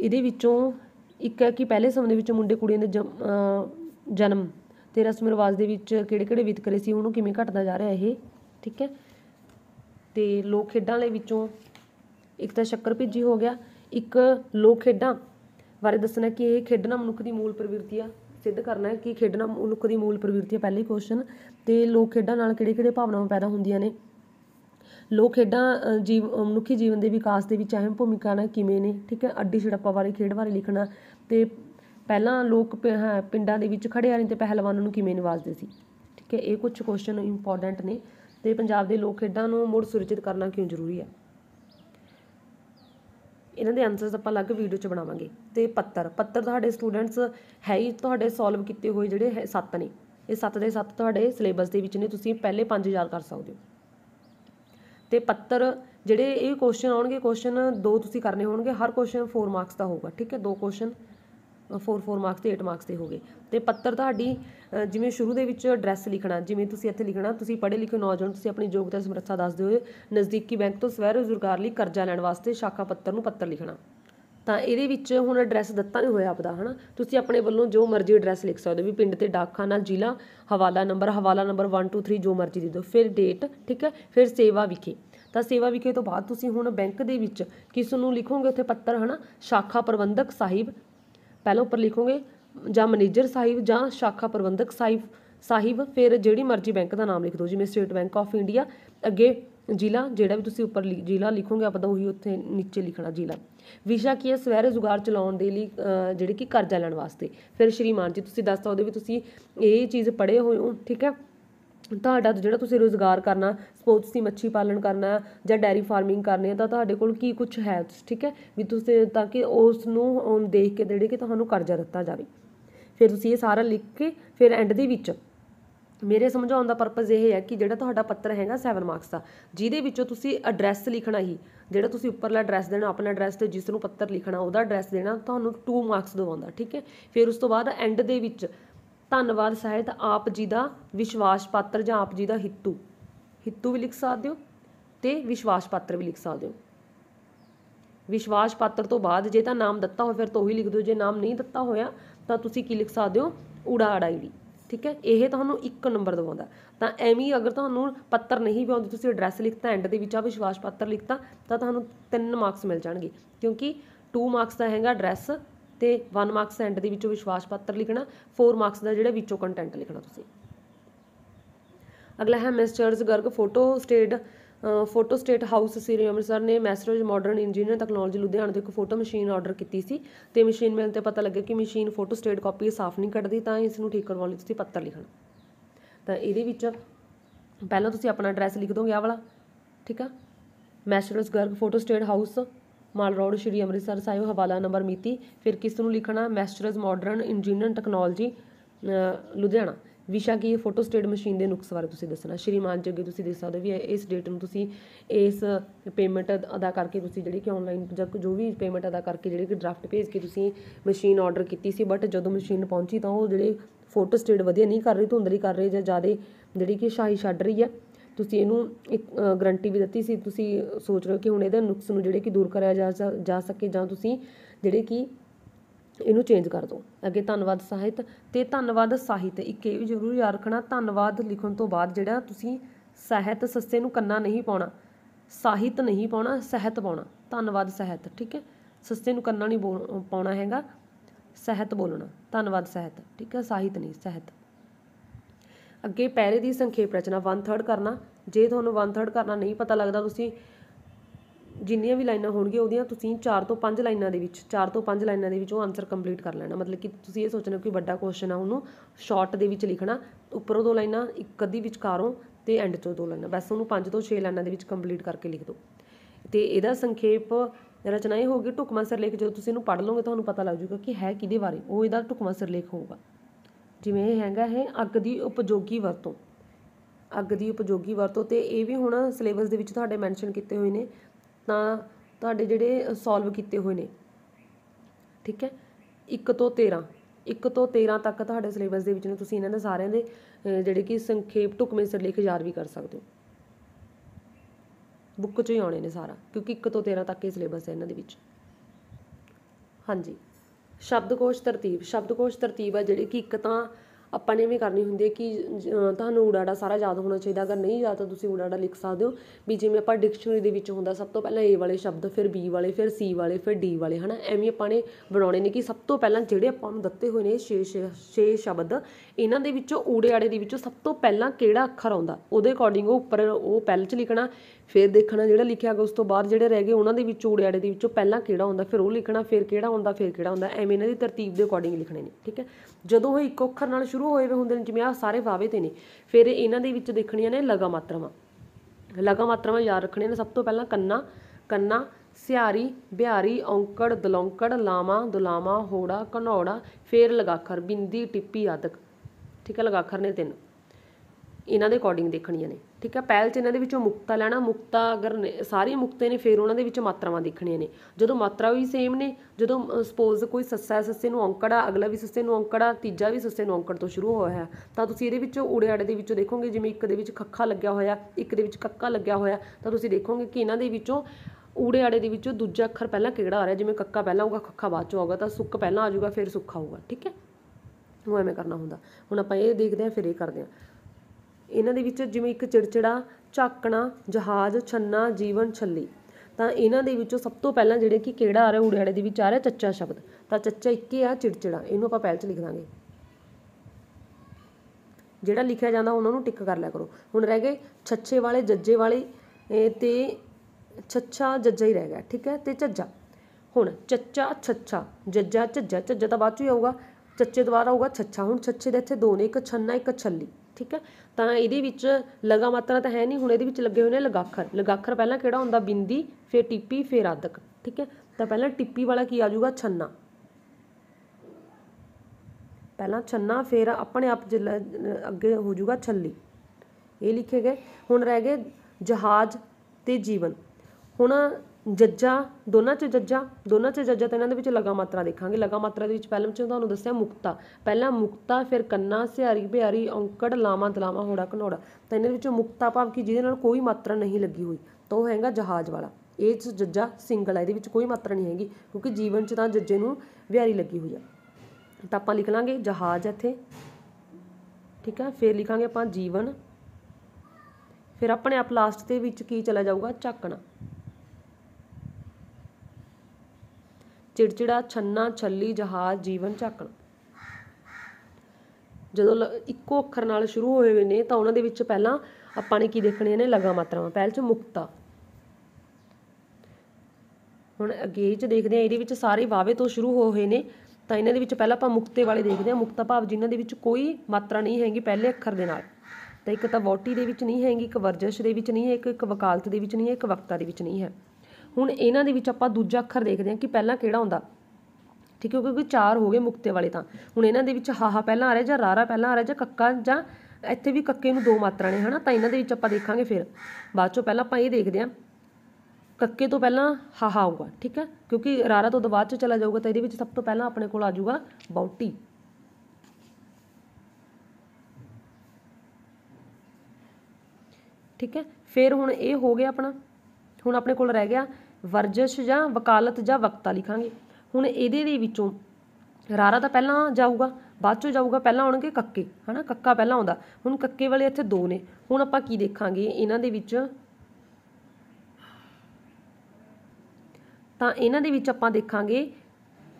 ਇਹਦੇ ਵਿੱਚੋਂ ਇੱਕ ਹੈ ਕਿ ਪਹਿਲੇ ਸਮੇਂ ਦੇ ਵਿੱਚ ਮੁੰਡੇ ਕੁੜੀਆਂ ਦੇ ਜਨਮ ਤੇ ਰਸਮ ਰਿਵਾਜ ਦੇ ਵਿੱਚ ਕਿਹੜੇ ਕਿਹੜੇ ਵਿਤਕਰੇ ਸੀ ਉਹਨੂੰ ਕਿਵੇਂ ਘਟਦਾ ਜਾ ਰਿਹਾ ਇਹ ਠੀਕ ਹੈ ਤੇ ਲੋਕ ਖੇਡਾਂ ਦੇ ਵਿੱਚੋਂ ਇੱਕ ਤਾਂ ਸ਼ੱਕਰ ਭਿੱਜੀ ਹੋ ਗਿਆ ਇੱਕ ਲੋਕ ਖੇਡਾਂ ਬਾਰੇ ਦੱਸਣਾ ਕਿ ਇਹ ਖੇਡਣਾ ਮਨੁੱਖ ਦੀ ਮੂਲ ਪ੍ਰਵਿਰਤੀ ਆ ਸਿੱਧ ਕਰਨਾ ਹੈ ਕਿ ਖੇਡਣਾ ਮਨੁੱਖ ਦੀ ਮੂਲ ਪ੍ਰਵਿਰਤੀ ਹੈ ਪਹਿਲੇ ਕੁਐਸਚਨ ਤੇ ਲੋਕ ਖੇਡਾਂ ਨਾਲ ਕਿਹੜੇ-ਕਿਹੜੇ ਭਾਵਨਾਵਾਂ ਪੈਦਾ ਹੁੰਦੀਆਂ ਨੇ ਲੋਕ ਖੇਡਾਂ ਜੀਵ ਮਨੁੱਖੀ ਜੀਵਨ ਦੇ ਵਿਕਾਸ ਦੇ ਵਿੱਚ ਅਹਿਮ ਭੂਮਿਕਾ ਨਾ ਕਿਵੇਂ ਨੇ ਠੀਕ ਹੈ ਅੱਡੀ ਛੜੱਪਾ ਬਾਰੇ ਖੇਡ ਬਾਰੇ ਲਿਖਣਾ ਤੇ ਪਹਿਲਾਂ ਲੋਕ ਪਿੰਡਾਂ ਦੇ ਵਿੱਚ ਖੜਿਆਰਾਂ ਤੇ ਪਹਿਲਵਾਨਾਂ ਨੂੰ ਕਿਵੇਂ ਨਿਵਾਜਦੇ ਸੀ ਠੀਕ ਹੈ ਇਹ ਕੁਝ ਕੁਐਸਚਨ ਇੰਪੋਰਟੈਂਟ ਨੇ ਤੇ ਪੰਜਾਬ ਦੇ ਲੋਕ ਖੇਡਾਂ ਨੂੰ ਮੁੜ ਸੁਰਜੀਤ ਕਰਨਾ ਕਿਉਂ ਜ਼ਰੂਰੀ ਹੈ ਇਹਨਾਂ ਦੇ ਆਨਸਰਸ ਆਪਾਂ ਅਲੱਗ ਵੀਡੀਓ 'ਚ ਬਣਾਵਾਂਗੇ ਤੇ ਪੱਤਰ ਪੱਤਰ ਤੁਹਾਡੇ ਸਟੂਡੈਂਟਸ ਹੈ ਹੀ ਤੁਹਾਡੇ ਸੋਲਵ ਕੀਤੇ ਹੋਏ ਜਿਹੜੇ ਸੱਤ ਨੇ ਇਹ ਸੱਤ ਦੇ ਸੱਤ ਤੁਹਾਡੇ ਸਿਲੇਬਸ ਦੇ ਵਿੱਚ ਨੇ ਤੁਸੀਂ ਪਹਿਲੇ 5 ਯਾਦ ਕਰ ਸਕਦੇ ਹੋ ਤੇ ਪੱਤਰ ਜਿਹੜੇ ਇਹ ਕੁਐਸਚਨ ਆਉਣਗੇ ਕੁਐਸਚਨ ਦੋ ਤੁਸੀਂ ਕਰਨੇ ਹੋਣਗੇ ਹਰ ਕੁਐਸਚਨ 4 ਮਾਰਕਸ ਦਾ ਹੋਊਗਾ ਠੀਕ ਹੈ ਦੋ ਕੁਐਸਚਨ 4 4 ਮਾਰਕਸ ਤੇ 8 ਮਾਰਕਸ ਦੇ ਹੋਗੇ ਤੇ ਪੱਤਰ ਤੁਹਾਡੀ ਜਿਵੇਂ ਸ਼ੁਰੂ ਦੇ ਵਿੱਚ ਐਡਰੈਸ ਲਿਖਣਾ ਜਿਵੇਂ ਤੁਸੀਂ ਇੱਥੇ ਲਿਖਣਾ ਤੁਸੀਂ ਪੜ੍ਹੇ ਲਿਖੇ ਨੌਜਵਾਨ ਤੁਸੀਂ ਆਪਣੀ ਯੋਗਤਾ ਸਮਰੱਥਾ ਦੱਸਦੇ ਹੋਏ ਨਜ਼ਦੀਕੀ ਬੈਂਕ ਤੋਂ ਸਵੈ ਰੋਜ਼ਗਾਰ ਲਈ ਕਰਜ਼ਾ ਲੈਣ ਵਾਸਤੇ ਸ਼ਾਖਾ ਪੱਤਰ ਨੂੰ ਪੱਤਰ ਲਿਖਣਾ ਤਾਂ ਇਹਦੇ ਵਿੱਚ ਹੁਣ ਐਡਰੈਸ ਦਿੱਤਾ ਨਹੀਂ ਹੋਇਆ ਆਪਦਾ ਹਨਾ ਤੁਸੀਂ ਆਪਣੇ ਵੱਲੋਂ ਜੋ ਮਰਜ਼ੀ ਐਡਰੈਸ ਲਿਖ ਸਕਦੇ ਹੋ ਵੀ ਪਿੰਡ ਤੇ ਡਾਕਖਾਨਾ ਜ਼ਿਲ੍ਹਾ ਹਵਾਲਾ ਨੰਬਰ ਹਵਾਲਾ ਨੰਬਰ 123 ਜੋ ਮਰਜ਼ੀ ਦੇ ਦਿਓ ਫਿਰ ਡੇਟ ਠੀਕ ਹੈ ਫਿਰ ਸੇਵਾ ਵਿਖੇ ਤਾਂ ਸੇਵਾ ਵਿਖੇ ਤੋਂ ਬਾਅਦ ਤੁਸੀਂ ਹੁਣ ਬੈਂਕ ਦੇ ਵਿੱਚ ਕਿਸ ਨੂੰ ਲਿਖੋਗੇ ਉੱਥੇ ਪੱਤਰ ਹਨਾ ਸ਼ਾਖਾ ਪ੍ਰਬੰਧਕ ਸਾਹਿਬ ਪਹਿਲਾਂ ਉੱਪਰ ਲਿਖੋਗੇ ਜਾਂ ਮੈਨੇਜਰ ਸਾਹਿਬ ਜਾਂ ਸ਼ਾਖਾ ਪ੍ਰਬੰਧਕ ਸਾਹਿਬ ਸਾਹਿਬ ਫਿਰ ਜਿਹੜੀ ਮਰਜ਼ੀ ਬੈਂਕ ਦਾ ਨਾਮ ਲਿਖ ਦਿਓ ਜਿਵੇਂ ਸਟੇਟ ਬੈਂਕ ਆਫ ਇੰਡੀਆ ਅੱਗੇ ਜ਼ਿਲ੍ਹਾ ਜਿਹੜਾ ਵੀ ਤੁਸੀਂ ਉੱਪਰ ਜ਼ਿਲ੍ਹਾ ਲਿਖੋਗੇ ਆਪਾਂ ਤਾਂ ਉਹੀ ਉੱਥੇ ਨੀਚੇ ਲਿਖਣਾ ਜ਼ਿਲ੍ਹਾ ਵਿਸ਼ਾ ਕੀ ਹੈ ਸਵੈ ਰੁਜ਼ਗਾਰ ਚਲਾਉਣ ਦੇ ਲਈ ਜਿਹੜੇ ਕਿ ਕਰਜ਼ਾ ਲੈਣ ਵਾਸਤੇ ਫਿਰ ਸ਼੍ਰੀਮਾਨ ਜੀ ਤੁਸੀਂ ਦੱਸਤਾ ਉਹਦੇ ਵੀ ਤੁਸੀਂ ਇਹ ਚੀਜ਼ ਪੜ੍ਹੇ ਹੋਏ ਹੋ ਠੀਕ ਹੈ ਤੁਹਾਡਾ ਜਿਹੜਾ ਤੁਸੀਂ ਰੋਜ਼ਗਾਰ ਕਰਨਾ ਸਪੋਜ਼ ਦੀ ਮੱਛੀ ਪਾਲਣ ਕਰਨਾ ਜਾਂ ਡੈਰੀ ਫਾਰਮਿੰਗ ਕਰਨੀ ਹੈ ਤਾਂ ਤੁਹਾਡੇ ਕੋਲ ਕੀ ਕੁਝ ਹੈ ਠੀਕ ਹੈ ਵੀ ਤੁਸੀਂ ਤਾਂ ਕਿ ਉਸ ਨੂੰ ਦੇਖ ਕੇ ਜਿਹੜੇ ਕਿ ਤੁਹਾਨੂੰ ਕਰਜ਼ਾ ਦਿੱਤਾ ਜਾਵੇ ਫਿਰ ਤੁਸੀਂ ਇਹ ਸਾਰਾ ਲਿਖ ਕੇ ਫਿਰ ਐਂਡ ਦੇ ਵਿੱਚ ਮੇਰੇ ਸਮਝਾਉਣ ਦਾ ਪਰਪਸ ਇਹ ਹੈ ਕਿ ਜਿਹੜਾ ਤੁਹਾਡਾ ਪੱਤਰ ਹੈਗਾ 7 ਮਾਰਕਸ ਦਾ ਜਿਹਦੇ ਵਿੱਚੋਂ ਤੁਸੀਂ ਐਡਰੈਸ ਲਿਖਣਾ ਹੀ ਜਿਹੜਾ ਤੁਸੀਂ ਉੱਪਰਲਾ ਐਡਰੈਸ ਦੇਣਾ ਆਪਣਾ ਐਡਰੈਸ ਤੇ ਜਿਸ ਨੂੰ ਪੱਤਰ ਲਿਖਣਾ ਉਹਦਾ ਐਡਰੈਸ ਦੇਣਾ ਤੁਹਾਨੂੰ 2 ਮਾਰਕਸ ਦਵਾਉਂਦਾ ਠੀਕ ਹੈ ਫਿਰ ਉਸ ਤੋਂ ਬਾਅਦ ਐਂਡ ਦੇ ਵਿੱਚ ਧੰਨਵਾਦ ਸਹਿਤ ਆਪ ਜੀ ਦਾ ਵਿਸ਼ਵਾਸ ਪਾਤਰ ਜਾਂ ਆਪ ਜੀ ਦਾ ਹਿੱਤੂ ਹਿੱਤੂ ਵੀ ਲਿਖ ਸਕਦੇ ਹੋ ਤੇ ਵਿਸ਼ਵਾਸ ਪਾਤਰ ਵੀ ਲਿਖ ਸਕਦੇ ਹੋ ਵਿਸ਼ਵਾਸ ਪਾਤਰ ਤੋਂ ਬਾਅਦ ਜੇ ਤਾਂ ਨਾਮ ਦਿੱਤਾ ਹੋਵੇ ਫਿਰ ਤਾਂ ਉਹੀ ਲਿਖ ਦਿਓ ਜੇ ਨਾਮ ਨਹੀਂ ਦਿੱਤਾ ਹੋਇਆ ਤਾਂ ਤੁਸੀਂ ਕੀ ਲਿਖ ਸਕਦੇ ਹੋ ਉੜਾ ਵੀ ਠੀਕ ਹੈ ਇਹ ਤੁਹਾਨੂੰ ਇੱਕ ਨੰਬਰ ਦਵਾਉਂਦਾ ਤਾਂ ਐਵੇਂ ਅਗਰ ਤੁਹਾਨੂੰ ਪੱਤਰ ਨਹੀਂ ਵੀ ਆਉਂਦੀ ਤੁਸੀਂ ਐਡਰੈਸ ਲਿਖਤਾ ਐਂਡ ਦੇ ਵਿੱਚ ਆ ਵਿਸ਼ਵਾਸ ਪੱਤਰ ਲਿਖਤਾ ਤਾਂ ਤੁਹਾਨੂੰ 3 ਮਾਰਕਸ ਮਿਲ ਜਾਣਗੇ ਕਿਉਂਕਿ 2 ਮਾਰਕਸ ਦਾ ਹੈਗਾ ਐਡਰੈਸ ਤੇ 1 ਮਾਰਕਸ ਐਂਡ ਦੇ ਵਿੱਚੋਂ ਵਿਸ਼ਵਾਸ ਪੱਤਰ ਲਿਖਣਾ 4 ਮਾਰਕਸ ਦਾ ਜਿਹੜਾ ਵਿੱਚੋਂ ਕੰਟੈਂਟ ਲਿਖਣਾ ਤੁਸੀਂ ਅਗਲਾ ਹੈ Mrs Garg photo state photo state house Shri Amritsar ਨੇ Messrs modern engineer technology Ludhiana ਤੋਂ ਇੱਕ ਫੋਟੋ ਮਸ਼ੀਨ ਆਰਡਰ ਕੀਤੀ ਸੀ ਤੇ ਮਸ਼ੀਨ ਮਿਲਣ ਤੇ ਪਤਾ ਲੱਗਿਆ ਕਿ ਮਸ਼ੀਨ ਫੋਟੋ ਸਟੇਟ ਕਾਪੀ ਸਾਫ਼ ਨਹੀਂ ਕੱਢਦੀ ਤਾਂ ਇਸ ਨੂੰ ਠੀਕ ਕਰਵਾਉਣ ਲਈ ਤੁਸੀਂ ਪੱਤਰ ਲਿਖਣਾ ਤਾਂ ਇਹਦੇ ਵਿੱਚ ਪਹਿਲਾਂ ਤੁਸੀਂ ਆਪਣਾ ਐਡਰੈਸ ਲਿਖ ਦੋਗੇ ਆ ਵਾਲਾ ਠੀਕ ਆ Messrs Garg photo state house Mall Road Shri Amritsar Sahib ਹਵਾਲਾ ਨੰਬਰ ਮਿਤੀ ਫਿਰ ਕਿਸ ਨੂੰ ਲਿਖਣਾ Messrs modern engineer technology Ludhiana ਵਿਸ਼ਾ ਕੀ ਫੋਟੋ ਸਟੇਟ ਮਸ਼ੀਨ ਦੇ ਨੁਕਸ ਬਾਰੇ ਤੁਸੀਂ ਦੱਸਣਾ ਸ਼੍ਰੀਮਾਨ ਜੀ ਅੱਗੇ ਤੁਸੀਂ ਦੇਖ ਸਕਦੇ ਹੋ ਵੀ ਇਸ ਡੇਟ ਨੂੰ ਤੁਸੀਂ ਇਸ ਪੇਮੈਂਟ ਅਦਾ ਕਰਕੇ ਤੁਸੀਂ ਜਿਹੜੀ ਕਿ ਆਨਲਾਈਨ ਜਾਂ ਜੋ ਵੀ ਪੇਮੈਂਟ ਅਦਾ ਕਰਕੇ ਜਿਹੜੀ ਕਿ ਡਰਾਫਟ ਭੇਜ ਕੇ ਤੁਸੀਂ ਮਸ਼ੀਨ ਆਰਡਰ ਕੀਤੀ ਸੀ ਬਟ ਜਦੋਂ ਮਸ਼ੀਨ ਪਹੁੰਚੀ ਤਾਂ ਉਹ ਜਿਹੜੇ ਫੋਟੋ ਸਟੇਟ ਵਧੀਆ ਨਹੀਂ ਕਰ ਰਹੀ ਧੁੰਦਲੀ ਕਰ ਰਹੀ ਜਾਂ ਜਿਆਦੇ ਜਿਹੜੀ ਕਿ ਸ਼ਾਹੀ ਛੱਡ ਰਹੀ ਹੈ ਤੁਸੀਂ ਇਹਨੂੰ ਇੱਕ ਗਰੰਟੀ ਵੀ ਦਿੱਤੀ ਸੀ ਤੁਸੀਂ ਸੋਚ ਰਹੇ ਹੋ ਕਿ ਹੁਣ ਇਹਦੇ ਨੁਕਸ ਨੂੰ ਜਿਹੜੇ ਕਿ ਦੂਰ ਕਰਿਆ ਜਾ ਸਕੇ ਜਾਂ ਤੁਸੀਂ ਜਿਹੜੇ ਕਿ ਇਹਨੂੰ ਚੇਂਜ ਕਰ ਦਿਓ ਅੱਗੇ ਧੰਨਵਾਦ ਸਾਹਿਤ ਤੇ ਧੰਨਵਾਦ ਸਾਹਿਤ ਇੱਕ ਇਹ ਜ਼ਰੂਰ ਯਾਦ ਰੱਖਣਾ ਧੰਨਵਾਦ ਲਿਖਣ ਤੋਂ ਬਾਅਦ ਜਿਹੜਾ ਤੁਸੀਂ ਸਾਹਿਤ ਸੱਸੇ ਨੂੰ ਕੰਨਾ ਨਹੀਂ ਪਾਉਣਾ ਸਾਹਿਤ ਨਹੀਂ ਪਾਉਣਾ ਸਹਿਤ ਪਾਉਣਾ ਧੰਨਵਾਦ ਸਹਿਤ ਠੀਕ ਹੈ ਸੱਸੇ ਨੂੰ ਕੰਨਾ ਨਹੀਂ ਪਾਉਣਾ ਹੈਗਾ ਸਹਿਤ ਬੋਲਣਾ ਧੰਨਵਾਦ ਸਹਿਤ ਠੀਕ ਹੈ ਸਾਹਿਤ ਨਹੀਂ ਸਹਿਤ ਅੱਗੇ ਪੈਰੇ ਦੀ ਸੰਖੇਪ ਰਚਨਾ 1/3 ਕਰਨਾ ਜੇ ਤੁਹਾਨੂੰ 1/3 ਕਰਨਾ ਨਹੀਂ ਪਤਾ ਲੱਗਦਾ ਤੁਸੀਂ ਜਿੰਨੀਆਂ ਵੀ ਲਾਈਨਾਂ ਹੋਣਗੀਆਂ ਉਹਦੀਆਂ ਤੁਸੀਂ 4 ਤੋਂ 5 ਲਾਈਨਾਂ ਦੇ ਵਿੱਚ 4 ਤੋਂ 5 ਲਾਈਨਾਂ ਦੇ ਵਿੱਚ ਉਹ ਆਨਸਰ ਕੰਪਲੀਟ ਕਰ ਲੈਣਾ ਮਤਲਬ ਕਿ ਤੁਸੀਂ ਇਹ ਸੋਚਣਾ ਕਿ ਵੱਡਾ ਕੁਐਸਚਨ ਆ ਉਹਨੂੰ ਸ਼ਾਰਟ ਦੇ ਵਿੱਚ ਲਿਖਣਾ ਉੱਪਰੋਂ ਦੋ ਲਾਈਨਾਂ ਇੱਕ ਅੱਧੀ ਵਿਚਕਾਰੋਂ ਤੇ ਐਂਡ ਤੋਂ ਦੋ ਲਾਈਨਾਂ ਬਸ ਉਹਨੂੰ 5 ਤੋਂ 6 ਲਾਈਨਾਂ ਦੇ ਵਿੱਚ ਕੰਪਲੀਟ ਕਰਕੇ ਲਿਖ ਦਿਓ ਤੇ ਇਹਦਾ ਸੰਖੇਪ ਰਚਨਾ ਇਹ ਹੋਗੀ ਟੁਕਮਾ ਸਿਰਲੇਖ ਜਦੋਂ ਤੁਸੀਂ ਇਹਨੂੰ ਪੜ੍ਹ ਲਓਗੇ ਤੁਹਾਨੂੰ ਪਤਾ ਲੱਗ ਜਾਊਗਾ ਕਿ ਹੈ ਕਿਹਦੇ ਬਾਰੇ ਉਹ ਇਹਦਾ ਟੁਕਮਾ ਸਿਰਲੇਖ ਹੋਊਗਾ ਜਿਵੇਂ ਇਹ ਹੈਗਾ ਹੈ ਅੱਗ ਦੀ ਉਪਯੋਗੀ ਵਰਤੋਂ ਅੱਗ ਦੀ ਉਪਯੋਗੀ ਵਰਤੋਂ ਤੇ ਇਹ ਵੀ ਹੁਣ ਸਿਲੇਬਸ ਦੇ ਵਿੱਚ ਤੁਹਾਡੇ ਮੈਂਸ਼ਨ ਕੀਤੇ ਹੋਏ ਨੇ ਤਾਂ ਤੁਹਾਡੇ ਜਿਹੜੇ ਸੋਲਵ ਕੀਤੇ ਹੋਏ ਨੇ ਠੀਕ ਹੈ 1 ਤੋਂ 13 1 ਤੋਂ 13 ਤੱਕ ਤੁਹਾਡੇ ਸਿਲੇਬਸ ਦੇ ਵਿੱਚ ਨੇ ਤੁਸੀਂ ਇਹਨਾਂ ਦੇ ਸਾਰਿਆਂ ਦੇ ਜਿਹੜੇ ਕਿ ਸੰਖੇਪ ਢੁਕਵੇਂ ਸਿਰਲੇਖ ਯਾਦ ਵੀ ਕਰ ਸਕਦੇ ਹੋ ਬੁੱਕ 'ਚ ਹੀ ਆਉਣੇ ਨੇ ਸਾਰਾ ਕਿਉਂਕਿ 1 ਤੋਂ 13 ਤੱਕ ਇਹ ਸਿਲੇਬਸ ਹੈ ਇਹਨਾਂ ਦੇ ਵਿੱਚ ਹਾਂਜੀ ਸ਼ਬਦਕੋਸ਼ ਤਰਤੀਬ ਸ਼ਬਦਕੋਸ਼ ਤਰਤੀਬ ਹੈ ਜਿਹੜੀ ਕਿ ਇੱਕ ਤਾਂ ਆਪਾਂ ਨੇ ਵੀ ਕਰਨੀ ਹੁੰਦੀ ਹੈ ਕਿ ਤੁਹਾਨੂੰ ਉਡਾੜਾ ਸਾਰਾ ਯਾਦ ਹੋਣਾ ਚਾਹੀਦਾ ਅਗਰ ਨਹੀਂ ਯਾਦ ਤਾਂ ਤੁਸੀਂ ਉਡਾੜਾ ਲਿਖ ਸਕਦੇ ਹੋ ਵੀ ਜਿਵੇਂ ਆਪਾਂ ਡਿਕਸ਼ਨਰੀ ਦੇ ਵਿੱਚ ਹੁੰਦਾ ਸਭ ਤੋਂ ਪਹਿਲਾਂ ਏ ਵਾਲੇ ਸ਼ਬਦ ਫਿਰ ਬੀ ਵਾਲੇ ਫਿਰ ਸੀ ਵਾਲੇ ਫਿਰ ਡੀ ਵਾਲੇ ਹਨਾ ਐਵੇਂ ਆਪਾਂ ਨੇ ਬਣਾਉਣੇ ਨੇ ਕਿ ਸਭ ਤੋਂ ਪਹਿਲਾਂ ਜਿਹੜੇ ਆਪਾਂ ਨੂੰ ਦਿੱਤੇ ਹੋਏ ਨੇ ਛੇ ਛੇ ਸ਼ਬਦ ਇਹਨਾਂ ਦੇ ਵਿੱਚੋਂ ਉਡਾੜੇ ਦੇ ਵਿੱਚੋਂ ਸਭ ਤੋਂ ਪਹਿਲਾਂ ਕਿਹੜਾ ਅੱਖਰ ਆਉਂਦਾ ਉਹਦੇ ਅਕੋਰਡਿੰਗ ਉਹ ਉੱਪਰ ਉਹ ਪਹਿਲ 'ਚ ਲਿਖਣਾ ਫਿਰ ਦੇਖਣਾ ਜਿਹੜਾ ਲਿਖਿਆ ਗਿਆ ਉਸ ਤੋਂ ਬਾਅਦ ਜਿਹੜੇ ਰਹਿ ਗਏ ਉਹਨਾਂ ਦੇ ਵਿੱਚੋਂ ਉੜਿਆੜੇ ਦੇ ਵਿੱਚੋਂ ਪਹਿਲਾਂ ਕਿਹੜਾ ਹੁੰਦਾ ਫਿਰ ਉਹ ਲਿਖਣਾ ਫਿਰ ਕਿਹੜਾ ਹੁੰਦਾ ਫਿਰ ਕਿਹੜਾ ਹੁੰਦਾ ਐਵੇਂ ਇਹਨਾਂ ਦੀ ਤਰਤੀਬ ਦੇ ਅਕੋਰਡਿੰਗ ਲਿਖਣੇ ਨੇ ਠੀਕ ਹੈ ਜਦੋਂ ਇਹ ਇੱਕ ਅੱਖਰ ਨਾਲ ਸ਼ੁਰੂ ਹੋਏ ਹੋਏ ਹੁੰਦੇ ਨੇ ਜਿਵੇਂ ਆ ਸਾਰੇ ਵਾਵੇ ਤੇ ਨੇ ਫਿਰ ਇਹਨਾਂ ਦੇ ਵਿੱਚ ਦੇਖਣੀਆਂ ਨੇ ਲਗਾ ਮਾਤਰਾਵਾਂ ਲਗਾ ਮਾਤਰਾਵਾਂ ਯਾਦ ਰੱਖਣੀਆਂ ਨੇ ਸਭ ਤੋਂ ਪਹਿਲਾਂ ਕੰਨਾ ਕੰਨਾ ਸਿਆਰੀ ਬਿਹਾਰੀ ਔਂਕੜ ਦਲੌਂਕੜ ਲਾਵਾ ਦੁਲਾਵਾ ਹੋੜਾ ਕਨੌੜਾ ਫਿਰ ਲਗਾਖਰ ਬਿੰਦੀ ਟਿੱਪੀ ਆਦਕ ਠੀਕ ਹੈ ਲਗਾਖਰ ਨੇ ਤਿੰਨ ਇਹਨਾਂ ਦੇ ਅਕੋਰਡਿੰਗ ਦੇਖਣੀਆਂ ਨੇ ਠੀਕ ਹੈ ਪਹਿਲ 'ਚ ਇਹਨਾਂ ਦੇ ਵਿੱਚੋਂ ਮੁਕਤਾ ਲੈਣਾ ਮੁਕਤਾ ਅਗਰ ਸਾਰੀ ਮੁਕਤੇ ਨੇ ਫਿਰ ਉਹਨਾਂ ਦੇ ਵਿੱਚ ਮਾਤਰਾਵਾਂ ਦੇਖਣੀਆਂ ਨੇ ਜਦੋਂ ਮਾਤਰਾ ਵੀ ਸੇਮ ਨੇ ਜਦੋਂ ਸਪੋਜ਼ ਕੋਈ ਸੱਸਾ ਸੱਸੇ ਨੂੰ ਔਂਕੜ ਆ ਅਗਲਾ ਵੀ ਸੱਸੇ ਨੂੰ ਔਂਕੜ ਆ ਤੀਜਾ ਵੀ ਸੱਸੇ ਨੂੰ ਔਂਕੜ ਤੋਂ ਸ਼ੁਰੂ ਹੋਇਆ ਹੈ ਤਾਂ ਤੁਸੀਂ ਇਹਦੇ ਵਿੱਚੋਂ ਊੜੇ-ਆੜੇ ਦੇ ਵਿੱਚੋਂ ਦੇਖੋਗੇ ਜਿਵੇਂ ਇੱਕ ਦੇ ਵਿੱਚ ਖੱਖਾ ਲੱਗਿਆ ਹੋਇਆ ਇੱਕ ਦੇ ਵਿੱਚ ਕੱਕਾ ਲੱਗਿਆ ਹੋਇਆ ਤਾਂ ਤੁਸੀਂ ਦੇਖੋਗੇ ਕਿ ਇਹਨਾਂ ਦੇ ਵਿੱਚੋਂ ਊੜੇ ਆੜੇ ਦੇ ਵਿੱਚੋਂ ਦੂਜਾ ਅੱਖਰ ਪਹਿਲਾਂ ਕਿਹੜਾ ਆ ਰਿਹਾ ਜਿਵੇਂ ਕੱਕਾ ਪਹਿਲਾਂ ਆਊਗਾ ਖੱਖਾ ਬਾਅਦ ਚੋਂ ਆਊਗਾ ਤਾਂ ਸੁੱਕ ਪਹਿਲਾਂ ਆ ਜਾਊਗਾ ਫਿਰ ਸੁੱਖਾ ਆਊਗਾ ਠੀਕ ਹੈ ਉਹ ਐਵੇਂ ਕਰਨਾ ਹੁੰਦਾ ਹੁਣ ਆਪਾਂ ਇਹ ਦੇਖਦੇ ਹਾਂ ਫਿਰ ਇਹ ਕਰਦੇ ਹਾਂ ਇਹਨਾਂ ਦੇ ਵਿੱਚ ਜਿਵੇਂ ਇੱਕ ਚਿੜਚਿੜਾ ਝਾਕਣਾ ਜਹਾਜ਼ ਛੰਨਾ ਜੀਵਨ ਛੱਲੀ ਤਾਂ ਇਹਨਾਂ ਦੇ ਵਿੱਚੋਂ ਸਭ ਤੋਂ ਪਹਿਲਾਂ ਜਿਹੜੇ ਕਿ ਕਿਹੜਾ ਆ ਰਿਹਾ ਊੜਿਆੜੇ ਦੇ ਵਿੱਚ ਆ ਰਿਹਾ ਚੱਚਾ ਸ਼ਬਦ ਤਾਂ ਚੱਚਾ ਇੱਕ ਆ ਚਿੜਚਿੜਾ ਇਹਨੂੰ ਆਪਾਂ ਪਹਿਲ 'ਚ ਲਿਖ ਦਾਂਗੇ ਜਿਹੜਾ ਲਿਖਿਆ ਜਾਂਦਾ ਉਹਨਾਂ ਨੂੰ ਟਿਕ ਕਰ ਲਿਆ ਕਰੋ ਹੁਣ ਰਹਿ ਗਏ ਛੱਛੇ ਵਾਲੇ ਜੱਜੇ ਵਾਲੇ ਤੇ ਛੱਛਾ ਜੱਜਾ ਹੀ ਰਹਿ ਗਿਆ ਠੀਕ ਹੈ ਤੇ ਝੱਜਾ ਹੁਣ ਚੱਚਾ ਛੱਛਾ ਜੱਜਾ ਝੱਜਾ ਝੱਜਾ ਤਾਂ ਬਾਅਦ ਚ ਹੀ ਆਊਗਾ ਚੱਚੇ ਦੁਆਰਾ ਆਊਗਾ ਛੱਛਾ ਹੁਣ ਛੱਛੇ ਦੇ ਇੱਥੇ ਦੋ ਨੇ ਇੱਕ ਛੰਨਾ ਇੱਕ ਛੱਲੀ ਠੀਕ ਹੈ ਤਾਂ ਇਹਦੇ ਵਿੱਚ ਲਗਾ ਮਾਤਰਾ ਤਾਂ ਹੈ ਨਹੀਂ ਹੁਣ ਇਹਦੇ ਵਿੱਚ ਲੱਗੇ ਹੋਏ ਨੇ ਲਗਾਖਰ ਲਗਾਖਰ ਪਹਿਲਾਂ ਕਿਹੜਾ ਹੁੰਦਾ ਬਿੰਦੀ ਫਿਰ ਟਿੱਪੀ ਫਿਰ ਆਦਕ ਠੀਕ ਹੈ ਤਾਂ ਪਹਿਲਾਂ ਟਿੱਪੀ ਵਾਲਾ ਕੀ ਆ ਜਾਊਗਾ ਛੰਨਾ ਪਹਿਲਾਂ ਛੰਨਾ ਫਿਰ ਆਪਣੇ ਆਪ ਅੱਗੇ ਹੋ ਜਾਊਗਾ ਛੱਲੀ ਇਹ ਲਿਖੇ ਗਏ ਹੁਣ ਰਹਿ ਗਏ ਜਹਾਜ਼ ਤੇ ਜੀਵਨ ਹੁਣ ਜੱਜਾ ਦੋਨਾਂ 'ਚ ਜੱਜਾ ਦੋਨਾਂ 'ਚ ਜੱਜਾ ਤਾਂ ਇਹਨਾਂ ਦੇ ਵਿੱਚ ਲਗਾ ਮਾਤਰਾ ਦੇਖਾਂਗੇ ਲਗਾ ਮਾਤਰਾ ਦੇ ਵਿੱਚ ਪਹਿਲਾਂ 'ਚ ਤੁਹਾਨੂੰ ਦੱਸਿਆ ਮੁਕਤਾ ਪਹਿਲਾਂ ਮੁਕਤਾ ਫਿਰ ਕੰਨਾ ਸਿਹਾਰੀ ਬਿਹਾਰੀ ਔਂਕੜ ਲਾਵਾਂ ਦਲਾਵਾਂ ਹੋੜਾ ਕਨੋੜਾ ਤਾਂ ਇਹਨਾਂ ਦੇ ਵਿੱਚੋਂ ਮੁਕਤਾ ਭਾਵ ਕਿ ਜਿਹਦੇ ਨਾਲ ਕੋਈ ਮਾਤਰਾ ਨਹੀਂ ਲੱਗੀ ਹੋਈ ਤਾਂ ਉਹ ਹੈਗਾ ਜਹਾਜ਼ ਵਾਲਾ ਇਹ 'ਚ ਜੱਜਾ ਸਿੰਗਲ ਹੈ ਇਹਦੇ ਵਿੱਚ ਕੋਈ ਮਾਤਰਾ ਨਹੀਂ ਹੈਗੀ ਕਿਉਂਕਿ ਜੀਵਨ 'ਚ ਤਾਂ ਜੱਜੇ ਨੂੰ ਬਿਆਰੀ ਲੱਗੀ ਹੋਈ ਆ ਤਾਂ ਆਪਾਂ ਲਿਖ ਲਾਂਗੇ ਜਹਾਜ਼ ਇੱਥੇ ਠੀਕ ਆ ਫਿਰ ਲਿਖਾਂਗੇ ਆਪਾਂ ਜੀਵਨ ਫਿਰ ਆਪਣੇ ਆਪ ਲਾਸਟ ਦੇ ਵਿੱਚ ਕੀ ਚਲਾ ਜਾਊਗਾ ਚੱਕਣਾ ਚਿੜਚਿੜਾ ਛੰਨਾ ਛੱਲੀ ਜਹਾਜ਼ ਜੀਵਨ ਝਾਕਣ ਜਦੋਂ ਇੱਕੋ ਅੱਖਰ ਨਾਲ ਸ਼ੁਰੂ ਹੋਏ ਨੇ ਤਾਂ ਉਹਨਾਂ ਦੇ ਵਿੱਚ ਪਹਿਲਾਂ ਆਪਾਂ ਨੇ ਕੀ ਦੇਖਣੇ ਨੇ ਲਗਾ ਮਾਤਰਾਵਾਂ ਪਹਿਲ ਚ ਮੁਕਤਾ ਹੁਣ ਅਗੇ ਚ ਦੇਖਦੇ ਆ ਇਹਦੇ ਵਿੱਚ ਸਾਰੇ ਵਾਵੇ ਤੋਂ ਸ਼ੁਰੂ ਹੋ ਹੋਏ ਨੇ ਤਾਂ ਇਹਨਾਂ ਦੇ ਵਿੱਚ ਪਹਿਲਾਂ ਆਪਾਂ ਮੁਕਤੇ ਵਾਲੇ ਦੇਖਦੇ ਆ ਮੁਕਤਾ ਭਾਵ ਜਿਨ੍ਹਾਂ ਦੇ ਵਿੱਚ ਕੋਈ ਮਾਤਰਾ ਨਹੀਂ ਹੈਗੀ ਪਹਿਲੇ ਅੱਖਰ ਦੇ ਨਾਲ ਤਾਂ ਇੱਕ ਤਾਂ ਵੋਟੀ ਦੇ ਵਿੱਚ ਨਹੀਂ ਹੈਗੀ ਇੱਕ ਵਰਜਸ਼ ਦੇ ਵਿੱਚ ਨਹੀਂ ਹੈ ਇੱਕ ਇੱਕ ਵਕਾਲਤ ਦੇ ਵਿੱਚ ਨਹੀਂ ਹੈ ਇੱਕ ਵਕਤਾ ਦੇ ਵਿੱਚ ਨਹੀਂ ਹੈ ਹੁਣ ਇਹਨਾਂ ਦੇ ਵਿੱਚ ਆਪਾਂ ਦੂਜਾ ਅੱਖਰ ਦੇਖਦੇ ਹਾਂ ਕਿ ਪਹਿਲਾਂ ਕਿਹੜਾ ਹੁੰਦਾ ਠੀਕ ਹੈ ਕਿਉਂਕਿ ਚਾਰ ਹੋ ਗਏ ਮੁਕਤੇ ਵਾਲੇ ਤਾਂ ਹੁਣ ਇਹਨਾਂ ਦੇ ਵਿੱਚ ਹਾਹਾ ਪਹਿਲਾਂ ਆ ਰਿਹਾ ਜਾਂ ਰਾਰਾ ਪਹਿਲਾਂ ਆ ਰਿਹਾ ਜਾਂ ਕੱਕਾ ਜਾਂ ਇੱਥੇ ਵੀ ਕੱਕੇ ਨੂੰ ਦੋ ਮਾਤਰਾ ਨੇ ਹਨਾ ਤਾਂ ਇਹਨਾਂ ਦੇ ਵਿੱਚ ਆਪਾਂ ਦੇਖਾਂਗੇ ਫਿਰ ਬਾਅਦ ਚੋਂ ਪਹਿਲਾਂ ਆਪਾਂ ਇਹ ਦੇਖਦੇ ਹਾਂ ਕੱਕੇ ਤੋਂ ਪਹਿਲਾਂ ਹਾਹਾ ਆਊਗਾ ਠੀਕ ਹੈ ਕਿਉਂਕਿ ਰਾਰਾ ਤੋਂ ਬਾਅਦ ਚ ਚਲਾ ਜਾਊਗਾ ਤਾਂ ਇਹਦੇ ਵਿੱਚ ਸਭ ਤੋਂ ਪਹਿਲਾਂ ਆਪਣੇ ਕੋਲ ਆ ਜਾਊਗਾ ਬੌਟੀ ਠੀਕ ਹੈ ਫਿਰ ਹੁਣ ਇਹ ਹੋ ਗਿਆ ਆਪਣਾ ਹੁਣ ਆਪਣੇ ਕੋਲ ਰਹਿ ਗਿਆ ਵਰਜਸ਼ ਜਾਂ ਵਕਾਲਤ ਜਾਂ ਵਕਤਾ ਲਿਖਾਂਗੇ ਹੁਣ ਇਹਦੇ ਦੇ ਵਿੱਚੋਂ ਰਾਰਾ ਤਾਂ ਪਹਿਲਾਂ ਜਾਊਗਾ ਬਾਅਦ ਚੋਂ ਜਾਊਗਾ ਪਹਿਲਾਂ ਆਉਣਗੇ ਕੱਕੇ ਹਨਾ ਕੱਕਾ ਪਹਿਲਾਂ ਆਉਂਦਾ ਹੁਣ ਕੱਕੇ ਵਾਲੇ ਇੱਥੇ ਦੋ ਨੇ ਹੁਣ ਆਪਾਂ ਕੀ ਦੇਖਾਂਗੇ ਇਹਨਾਂ ਦੇ ਵਿੱਚ ਤਾਂ ਇਹਨਾਂ ਦੇ ਵਿੱਚ ਆਪਾਂ ਦੇਖਾਂਗੇ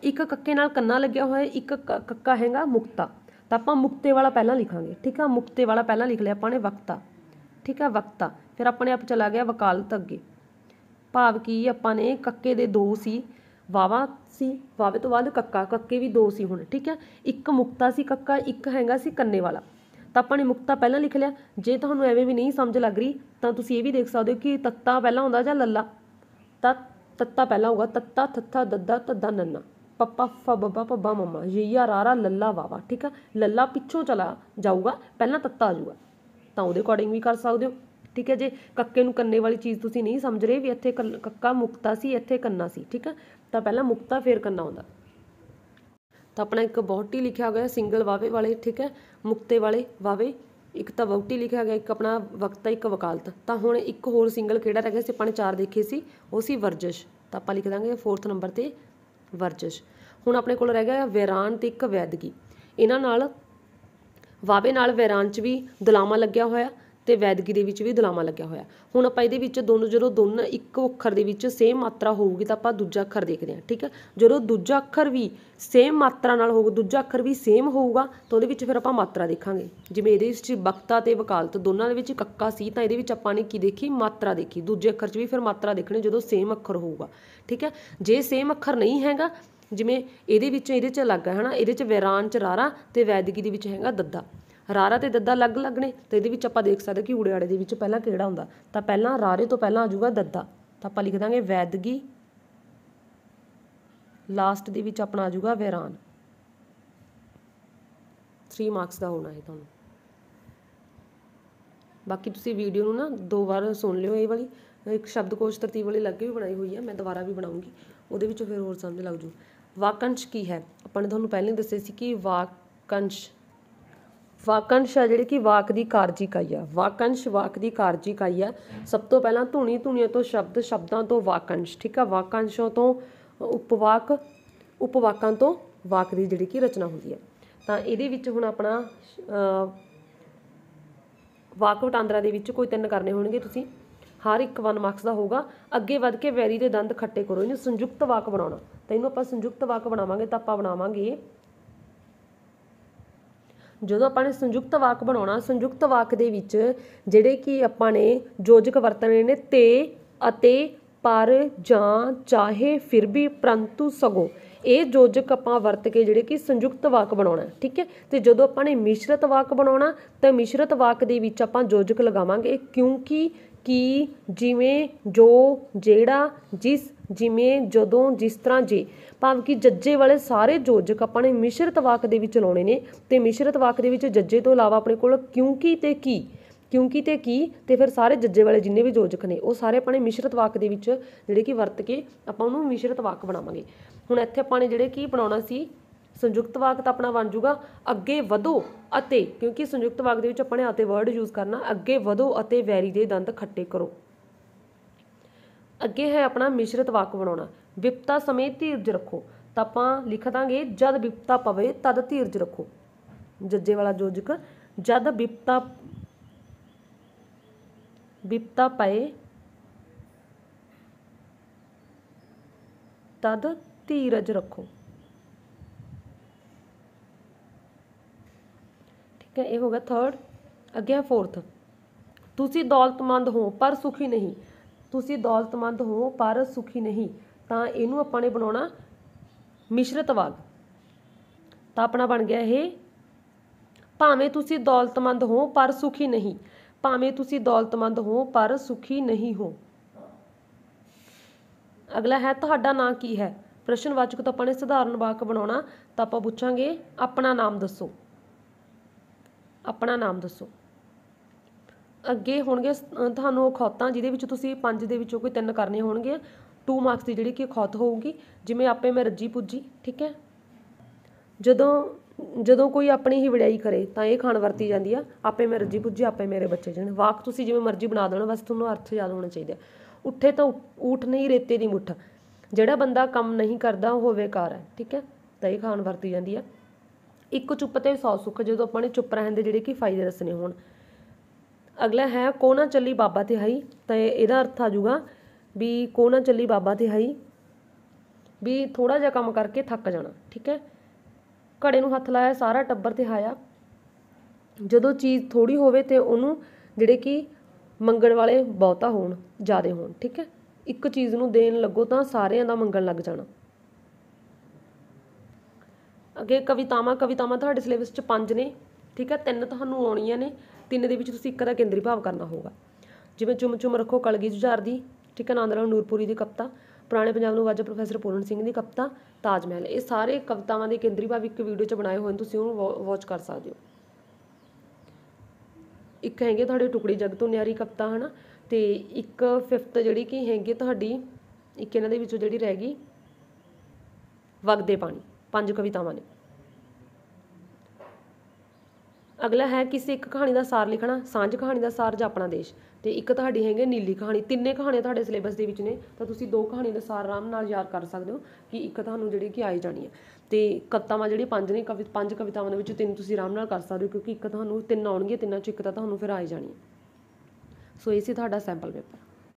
ਇੱਕ ਕੱਕੇ ਨਾਲ ਕੰਨਾ ਲੱਗਿਆ ਹੋਇਆ ਇੱਕ ਕੱਕਾ ਹੈਗਾ ਮੁਕਤਾ ਤਾਂ ਆਪਾਂ ਮੁਕਤੇ ਵਾਲਾ ਪਹਿਲਾਂ ਲਿਖਾਂਗੇ ਠੀਕ ਆ ਮੁਕਤੇ ਵਾਲਾ ਪਹਿਲਾਂ ਲਿਖ ਲਿਆ ਆਪਾਂ ਨੇ ਵਕਤਾ ਠੀਕ ਆ ਵਕਤਾ ਫਿਰ ਆਪਣੇ ਆਪ ਚਲਾ ਗਿਆ ਵਕਾਲਤ ਅੱਗੇ ਭਾਵ ਕੀ ਆਪਾਂ ਨੇ ਕੱਕੇ ਦੇ ਦੋ ਸੀ ਵਾਵਾ ਸੀ ਵਾਵੇ ਤੋਂ ਬਾਅਦ ਕੱਕਾ ਕੱਕੇ ਵੀ ਦੋ ਸੀ ਹੁਣ ਠੀਕ ਹੈ ਇੱਕ ਮੁਕਤਾ ਸੀ ਕੱਕਾ ਇੱਕ ਹੈਗਾ ਸੀ ਕੰਨੇ ਵਾਲਾ ਤਾਂ ਆਪਾਂ ਨੇ ਮੁਕਤਾ ਪਹਿਲਾਂ ਲਿਖ ਲਿਆ ਜੇ ਤੁਹਾਨੂੰ ਐਵੇਂ ਵੀ ਨਹੀਂ ਸਮਝ ਲੱਗ ਰਹੀ ਤਾਂ ਤੁਸੀਂ ਇਹ ਵੀ ਦੇਖ ਸਕਦੇ ਹੋ ਕਿ ਤੱਤਾ ਪਹਿਲਾਂ ਹੁੰਦਾ ਜਾਂ ਲੱਲਾ ਤਤ ਤੱਤਾ ਪਹਿਲਾਂ ਹੋਗਾ ਤੱਤਾ ਥੱਥਾ ਦੱਦਾ ਤੱਦਾ ਨੰਨਾ ਪੱਪਾ ਫਾ ਬੱਬਾ ਪੱਬਾ ਮਮਾ ਯੀਆ ਰਾਰਾ ਲੱਲਾ ਵਾਵਾ ਠੀਕ ਆ ਲੱਲਾ ਪਿੱਛੋਂ ਚਲਾ ਜਾਊਗਾ ਪਹਿਲਾਂ ਤੱਤਾ ਆ ਜਾਊਗਾ ਤਾਂ ਉਹਦੇ ਅਕੋਰਡਿੰਗ ਵੀ ਕਰ ਸਕਦੇ ਹੋ ਠੀਕ ਹੈ ਜੇ ਕੱਕੇ ਨੂੰ ਕੰਨੇ ਵਾਲੀ ਚੀਜ਼ ਤੁਸੀਂ ਨਹੀਂ ਸਮਝ ਰਹੇ ਵੀ ਇੱਥੇ ਕੱਕਾ ਮੁਕਤਾ ਸੀ ਇੱਥੇ ਕੰਨਾ ਸੀ ਠੀਕ ਹੈ ਤਾਂ ਪਹਿਲਾਂ ਮੁਕਤਾ ਫਿਰ ਕੰਨਾ ਆਉਂਦਾ ਤਾਂ ਆਪਣਾ ਇੱਕ ਬਹੁਤੀ ਲਿਖਿਆ ਹੋਇਆ ਸਿੰਗਲ ਵਾਵੇ ਵਾਲੇ ਠੀਕ ਹੈ ਮੁਕਤੇ ਵਾਲੇ ਵਾਵੇ ਇੱਕ ਤਾਂ ਬਹੁਤੀ ਲਿਖਿਆ ਗਿਆ ਇੱਕ ਆਪਣਾ ਵਕਤਾ ਇੱਕ ਵਕਾਲਤ ਤਾਂ ਹੁਣ ਇੱਕ ਹੋਰ ਸਿੰਗਲ ਕਿਹੜਾ ਰਹਿ ਗਿਆ ਸੀ ਆਪਾਂ ਨੇ ਚਾਰ ਦੇਖੇ ਸੀ ਉਹ ਸੀ ਵਰਜਸ਼ ਤਾਂ ਆਪਾਂ ਲਿਖ ਦਾਂਗੇ ਫੋਰਥ ਨੰਬਰ ਤੇ ਵਰਜਸ਼ ਹੁਣ ਆਪਣੇ ਕੋਲ ਰਹਿ ਗਿਆ ਵੈਰਾਨ ਤੇ ਇੱਕ ਵੈਦਗੀ ਇਹਨਾਂ ਨਾਲ ਵਾਵੇ ਨਾਲ ਵੈਰਾਨ 'ਚ ਵੀ ਦਲਾਮਾ ਲੱਗਿਆ ਹੋਇਆ ਤੇ ਵੈਦਗੀ ਦੇ ਵਿੱਚ ਵੀ ਦਲਾਮਾ ਲੱਗਿਆ ਹੋਇਆ ਹੁਣ ਆਪਾਂ ਇਹਦੇ ਵਿੱਚ ਦੋਨੋਂ ਜਦੋਂ ਦੋਨੋਂ ਇੱਕ ਅੱਖਰ ਦੇ ਵਿੱਚ ਸੇਮ ਮਾਤਰਾ ਹੋਊਗੀ ਤਾਂ ਆਪਾਂ ਦੂਜਾ ਅੱਖਰ ਦੇਖਦੇ ਹਾਂ ਠੀਕ ਹੈ ਜਦੋਂ ਦੂਜਾ ਅੱਖਰ ਵੀ ਸੇਮ ਮਾਤਰਾ ਨਾਲ ਹੋਊਗਾ ਦੂਜਾ ਅੱਖਰ ਵੀ ਸੇਮ ਹੋਊਗਾ ਤਾਂ ਉਹਦੇ ਵਿੱਚ ਫਿਰ ਆਪਾਂ ਮਾਤਰਾ ਦੇਖਾਂਗੇ ਜਿਵੇਂ ਇਹਦੇ ਵਿੱਚ ਬਕਤਾ ਤੇ ਵਕਾਲਤ ਦੋਨਾਂ ਦੇ ਵਿੱਚ ਕੱਕਾ ਸੀ ਤਾਂ ਇਹਦੇ ਵਿੱਚ ਆਪਾਂ ਨੇ ਕੀ ਦੇਖੀ ਮਾਤਰਾ ਦੇਖੀ ਦੂਜੇ ਅੱਖਰ 'ਚ ਵੀ ਫਿਰ ਮਾਤਰਾ ਦੇਖਣੀ ਜਦੋਂ ਸੇਮ ਅੱਖਰ ਹੋਊਗਾ ਠੀਕ ਹੈ ਜੇ ਸੇਮ ਅੱਖਰ ਨਹੀਂ ਹੈਗਾ ਜਿਵੇਂ ਇਹਦੇ ਵਿੱਚ ਇਹਦੇ 'ਚ ਅਲੱਗ ਹੈ ਹਨਾ ਇਹਦੇ 'ਚ ਵੈਰਾਨ 'ਚ ਰਾਰਾ ਤੇ ਵੈਦਗੀ ਦੇ ਵਿੱਚ ਹੈਗਾ ਦੱਦਾ ਰਾਰਾ ਤੇ ਦੱਦਾ ਅਲੱਗ ਅਲੱਗ ਨੇ ਤੇ ਇਹਦੇ ਵਿੱਚ ਆਪਾਂ ਦੇਖ ਸਕਦੇ ਕਿ ਊੜਿਆੜੇ ਦੇ ਵਿੱਚ ਪਹਿਲਾਂ ਕਿਹੜਾ ਹੁੰਦਾ ਤਾਂ ਪਹਿਲਾਂ ਰਾਰੇ ਤੋਂ ਪਹਿਲਾਂ ਆ ਦੱਦਾ ਤਾਂ ਆਪਾਂ ਲਿਖ ਦਾਂਗੇ ਵੈਦਗੀ ਲਾਸਟ ਦੇ ਵਿੱਚ ਆਪਣਾ ਆ ਵੈਰਾਨ 3 ਮਾਰਕਸ ਦਾ ਹੋਣਾ ਹੈ ਤੁਹਾਨੂੰ ਬਾਕੀ ਤੁਸੀਂ ਵੀਡੀਓ ਨੂੰ ਨਾ ਦੋ ਵਾਰ ਸੁਣ ਲਿਓ ਇਹ ਵਾਲੀ ਇੱਕ ਸ਼ਬਦਕੋਸ਼ ਤਰਤੀਬ ਵਾਲੀ ਲੱਗੇ ਵੀ ਬਣਾਈ ਹੋਈ ਹੈ ਮੈਂ ਦੁਬਾਰਾ ਵੀ ਬਣਾਉਂਗੀ ਉਹਦੇ ਵਿੱਚ ਫਿਰ ਹੋਰ ਸਮਝ ਲੱਗ ਜੂ ਵਾਕੰਸ਼ ਕੀ ਹੈ ਆਪਾਂ ਨੇ ਤੁਹਾਨੂੰ ਪਹਿਲਾਂ ਹੀ ਦੱਸਿਆ ਸੀ ਕਿ ਵਾਕੰਸ਼ ਵਾਕੰਸ਼ ਆ ਜਿਹੜੀ ਕਿ ਵਾਕ ਦੀ ਕਾਰਜੀ ਇਕਾਈ ਆ ਵਾਕੰਸ਼ ਵਾਕ ਦੀ ਕਾਰਜੀ ਇਕਾਈ ਆ ਸਭ ਤੋਂ ਪਹਿਲਾਂ ਧੁਨੀ ਧੁਨੀਆਂ ਤੋਂ ਸ਼ਬਦ ਸ਼ਬਦਾਂ ਤੋਂ ਵਾਕੰਸ਼ ਠੀਕ ਆ ਵਾਕੰਸ਼ਾਂ ਤੋਂ ਉਪਵਾਕ ਉਪਵਾਕਾਂ ਤੋਂ ਵਾਕ ਦੀ ਜਿਹੜੀ ਕਿ ਰਚਨਾ ਹੁੰਦੀ ਹੈ ਤਾਂ ਇਹਦੇ ਵਿੱਚ ਹੁਣ ਆਪਣਾ ਵਾਕ ਵਟਾਂਦਰਾ ਦੇ ਵਿੱਚ ਕੋਈ ਤਿੰਨ ਕਰਨੇ ਹੋਣਗੇ ਤੁਸੀਂ ਹਰ ਇੱਕ 1 ਮਾਰਕਸ ਦਾ ਹੋਗਾ ਅੱਗੇ ਵੱਧ ਕੇ ਵੈਰੀ ਦੇ ਦੰਦ ਖੱਟੇ ਕਰੋ ਇਹਨੂੰ ਸੰਯੁਕਤ ਵਾਕ ਬਣਾਉਣਾ ਤਾਂ ਇਹਨੂੰ ਆਪਾਂ ਸੰਯੁਕਤ ਵਾਕ ਬਣਾਵਾਂਗੇ ਤਾਂ ਆਪਾਂ ਬਣਾਵਾਂਗੇ ਜਦੋਂ ਆਪਾਂ ਨੇ ਸੰਯੁਕਤ ਵਾਕ ਬਣਾਉਣਾ ਸੰਯੁਕਤ ਵਾਕ ਦੇ ਵਿੱਚ ਜਿਹੜੇ ਕਿ ਆਪਾਂ ਨੇ ਜੋਜਕ ਵਰਤਣੇ ਨੇ ਤੇ ਅਤੇ ਪਰ ਜਾਂ ਚਾਹੇ ਫਿਰ ਵੀ ਪ੍ਰੰਤੂ ਸਗੋ ਇਹ ਜੋਜਕ ਆਪਾਂ ਵਰਤ ਕੇ ਜਿਹੜੇ ਕਿ ਸੰਯੁਕਤ ਵਾਕ ਬਣਾਉਣਾ ਠੀਕ ਹੈ ਤੇ ਜਦੋਂ ਆਪਾਂ ਨੇ ਮਿਸ਼ਰਤ ਵਾਕ ਬਣਾਉਣਾ ਤਾਂ ਮਿਸ਼ਰਤ ਵਾਕ ਦੇ ਵਿੱਚ ਆਪਾਂ ਜੋਜਕ ਲਗਾਵਾਂਗੇ ਕਿਉਂਕਿ ਕੀ ਜਿਵੇਂ ਜੋ ਜਿਹੜਾ ਜਿਸ ਜਿਵੇਂ ਜਦੋਂ ਜਿਸ ਤਰ੍ਹਾਂ ਜੇ ਭਾਵ ਕਿ ਜੱਜੇ ਵਾਲੇ ਸਾਰੇ ਜੋਜਕ ਆਪਾਂ ਨੇ ਮਿਸ਼ਰਤ ਵਾਕ ਦੇ ਵਿੱਚ ਲਾਉਣੇ ਨੇ ਤੇ ਮਿਸ਼ਰਤ ਵਾਕ ਦੇ ਵਿੱਚ ਜੱਜੇ ਤੋਂ ਇਲਾਵਾ ਆਪਣੇ ਕੋਲ ਕਿਉਂਕਿ ਤੇ ਕੀ ਕਿਉਂਕਿ ਤੇ ਕੀ ਤੇ ਫਿਰ ਸਾਰੇ ਜੱਜੇ ਵਾਲੇ ਜਿੰਨੇ ਵੀ ਜੋਜਕ ਨੇ ਉਹ ਸਾਰੇ ਆਪਣੇ ਮਿਸ਼ਰਤ ਵਾਕ ਦੇ ਵਿੱਚ ਜਿਹੜੇ ਕਿ ਵਰਤ ਕੇ ਆਪਾਂ ਉਹਨੂੰ ਮਿਸ਼ਰਤ ਵਾਕ ਬਣਾਵਾਂਗੇ ਹੁਣ ਇੱਥੇ ਆਪਾਂ ਨੇ ਜਿਹੜੇ ਕੀ ਬਣਾਉਣਾ ਸੀ ਸੰਯੁਕਤ ਵਾਕ ਤਾਂ ਆਪਣਾ ਬਣ ਜਾਊਗਾ ਅੱਗੇ ਵਧੋ ਅਤੇ ਕਿਉਂਕਿ ਸੰਯੁਕਤ ਵਾਕ ਦੇ ਵਿੱਚ ਆਪਾਂ ਨੇ ਅਤੇ ਵਰਡ ਯੂਜ਼ ਕਰਨਾ ਅੱਗੇ ਵਧੋ ਅਤੇ ਵੈਰੀ ਦੇ ਦੰਦ ਖੱਟੇ ਕਰੋ ਅੱਗੇ ਹੈ ਆਪਣਾ ਮਿਸ਼ਰਤ ਵਾਕ ਬਣਾਉਣਾ ਵਿਪਤਾ ਸਮੇਂ ਧੀਰਜ ਰੱਖੋ ਤਾਂ ਆਪਾਂ ਲਿਖ ਦਾਂਗੇ ਜਦ ਵਿਪਤਾ ਪਵੇ ਤਦ ਧੀਰਜ ਰੱਖੋ ਜੱਜੇ ਵਾਲਾ ਜੋਜਕ ਜਦ ਵਿਪਤਾ ਵਿਪਤਾ ਪਏ ਤਦ ਧੀਰਜ ਰੱਖੋ ਠੀਕ ਹੈ ਇਹ ਹੋ ਗਿਆ ਥਰਡ ਅੱਗੇ ਹੈ ਫੋਰਥ ਤੁਸੀਂ ਦੌਲਤਮੰਦ ਹੋ ਪਰ ਸੁਖੀ ਨਹੀਂ ਤੁਸੀਂ ਦੌਲਤਮੰਦ ਹੋ ਪਰ ਸੁਖੀ ਨਹੀਂ ਤਾਂ ਇਹਨੂੰ ਆਪਾਂ ਨੇ ਬਣਾਉਣਾ ਮਿਸ਼ਰਤ ਵਾਕ ਤਾਂ ਆਪਣਾ ਬਣ ਗਿਆ ਇਹ ਭਾਵੇਂ ਤੁਸੀਂ ਦੌਲਤਮੰਦ ਹੋ ਪਰ ਸੁਖੀ ਨਹੀਂ ਭਾਵੇਂ ਤੁਸੀਂ ਦੌਲਤਮੰਦ ਹੋ ਪਰ ਸੁਖੀ ਨਹੀਂ ਹੋ ਅਗਲਾ ਹੈ ਤੁਹਾਡਾ ਨਾਮ ਕੀ ਹੈ ਪ੍ਰਸ਼ਨਵਾਚਕ ਤੋਂ ਆਪਾਂ ਨੇ ਸਧਾਰਨ ਵਾਕ ਬਣਾਉਣਾ ਤਾਂ ਆਪਾਂ ਪੁੱਛਾਂਗੇ ਆਪਣਾ ਨਾਮ ਦੱਸੋ ਆਪਣਾ ਨਾਮ ਦੱਸੋ ਅੱਗੇ ਹੋਣਗੇ ਤੁਹਾਨੂੰ ਖੌਤਾਂ ਜਿਹਦੇ ਵਿੱਚ ਤੁਸੀਂ ਪੰਜ ਦੇ ਵਿੱਚੋਂ ਕੋਈ ਤਿੰਨ ਕਰਨੇ ਹੋਣਗੇ 2 ਮਾਰਕਸ ਦੀ ਜਿਹੜੀ ਕਿ ਖੌਤ ਹੋਊਗੀ ਜਿਵੇਂ ਆਪੇ ਮੈਂ ਰੱਜੀ ਪੁੱਜੀ ਠੀਕ ਹੈ ਜਦੋਂ ਜਦੋਂ ਕੋਈ ਆਪਣੀ ਹੀ ਵਿੜਾਈ ਕਰੇ ਤਾਂ ਇਹ ਖਾਣ ਵਰਤੀ ਜਾਂਦੀ ਆ ਆਪੇ ਮੈਂ ਰੱਜੀ ਪੁੱਜੀ ਆਪੇ ਮੇਰੇ ਬੱਚੇ ਜਣ ਵਾਕ ਤੁਸੀਂ ਜਿਵੇਂ ਮਰਜ਼ੀ ਬਣਾ ਦੇਣਾ ਬਸ ਤੁਹਾਨੂੰ ਅਰਥ ਯਾਦ ਹੋਣਾ ਚਾਹੀਦਾ ਉੱਠੇ ਤਾਂ ਊਠ ਨਹੀਂ ਰੇਤੇ ਦੀ ਮੁੱਠ ਜਿਹੜਾ ਬੰਦਾ ਕੰਮ ਨਹੀਂ ਕਰਦਾ ਉਹ ਬੇਕਾਰ ਹੈ ਠੀਕ ਹੈ ਤਾਂ ਇਹ ਖਾਣ ਵਰਤੀ ਜਾਂਦੀ ਆ ਇੱਕ ਚੁੱਪ ਤੇ 100 ਸੁੱਖ ਜਦੋਂ ਆਪਾਂ ਨੇ ਚੁੱਪ ਰਹਿਣ ਦੇ ਜਿਹੜੇ ਕਿ ਫਾਇਦੇ ਦੱਸਣੇ ਹੋਣ ਅਗਲਾ ਹੈ ਕੋਨਾ ਚੱਲੀ ਬਾਬਾ ਤੇ ਹਈ ਤਾਂ ਇਹਦਾ ਅਰਥ ਆ ਜਾਊਗਾ ਵੀ ਕੋਨਾ ਚੱਲੀ ਬਾਬਾ ਤੇ ਹਈ ਵੀ ਥੋੜਾ ਜਿਹਾ ਕੰਮ ਕਰਕੇ ਥੱਕ ਜਾਣਾ ਠੀਕ ਹੈ ਘੜੇ ਨੂੰ ਹੱਥ ਲਾਇਆ ਸਾਰਾ ਟੱਬਰ ਤੇ ਹਾਇਆ ਜਦੋਂ ਚੀਜ਼ ਥੋੜੀ ਹੋਵੇ ਤੇ ਉਹਨੂੰ ਜਿਹੜੇ ਕਿ ਮੰਗਣ ਵਾਲੇ ਬਹੁਤਾ ਹੋਣ ਜ਼ਿਆਦੇ ਹੋਣ ਠੀਕ ਹੈ ਇੱਕ ਚੀਜ਼ ਨੂੰ ਦੇਣ ਲੱਗੋ ਤਾਂ ਸਾਰਿਆਂ ਦਾ ਮੰਗਣ ਲੱਗ ਜਾਣਾ ਅੱਗੇ ਕਵਿਤਾਵਾਂ ਕਵਿਤਾਵਾਂ ਤੁਹਾਡੇ ਸਿਲੇਬਸ 'ਚ ਪੰਜ ਨੇ ਠੀਕ ਹੈ ਤਿੰਨ ਤੁਹਾਨੂੰ ਆਉਣੀਆਂ ਨੇ ਤਿੰਨ ਦੇ ਵਿੱਚ ਤੁਸੀਂ ਇੱਕ ਦਾ ਕੇਂਦਰੀ ਭਾਵ ਕਰਨਾ ਹੋਊਗਾ ਜਿਵੇਂ ਚੁੰਮ ਚੁੰਮ ਰੱਖੋ ਕਲਗੀ ਜੁਝਾਰ ਦੀ ਠੀਕ ਹੈ ਨੰਦ ਲਾਲ ਨੂਰਪੁਰੀ ਦੀ ਕਵਤਾ ਪੁਰਾਣੇ ਪੰਜਾਬ ਨੂੰ ਵਾਜਾ ਪ੍ਰੋਫੈਸਰ ਪੂਰਨ ਸਿੰਘ ਦੀ ਕਵਤਾ ਤਾਜ ਮਹਿਲ ਇਹ ਸਾਰੇ ਕਵਤਾਵਾਂ ਦੇ ਕੇਂਦਰੀ ਭਾਵ ਇੱਕ ਵੀਡੀਓ 'ਚ ਬਣਾਏ ਹੋਏ ਨੇ ਤੁਸੀਂ ਉਹਨੂੰ ਵਾਚ ਕਰ ਸਕਦੇ ਹੋ ਇੱਕ ਹੈਗੇ ਤੁਹਾਡੇ ਟੁਕੜੀ ਜਗ ਤੋਂ ਨਿਆਰੀ ਕਵਤਾ ਹਨਾ ਤੇ ਇੱਕ ਫਿਫਥ ਜਿਹੜੀ ਕੀ ਹੈਗੀ ਤੁਹਾਡੀ ਇੱਕ ਇਹਨਾਂ ਦੇ ਵਿੱਚੋਂ ਜਿਹੜੀ ਰਹਿ ਗਈ ਵਗਦੇ ਪਾਣੀ ਪੰਜ ਕਵਿਤਾਵਾਂ ਨੇ ਅਗਲਾ ਹੈ ਕਿਸੇ ਇੱਕ ਕਹਾਣੀ ਦਾ ਸਾਰ ਲਿਖਣਾ ਸਾਂਝ ਕਹਾਣੀ ਦਾ ਸਾਰ ਜਾਂ ਆਪਣਾ ਦੇਸ਼ ਤੇ ਇੱਕ ਤੁਹਾਡੀ ਹੈਗੇ ਨੀਲੀ ਕਹਾਣੀ ਤਿੰਨੇ ਕਹਾਣੀਆਂ ਤੁਹਾਡੇ ਸਿਲੇਬਸ ਦੇ ਵਿੱਚ ਨੇ ਤਾਂ ਤੁਸੀਂ ਦੋ ਕਹਾਣੀਆਂ ਦਾ ਸਾਰ ਆਰਾਮ ਨਾਲ ਯਾਦ ਕਰ ਸਕਦੇ ਹੋ ਕਿ ਇੱਕ ਤੁਹਾਨੂੰ ਜਿਹੜੀ ਕਿ ਆਈ ਜਾਣੀ ਹੈ ਤੇ ਕਵਿਤਾਵਾਂ ਜਿਹੜੀ ਪੰਜ ਨੇ ਕਵਿ ਪੰਜ ਕਵਿਤਾਵਾਂ ਦੇ ਵਿੱਚੋਂ ਤਿੰਨ ਤੁਸੀਂ ਆਰਾਮ ਨਾਲ ਕਰ ਸਕਦੇ ਹੋ ਕਿਉਂਕਿ ਇੱਕ ਤੁਹਾਨੂੰ ਤਿੰਨ ਆਉਣਗੇ ਤਿੰਨਾਂ ਚੋਂ ਇੱਕ ਤਾਂ ਤੁਹਾਨੂੰ ਫਿਰ ਆਈ ਜਾਣੀ ਹੈ ਸੋ ਇਹ ਸੀ ਤੁਹਾਡਾ ਸੈਂਪਲ ਪੇਪਰ